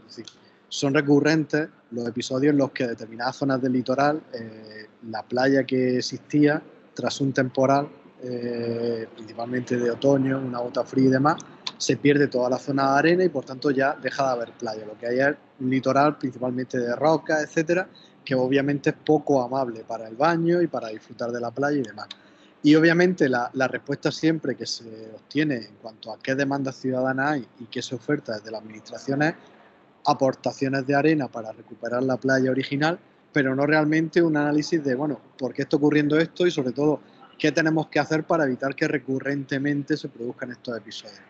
son recurrentes los episodios en los que determinadas zonas del litoral, eh, la playa que existía tras un temporal, eh, principalmente de otoño, una gota fría y demás, se pierde toda la zona de arena y por tanto ya deja de haber playa. Lo que hay es un litoral principalmente de roca, etcétera, que obviamente es poco amable para el baño y para disfrutar de la playa y demás. Y obviamente la, respuesta siempre que se obtiene en cuanto a qué demanda ciudadana hay y qué se oferta desde las administración es aportaciones de arena para recuperar la playa original, pero no realmente un análisis de, bueno, ¿por qué está ocurriendo esto? Y sobre todo, ¿qué tenemos que hacer para evitar que recurrentemente se produzcan estos episodios?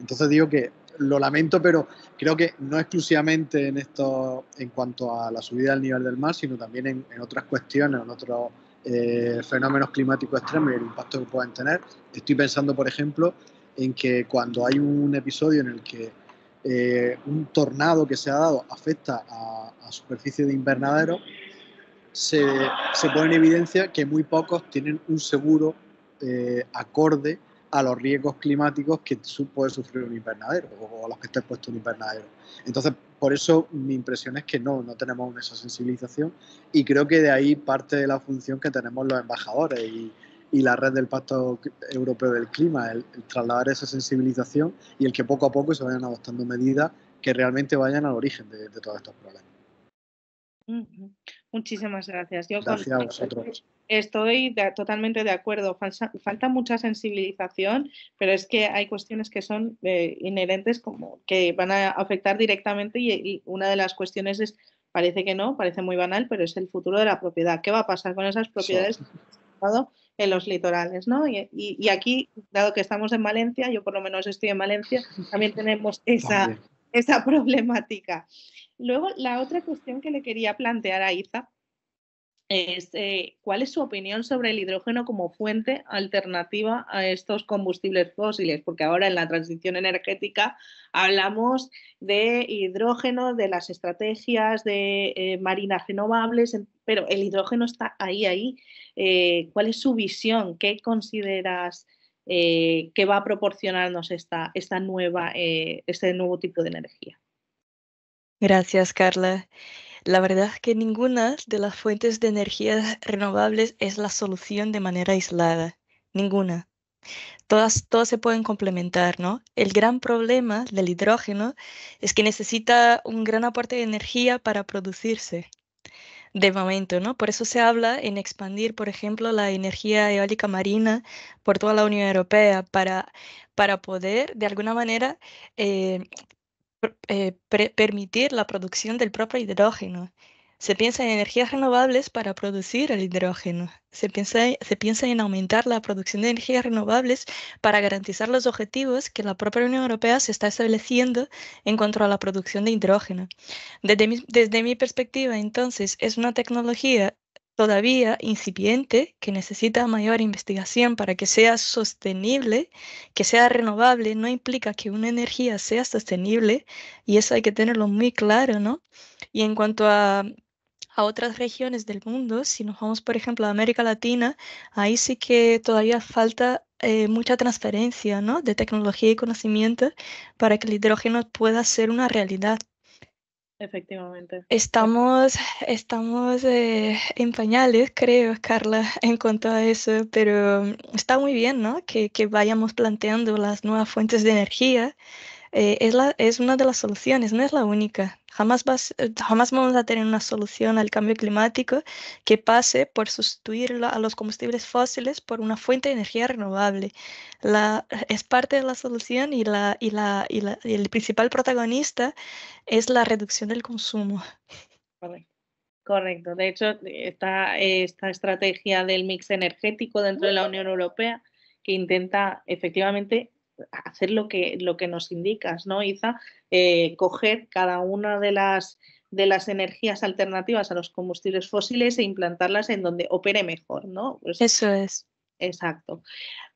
Entonces digo que lo lamento, pero creo que no exclusivamente en esto, en cuanto a la subida del nivel del mar, sino también en, otras cuestiones, en otros eh, fenómenos climáticos extremos y el impacto que pueden tener. Estoy pensando, por ejemplo, en que cuando hay un episodio en el que eh, un tornado que se ha dado afecta a, superficie de invernadero, se, pone en evidencia que muy pocos tienen un seguro eh, acorde a los riesgos climáticos que puede sufrir un invernadero o, a los que esté expuesto un invernadero. Entonces, por eso mi impresión es que no, no tenemos esa sensibilización y creo que de ahí parte de la función que tenemos los embajadores y, y la red del Pacto Europeo del Clima, el, trasladar esa sensibilización y el que poco a poco se vayan adoptando medidas que realmente vayan al origen de, todos estos problemas. Muchísimas gracias. Yo Estoy totalmente de acuerdo. falta mucha sensibilización, pero es que hay cuestiones que son eh, inherentes, como que van a afectar directamente y, una de las cuestiones es parece que no, parece muy banal, pero es el futuro de la propiedad. ¿Qué va a pasar con esas propiedades? en los litorales, ¿no? Y, aquí, dado que estamos en Valencia, yo por lo menos estoy en Valencia, también tenemos esa, esa problemática. Luego, la otra cuestión que le quería plantear a Iza este, cuál es su opinión sobre el hidrógeno como fuente alternativa a estos combustibles fósiles, porque ahora en la transición energética hablamos de hidrógeno, de las estrategias de eh, marinas renovables, pero el hidrógeno está ahí, ahí. Eh, ¿Cuál es su visión? ¿Qué consideras eh, que va a proporcionarnos esta, esta nueva, este nuevo tipo de energía? Gracias, Carla. La verdad es que ninguna de las fuentes de energías renovables es la solución de manera aislada, ninguna. Todas, todas se pueden complementar, ¿no? El gran problema del hidrógeno es que necesita un gran aporte de energía para producirse de momento, ¿no? Por eso se habla en expandir, por ejemplo, la energía eólica marina por toda la Unión Europea para, para poder, de alguna manera, eh, eh, permitir la producción del propio hidrógeno. Se piensa en energías renovables para producir el hidrógeno. Se piensa, en aumentar la producción de energías renovables para garantizar los objetivos que la propia Unión Europea se está estableciendo en cuanto a la producción de hidrógeno. desde mi perspectiva, entonces, es una tecnología todavía incipiente, que necesita mayor investigación para que sea sostenible, que sea renovable, no implica que una energía sea sostenible y eso hay que tenerlo muy claro, ¿no? Y en cuanto a otras regiones del mundo, si nos vamos, por ejemplo, a América Latina, ahí sí que todavía falta eh, mucha transferencia de tecnología y conocimiento para que el hidrógeno pueda ser una realidad Efectivamente. Estamos, estamos eh, en pañales, creo, Carla, en cuanto a eso, pero mm, está muy bien, ¿no? Que, vayamos planteando las nuevas fuentes de energía. Eh, es, la, es una de las soluciones, no es la única, Jamás, vamos a tener una solución al cambio climático que pase por sustituir a los combustibles fósiles por una fuente de energía renovable. La, es parte de la solución y, la, y, la, y, el principal protagonista es la reducción del consumo. Correcto. Correcto. De hecho, está esta estrategia del mix energético dentro de la Unión Europea que intenta efectivamente hacer lo que, lo que nos indicas, ¿no, Iza? Eh, coger cada una de las, de las energías alternativas a los combustibles fósiles e implantarlas en donde opere mejor, ¿no? Pues Eso es. Exacto.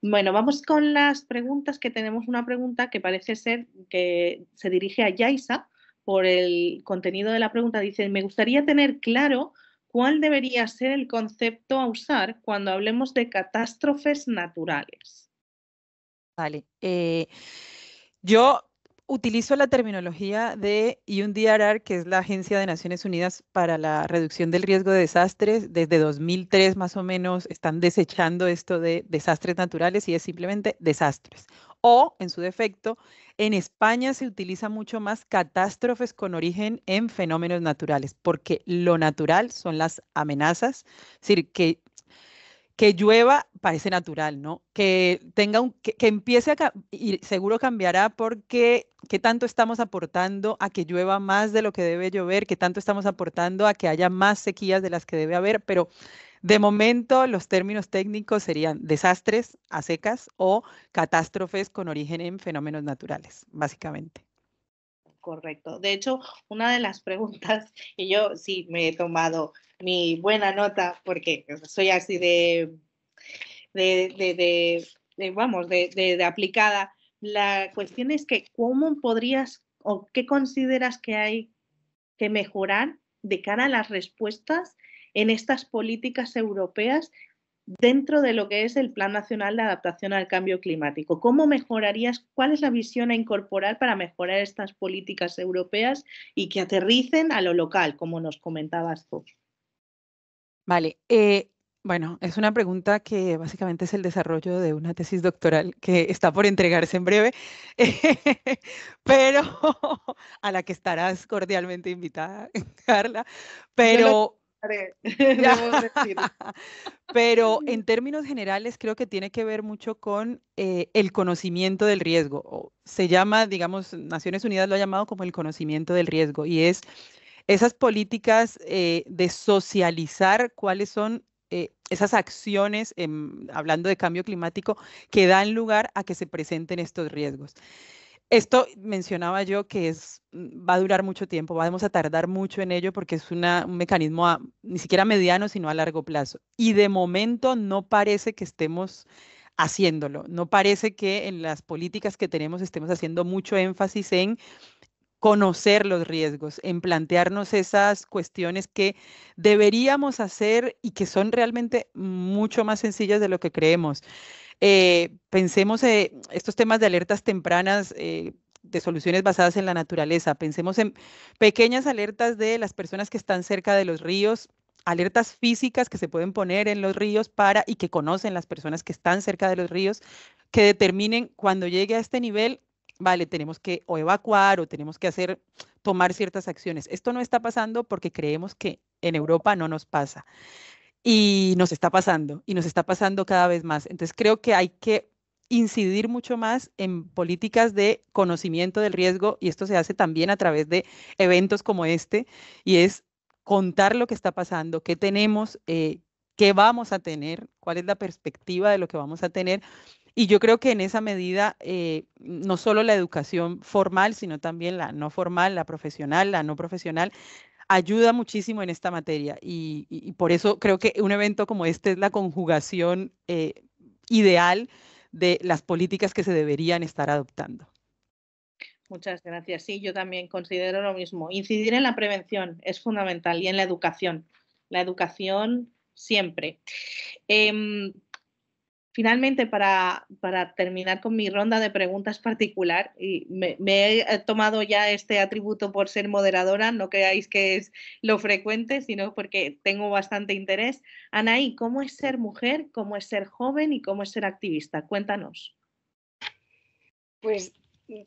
Bueno, vamos con las preguntas que tenemos una pregunta que parece ser que se dirige a Yaisa por el contenido de la pregunta. Dice, me gustaría tener claro cuál debería ser el concepto a usar cuando hablemos de catástrofes naturales. Vale. Eh, yo utilizo la terminología de UNDRR, que es la Agencia de Naciones Unidas para la Reducción del Riesgo de Desastres. Desde 2003 más o menos están desechando esto de desastres naturales y es simplemente desastres. O, en su defecto, en España se utiliza mucho más catástrofes con origen en fenómenos naturales, porque lo natural son las amenazas, es decir, que que llueva parece natural, ¿no? Que tenga un, que, empiece a y seguro cambiará porque qué tanto estamos aportando a que llueva más de lo que debe llover, qué tanto estamos aportando a que haya más sequías de las que debe haber, pero de momento los términos técnicos serían desastres a secas o catástrofes con origen en fenómenos naturales, básicamente correcto. De hecho, una de las preguntas, y yo sí me he tomado mi buena nota porque soy así de, de, de, de de, aplicada. La cuestión es que cómo podrías o qué consideras que hay que mejorar de cara a las respuestas en estas políticas europeas dentro de lo que es el Plan Nacional de Adaptación al Cambio Climático. ¿Cómo mejorarías? ¿Cuál es la visión a incorporar para mejorar estas políticas europeas y que aterricen a lo local, como nos comentabas tú? Vale. Eh, bueno, es una pregunta que básicamente es el desarrollo de una tesis doctoral que está por entregarse en breve, pero a la que estarás cordialmente invitada, Carla. Pero Pero mm. en términos generales creo que tiene que ver mucho con eh, el conocimiento del riesgo. Se llama, digamos, Naciones Unidas lo ha llamado como el conocimiento del riesgo y es esas políticas eh, de socializar cuáles son eh, esas acciones, em, hablando de cambio climático, que dan lugar a que se presenten estos riesgos. Esto mencionaba yo que es, mm, va a durar mucho tiempo, vamos a tardar mucho en ello porque es un mecanismo ni siquiera mediano, sino a largo plazo. Y de momento no parece que estemos haciéndolo, no parece que en las políticas que tenemos estemos haciendo mucho énfasis en conocer los riesgos, en plantearnos esas cuestiones que deberíamos hacer y que son realmente mucho más sencillas de lo que creemos. Eh, pensemos en eh, estos temas de alertas tempranas. Eh, de soluciones basadas en la naturaleza. Pensemos en pequeñas alertas de las personas que están cerca de los ríos, alertas físicas que se pueden poner en los ríos para y que conocen las personas que están cerca de los ríos, que determinen cuando llegue a este nivel, vale, tenemos que o evacuar o tenemos que hacer tomar ciertas acciones. Esto no está pasando porque creemos que en Europa no nos pasa. Y nos está pasando, y nos está pasando cada vez más. Entonces creo que hay que incidir mucho más en políticas de conocimiento del riesgo, y esto se hace también a través de eventos como este, y es contar lo que está pasando, qué tenemos, eh, qué vamos a tener, cuál es la perspectiva de lo que vamos a tener. Y yo creo que en esa medida, eh, no solo la educación formal, sino también la no formal, la profesional, la no profesional, ayuda muchísimo en esta materia y, por eso creo que un evento como este es la conjugación eh, ideal de las políticas que se deberían estar adoptando. Muchas gracias. Sí, yo también considero lo mismo. Incidir en la prevención es fundamental y en la educación. La educación siempre. Em, Finalmente, para, terminar con mi ronda de preguntas particular, y me, he tomado ya este atributo por ser moderadora, no creáis que es lo frecuente, sino porque tengo bastante interés. Anaí, ¿cómo es ser mujer? ¿Cómo es ser joven? ¿Y cómo es ser activista? Cuéntanos. Pues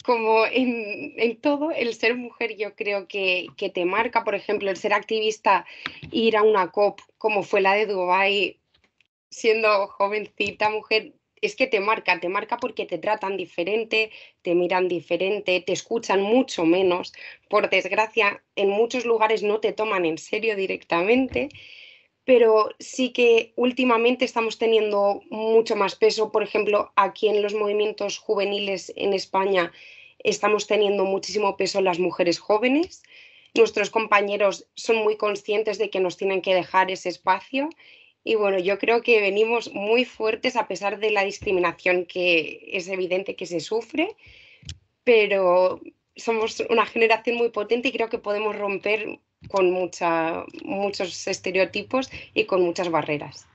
como en, todo, el ser mujer yo creo que, que, te marca, por ejemplo, el ser activista, ir a una COP como fue la de Dubái, siendo jovencita, mujer, es que te marca, te marca porque te tratan diferente, te miran diferente, te escuchan mucho menos. Por desgracia, en muchos lugares no te toman en serio directamente, pero sí que últimamente estamos teniendo mucho más peso. Por ejemplo, aquí en los movimientos juveniles en España estamos teniendo muchísimo peso las mujeres jóvenes. Nuestros compañeros son muy conscientes de que nos tienen que dejar ese espacio y bueno, yo creo que venimos muy fuertes a pesar de la discriminación que es evidente que se sufre, pero somos una generación muy potente y creo que podemos romper con muchos estereotipos y con muchas barreras.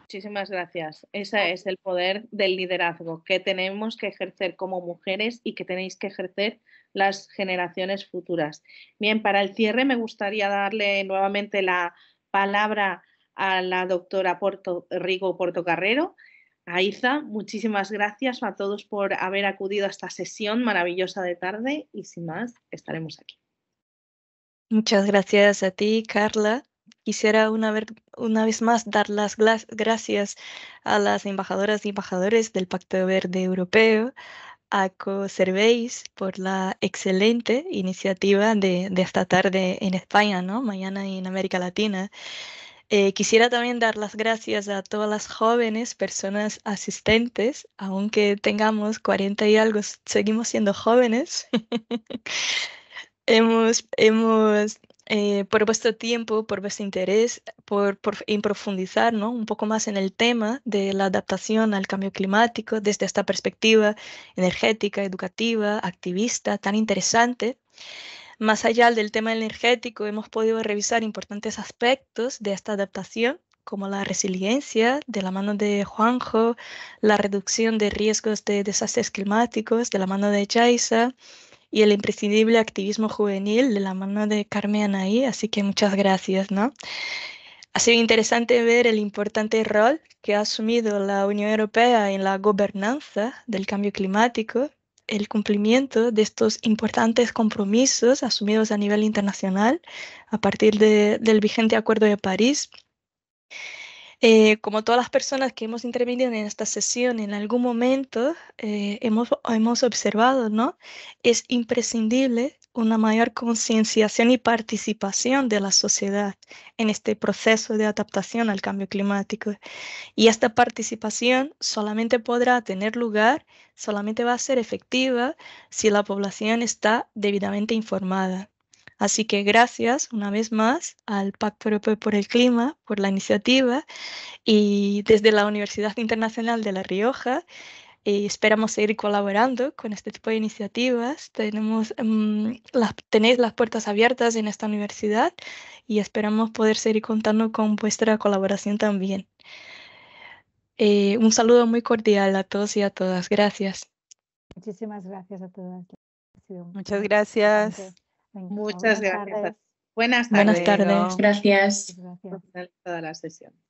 Muchísimas gracias. Ese es el poder del liderazgo que tenemos que ejercer como mujeres y que tenéis que ejercer las generaciones futuras. Bien, para el cierre me gustaría darle nuevamente la palabra a la doctora Porto, Rigo Portocarrero. A Iza, muchísimas gracias a todos por haber acudido a esta sesión maravillosa de tarde y sin más, estaremos aquí. Muchas gracias a ti, Carla. Quisiera una, una vez más dar las gracias a las embajadoras y embajadores del Pacto Verde Europeo, a Coserveis por la excelente iniciativa de, de, esta tarde en España, ¿no? mañana en América Latina. Eh, quisiera también dar las gracias a todas las jóvenes personas asistentes, aunque tengamos 40 y algo, seguimos siendo jóvenes. hemos hemos eh, por vuestro tiempo, por vuestro interés, por, por profundizar ¿no? un poco más en el tema de la adaptación al cambio climático desde esta perspectiva energética, educativa, activista, tan interesante. Más allá del tema energético, hemos podido revisar importantes aspectos de esta adaptación, como la resiliencia de la mano de Juanjo, la reducción de riesgos de desastres climáticos de la mano de Jaisa y el imprescindible activismo juvenil de la mano de Carmen Anaí, así que muchas gracias, ¿no? Ha sido interesante ver el importante rol que ha asumido la Unión Europea en la gobernanza del cambio climático el cumplimiento de estos importantes compromisos asumidos a nivel internacional a partir de, del vigente Acuerdo de París. Eh, como todas las personas que hemos intervenido en esta sesión, en algún momento eh, hemos, hemos observado, ¿no? Es imprescindible una mayor concienciación y participación de la sociedad en este proceso de adaptación al cambio climático. Y esta participación solamente podrá tener lugar, solamente va a ser efectiva si la población está debidamente informada. Así que gracias una vez más al Pacto Europeo por el Clima por la iniciativa y desde la Universidad Internacional de La Rioja esperamos seguir colaborando con este tipo de iniciativas. Tenemos, em, las, tenéis las puertas abiertas en esta universidad y esperamos poder seguir contando con vuestra colaboración también. Eh, un saludo muy cordial a todos y a todas. Gracias. Muchísimas gracias a todas. Muchas gracias. Muchas gracias. Buenas tardes. Buenas tardes. Gracias. gracias. Toda la sesión.